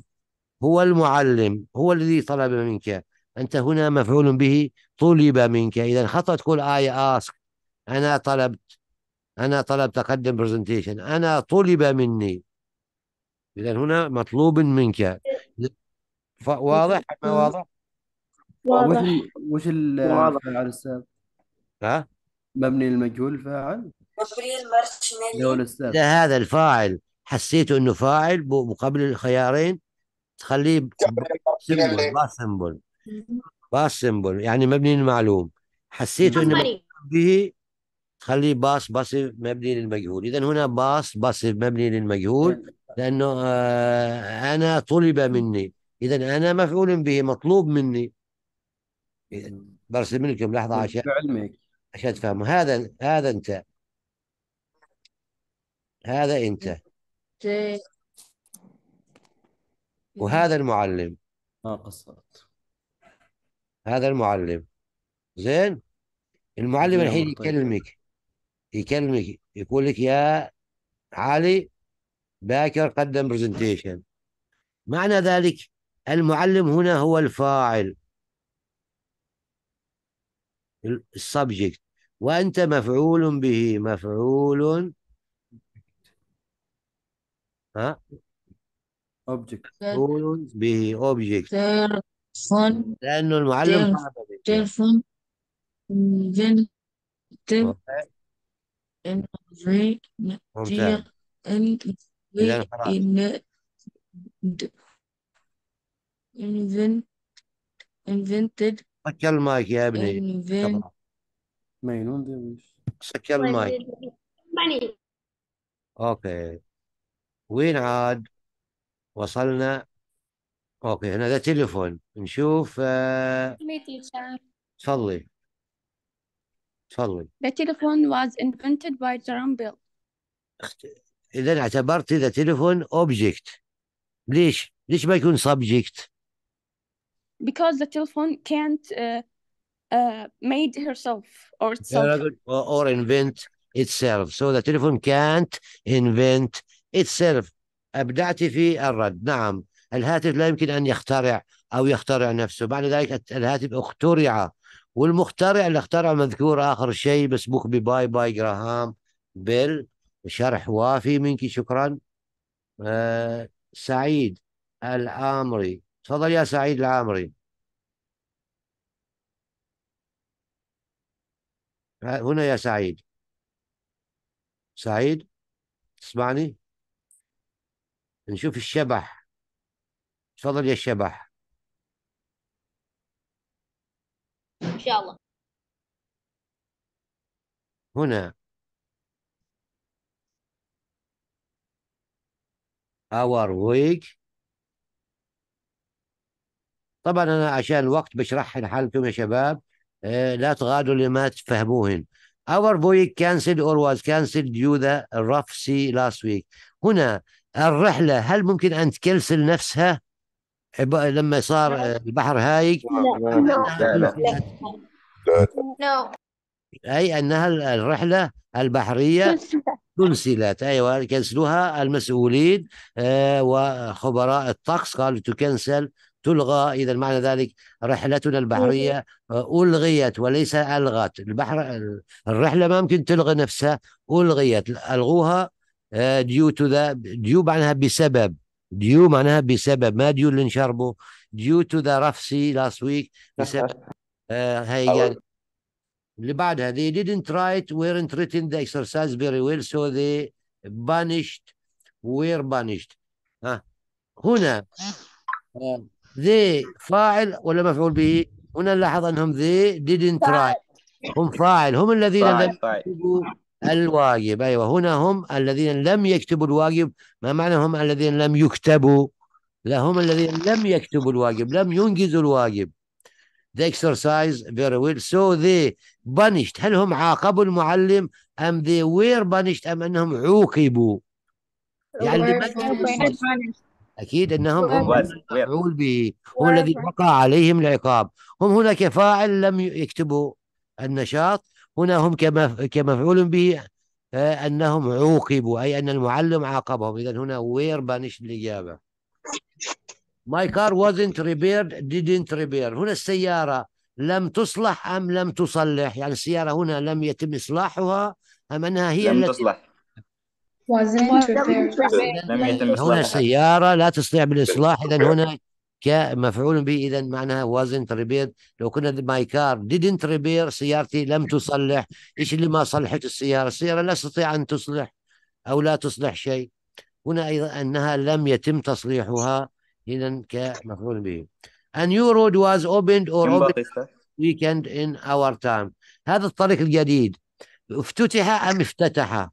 هو المعلم هو الذي طلب منك أنت هنا مفعول به طلب منك إذا خطأ تقول I ask أنا طلبت أنا طلبت أقدم برزنتيشن أنا طلب مني إذا هنا مطلوب منك واضح ما واضح؟ واضح وش ال واضح الفاعل أستاذ؟ ها؟ مبني للمجهول الفاعل؟ مبني المرشميلي هو هذا الفاعل حسيته إنه فاعل مقابل الخيارين تخليه سمبل يعني. باس سمبل باس سمبل يعني مبني للمعلوم حسيته إنه مبني به تخليه باص باص مبني للمجهول إذا هنا باص باص مبني للمجهول لأنه آه، أنا طلب مني إذا أنا مفعول به مطلوب مني برسم لكم لحظة عشان علمك عشان تفهموا هذا هذا أنت هذا أنت وهذا المعلم ما قصرت هذا المعلم زين المعلم الحين طيب. يكلمك يكلمك يقول لك يا علي باكر قدم برزنتيشن معنى ذلك المعلم هنا هو الفاعل السبجكت وأنت مفعول به مفعول ها اوبجكت مفعول به اوبجكت لأنه المعلم تلفون ممتاز إذا invented سكر المايك يا ابني مينون دي مش سكر المايك اوكي وين عاد وصلنا اوكي هنا ذا تليفون نشوف آه، تفضلي تفضلي The telephone was invented by Jerome Bell اذا اعتبرت اذا تليفون اوبجكت ليش؟ ليش ما يكون subject؟ because the telephone can't uh, uh, made herself or itself or invent itself so the telephone can't invent itself أبدعت في الرد نعم الهاتف لا يمكن أن يخترع أو يخترع نفسه بعد ذلك الهاتف اخترع والمخترع اللي اخترع مذكور آخر شيء مسبوق بباي باي جراهام بيل شرح وافي منك شكرا آه سعيد العامري تفضل يا سعيد العامري آه، هنا يا سعيد سعيد تسمعني نشوف الشبح تفضل يا الشبح ان شاء الله هنا our week طبعا انا عشان الوقت بشرح لحالكم يا شباب آه لا تغادروا لما تفهموهن our week cancelled or was cancelled due the rough sea last week هنا الرحله هل ممكن ان تكنسل نفسها لما صار آه، البحر هايج لا, لا. لا. اي انها الرحله البحريه كنسلت أيوة كنسلوها المسؤولين آه، وخبراء الطقس قالوا تكنسل تلغى إذا معنى ذلك رحلتنا البحرية ألغيت وليس ألغت البحر الرحلة ما ممكن تلغي نفسها ألغيت ألغوها ديو تو ذا ديو معناها بسبب ديو معناها بسبب ما ديو اللي نشربه ديو تو ذا رفسي لاست ويك بسبب هاي آه، يعني اللي بعدها they didn't write weren't written the exercise very well so they banished were banished ها هنا آه, they فاعل ولا مفعول به هنا نلاحظ انهم they didn't write هم فاعل هم الذين لم يكتبوا الواجب ايوه هنا هم الذين لم يكتبوا الواجب ما معنى هم الذين لم يكتبوا لا هم الذين لم يكتبوا الواجب لم ينجزوا الواجب they exercise very well so they punished هل هم عاقبوا المعلم أم they were punished أم أنهم عوقبوا يعني أكيد أنهم هم مفعول به هو الذي وقع عليهم العقاب هم هنا كفاعل لم يكتبوا النشاط هنا هم كمفعول به آه، أنهم عوقبوا أي أن المعلم عاقبهم إذا هنا وير بانش الإجابة ماي كار وازنت repaired ديدنت ريبير هنا السيارة لم تصلح أم لم تصلح يعني السيارة هنا لم يتم إصلاحها أم أنها هي لم التي تصلح لم يتم إصلاحها هنا السيارة لا تستطيع بالإصلاح إذا هنا كمفعول به إذا معناها wasn't repaired لو كنا my car didn't repair سيارتي لم تصلح إيش اللي ما صلحت السيارة السيارة لا تستطيع أن تصلح أو لا تصلح شيء هنا أيضا أنها لم يتم تصليحها إذا كمفعول به A new road was opened or opened weekend in our time هذا الطريق الجديد افتتح أم افتتح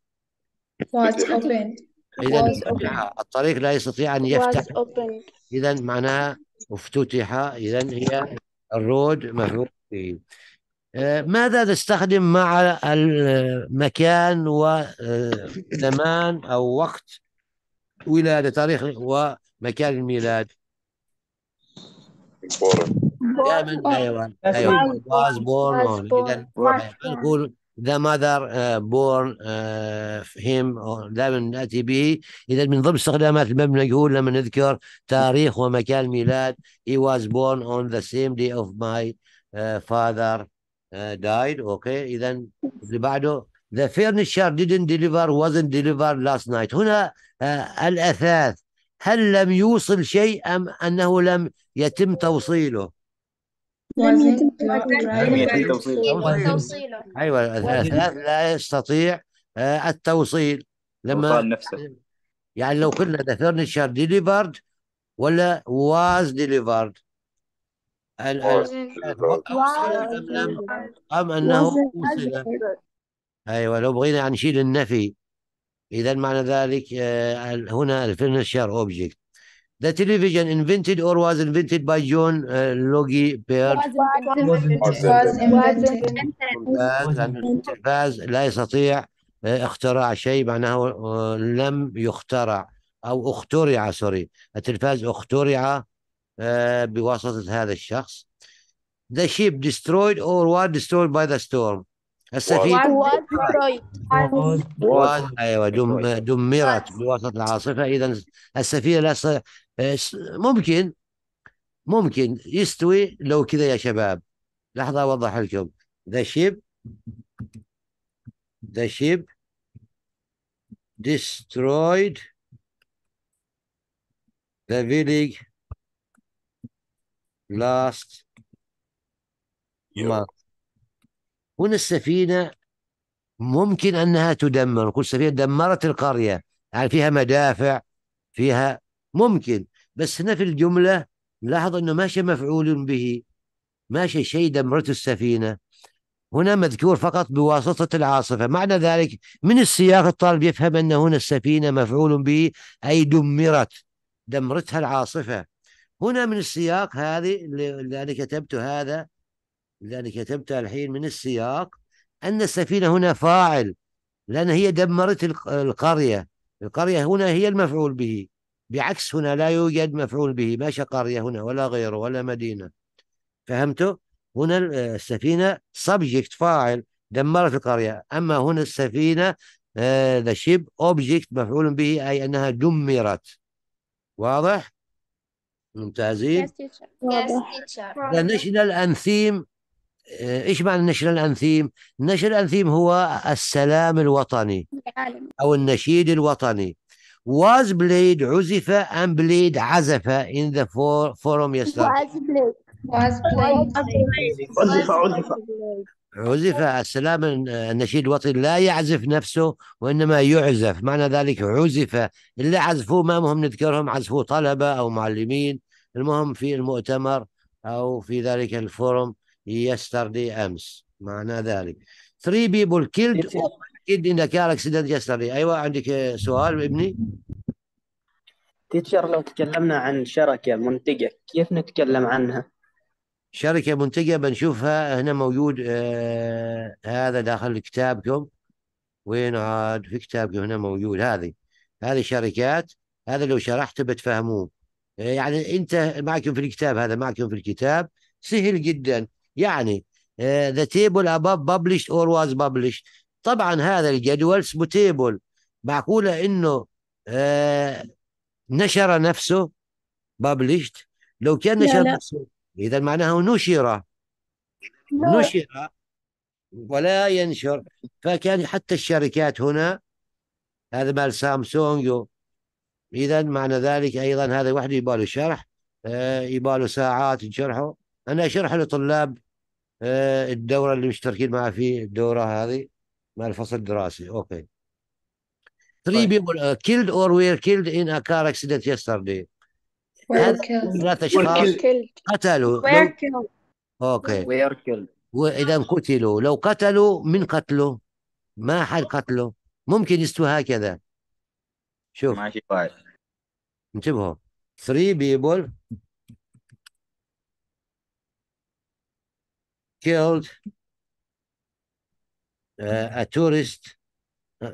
was opened إذا الطريق لا يستطيع أن يفتح إذا معناها افتتح إذا هي الرود مفعول به آه، ماذا تستخدم مع المكان وزمان آه، أو وقت ولادة تاريخ و مكان الميلاد يا من ايوه ايوه was born on اذا نقول the mother uh, born uh, him uh, دائما ناتي به اذا من ضمن استخدامات المبنى يقول لما نذكر تاريخ ومكان الميلاد he was born on the same day of my uh, father died اوكي اذا اللي بعده the furniture didn't deliver wasn't delivered last night هنا الاثاث هل لم يوصل شيء أم أنه لم يتم توصيله لم يتم توصيله أيوة الثلاث لا يستطيع آه، التوصيل لما يعني لو كنا ذا furniture ديليفرد ولا واز ديليفرد أم أنه أوصل أيوة لو بغينا نشيل النفي اذا معنى ذلك آه، هنا الفينشر اوبجكت The television invented or was invented by John uh, Logie Baird. التلفاز لا يستطيع آه، اختراع شيء معناه لم يخترع أو اخترع سوري التلفاز اخترع بواسطة هذا الشخص. The ship destroyed or was destroyed by the storm. أيوة، هسه في ايوه دم دمرت بواسطة العاصفه اذا السفينه لا ممكن ممكن يستوي لو كذا يا شباب لحظه اوضح لكم ذا شيب ذا شيب destroyed the village last month. هنا السفينة ممكن أنها تدمر كل سفينة دمرت القرية يعني فيها مدافع فيها ممكن بس هنا في الجملة نلاحظ أنه ما شيء مفعول به ما شيء شيء دمرته السفينة هنا مذكور فقط بواسطة العاصفة معنى ذلك من السياق الطالب يفهم أن هنا السفينة مفعول به أي دمرت دمرتها العاصفة هنا من السياق هذه اللي أنا كتبته هذا لأني كتبتها الحين من السياق أن السفينة هنا فاعل لأن هي دمرت القرية القرية هنا هي المفعول به بعكس هنا لا يوجد مفعول به ما قرية هنا ولا غيره ولا مدينة فهمت هنا السفينة subject فاعل دمرت القرية أما هنا السفينة ذا شيب اوبجكت مفعول به أي أنها دمرت واضح ممتازين yes, teacher. Yes, teacher. The national anthem آه، ايش معنى نشر الانثيم؟ نشر الانثيم هو السلام الوطني او النشيد الوطني was played عزف ام بليد عزف in the for, forum yesterday was played عزف عزف عزف السلام النشيد الوطني لا يعزف نفسه وانما يعزف معنى ذلك عزف اللي عزفوه ما مهم نذكرهم عزفوه طلبه او معلمين المهم في المؤتمر او في ذلك الفورم yesterday امس معنى ذلك 3 people killed kid in the car accident yesterday ايوه عندك سؤال ابني تيتشر لو تكلمنا عن شركه منتجه كيف نتكلم عنها شركه منتجه بنشوفها هنا موجود آه هذا داخل كتابكم وين عاد في كتابكم هنا موجود هذه هذه شركات هذا لو شرحته بتفهموه يعني انت معكم في الكتاب هذا معكم في الكتاب سهل جدا يعني ذا تيبل أباب ببلش أور واز ببلش طبعا هذا الجدول اسمه تيبل معقولة إنه آه, نشر نفسه ببلشت لو كان نشر لا لا. نفسه إذا معناه نشر نشر ولا ينشر فكان حتى الشركات هنا هذا مال سامسونج إذا معنى ذلك أيضا هذا وحده يباله شرح يبالو آه، يباله ساعات شرحه أنا أشرح لطلاب آه، الدورة اللي مشتركين معها في الدورة هذه مع الفصل الدراسي اوكي 3 بيبول كيلد اور وير كيلد ان ا كار اكسيدنت يسترداي هذا ثلاثة اشخاص قتلوا اوكي وير كيلد واذا قتلوا لو قتلوا من قتله ما حد قتله ممكن يستوى هكذا شوف ماشي انتبهوا 3 people killed uh, a tourist uh,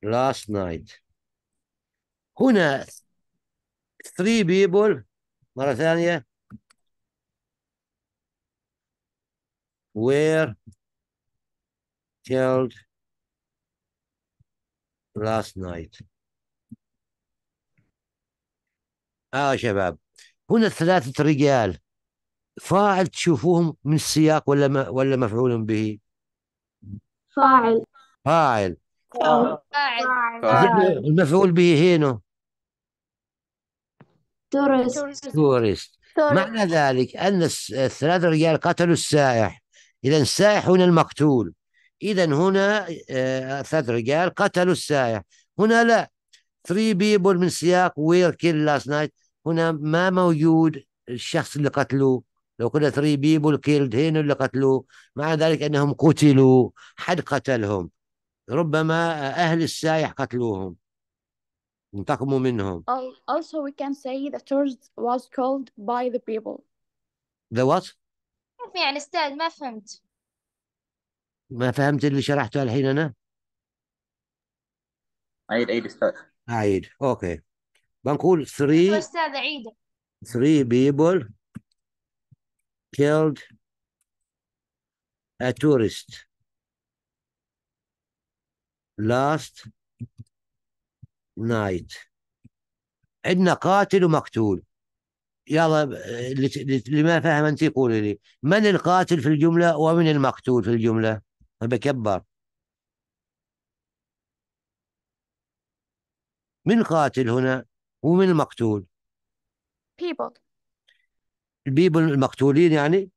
last night. هنا three people مرة ثانية were killed last night. آه شباب هنا ثلاثة رجال فاعل تشوفوهم من السياق ولا ما ولا مفعول به؟ فاعل فاعل فاعل المفعول به هينو تورست تورست معنى ذلك أن الثلاثة رجال قتلوا السائح إذا السائح هنا المقتول إذا هنا ثلاث رجال قتلوا السائح هنا لا ثري بيبل من سياق وير كيل لاست نايت هنا ما موجود الشخص اللي قتلوه لو كنا ثري بيبول كيلد هين اللي قتلوه مع ذلك انهم قتلوا حد قتلهم ربما اهل السايح قتلوهم انتقموا منهم um, also we can say the church was called by the people the what كيف يعني استاذ ما فهمت ما فهمت اللي شرحته الحين انا عيد عيد استاذ عيد اوكي بنقول three أستاذ عيدة 3 people killed a tourist last night عندنا قاتل ومقتول يلا اللي ما فاهم انت قولي لي من القاتل في الجمله ومن المقتول في الجمله بكبر من قاتل هنا ومن المقتول people البيبل المقتولين يعني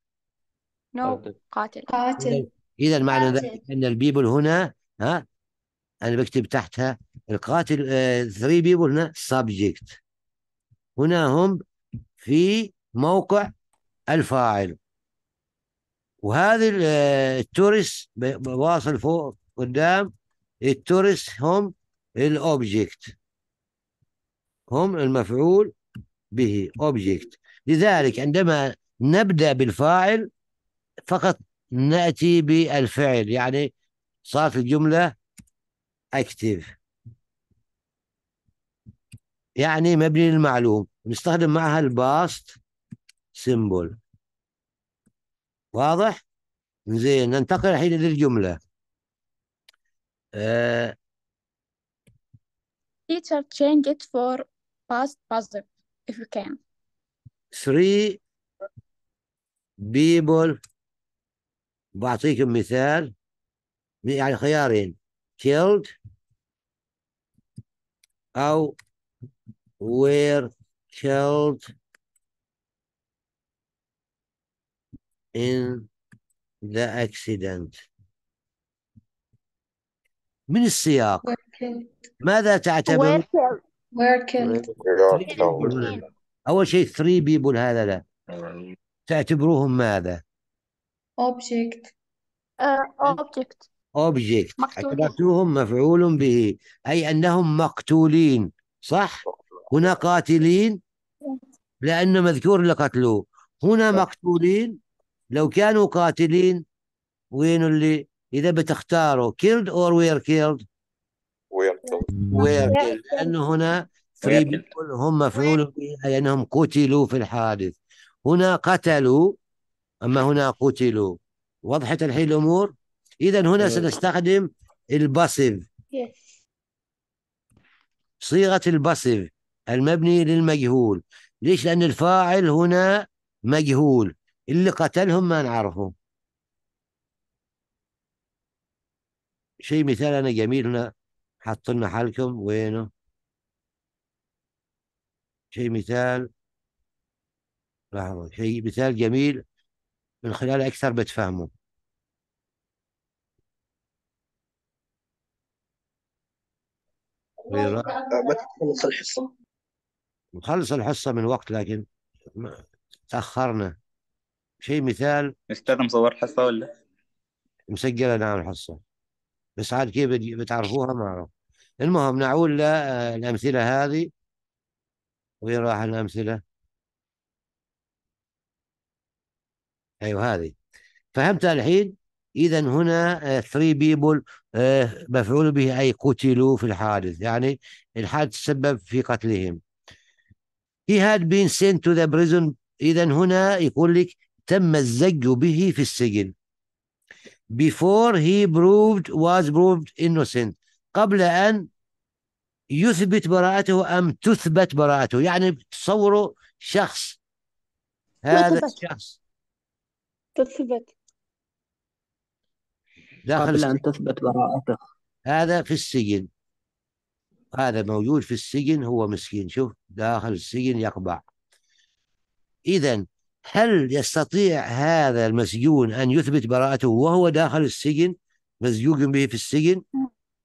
no قاتل قاتل إذا معنى ذلك أن البيبل هنا ها أنا بكتب تحتها القاتل ثري آه، بيبل هنا سبجكت هنا هم في موقع الفاعل وهذه آه، التورس واصل فوق قدام التورس هم الاوبجكت هم المفعول به object لذلك عندما نبدأ بالفاعل فقط نأتي بالفعل يعني صارت الجملة active يعني مبني للمعلوم نستخدم معها الباست سيمبل واضح؟ زين ننتقل الحين للجملة آه، Teacher change it for past positive if you can. Three people بعطيكم مثال يعني خيارين killed أو were killed in the accident من السياق ماذا تعتبر were killed أول شيء 3 people هذا لا تعتبروهم ماذا؟ object آه، object object اعتبرتوهم مفعول به أي أنهم مقتولين صح؟ هنا قاتلين لأنه مذكور قتلوه هنا مقتولين لو كانوا قاتلين وين اللي إذا بتختاروا killed or were killed ويقتل لانه هنا فري هم مفعول به انهم قتلوا في الحادث هنا قتلوا أما هنا قتلوا وضحت الحين الأمور إذا هنا أيوة. سنستخدم الباسيف صيغة الباسيف المبني للمجهول ليش لأن الفاعل هنا مجهول اللي قتلهم ما نعرفه شيء مثال أنا جميل هنا حطوا لنا حالكم وينه شيء مثال لحظة شيء مثال جميل من خلاله أكثر بتفهمه ما تخلص الحصة؟ نخلص الحصة من وقت لكن تأخرنا شيء مثال أستاذ مصور حصة ولا؟ مسجلة نعم الحصة بس عاد كيف بتعرفوها ما اعرف المهم نعود للامثله هذه وين راح الامثله ايوه هذه فهمت الحين اذا هنا 3 آه، بيبول آه، مفعول به اي قتلوا في الحادث يعني الحادث تسبب في قتلهم he had been sent to the prison اذا هنا يقول لك تم الزج به في السجن before he proved was proved innocent قبل أن يثبت براءته أم تثبت براءته يعني تصوروا شخص هذا تثبت. الشخص تثبت داخل قبل أن تثبت براءته هذا في السجن هذا موجود في السجن هو مسكين شوف داخل السجن يقبع إذن هل يستطيع هذا المسجون أن يثبت براءته وهو داخل السجن مسجون به في السجن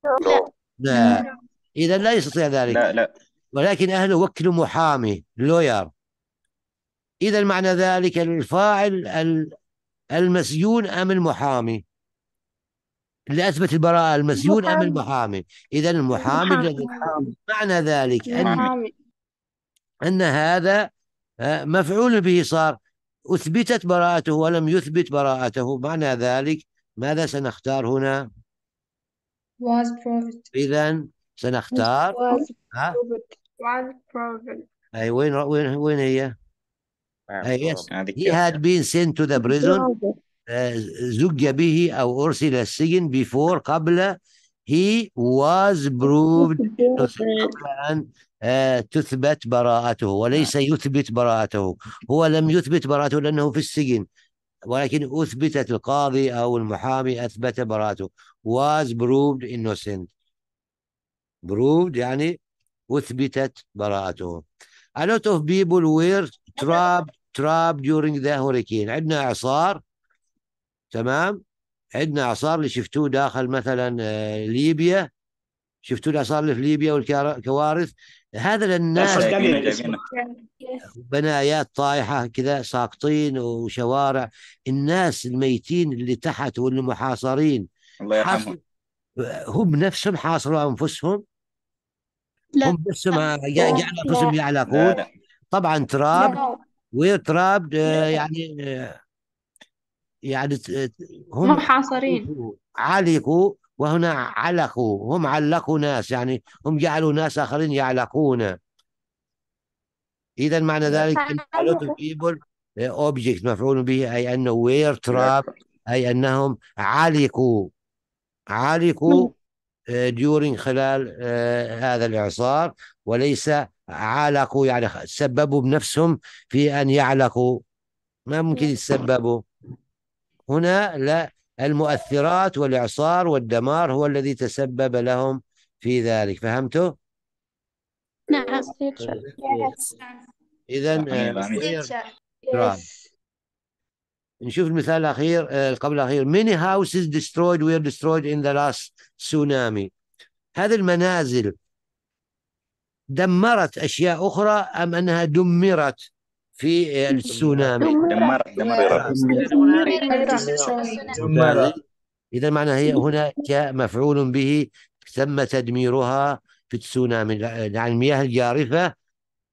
لا, لا. إذا لا يستطيع ذلك لا لا ولكن أهله وكلوا محامي لوير إذا معنى ذلك الفاعل المسجون أم المحامي اللي أثبت البراءة المسجون أم المحامي إذا المحامي المحامي معنى ذلك أن أن هذا آه، مفعول به صار أثبتت براءته ولم يثبت براءته معنى ذلك ماذا سنختار هنا was إذا سنختار was ها was أي وين وين وين هي هي he had been sent to the prison آه، زج به أو أرسل السجن before قبل he was proved قبل أن آه، تثبت براءته وليس نعم. يثبت براءته هو لم يثبت براءته لأنه في السجن ولكن أثبتت القاضي أو المحامي أثبت براءته was proved innocent proved يعني أثبتت براءته a lot of people were trapped trapped during the hurricane عندنا إعصار تمام عندنا إعصار اللي شفتوه داخل مثلا آه، ليبيا شفتوا الاعصار اللي في ليبيا والكوارث هذا الناس بنايات طايحة كذا ساقطين وشوارع الناس الميتين اللي تحت واللي محاصرين الله يرحمهم هم نفسهم حاصروا أنفسهم لا. هم نفسهم جعلوا أنفسهم يعلقون طبعا تراب وتراب آه، يعني آه، يعني هم محاصرين عالقوا وهنا علقوا هم علقوا ناس يعني هم جعلوا ناس آخرين يعلقون إذا معنى ذلك people object مفعول به أي أنه وير تراب أي أنهم علقوا علقوا آه، during خلال آه، هذا الإعصار وليس علقوا يعني سببوا بنفسهم في أن يعلقوا ما ممكن يتسببوا هنا لا المؤثرات والإعصار والدمار هو الذي تسبب لهم في ذلك فهمتوا؟ نعم إذا آه، نعم. نشوف المثال الأخير القبل آه، الأخير many houses destroyed were destroyed in the last tsunami هذه المنازل دمرت أشياء أخرى أم أنها دمرت في التسونامي دمر دمر إذا معنى هي هنا كمفعول به تم تدميرها في التسونامي يعني المياه الجارفة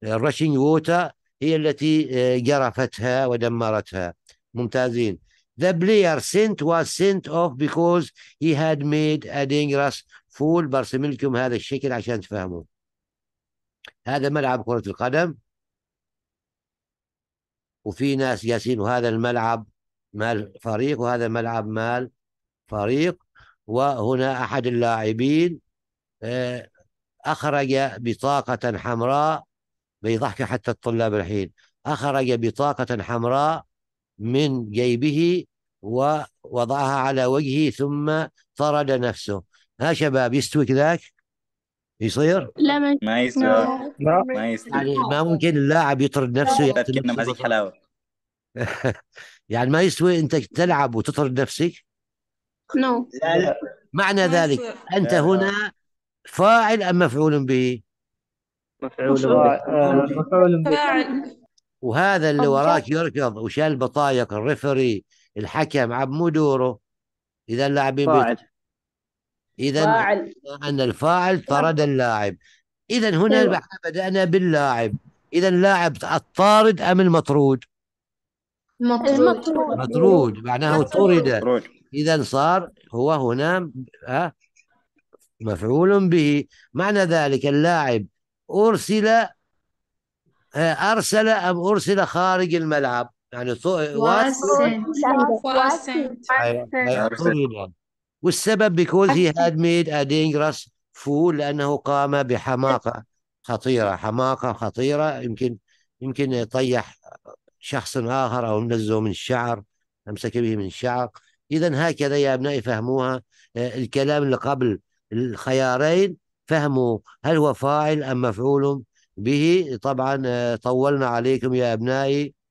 الرشنج ووتر هي التي آه، جرفتها ودمرتها ممتازين The player sent was sent off because he had made a dangerous fool برسم لكم هذا الشكل عشان تفهموا هذا ملعب كرة القدم وفي ناس ياسين وهذا الملعب مال فريق وهذا الملعب مال فريق وهنا أحد اللاعبين آه، أخرج بطاقة حمراء بيضحك حتى الطلاب الحين أخرج بطاقة حمراء من جيبه ووضعها على وجهه ثم طرد نفسه ها شباب يستوي كذاك يصير؟ لا ما, ما يصير لا ما يصير يعني ما ممكن اللاعب يطرد نفسه تفكيرنا ما زي حلاوه يعني ما يسوي انت تلعب وتطرد نفسك؟ نو no. لا لا معنى ذلك انت هنا فاعل ام مفعول به؟ مفعول به آه، مفعول به وهذا اللي وراك يركض وشال بطايق الريفري الحكم عمو دوره اذا اللاعبين فاعل إذا أن الفاعل طرد اللاعب إذا هنا بدأنا باللاعب إذا اللاعب الطارد أم المطرود؟ المطرود المطرود, معناه طرد إذا صار هو هنا ها مفعول به معنى ذلك اللاعب أرسل أرسل أم أرسل خارج الملعب يعني واسن واسن والسبب بيكوز هي هاد ميد ا dangerous فول لأنه قام بحماقة خطيرة حماقة خطيرة يمكن يمكن يطيح شخص آخر أو نزه من الشعر أمسك به من الشعر إذا هكذا يا أبنائي فهموها آه، الكلام اللي قبل الخيارين فهموا هل هو فاعل أم مفعول به طبعا آه، طولنا عليكم يا أبنائي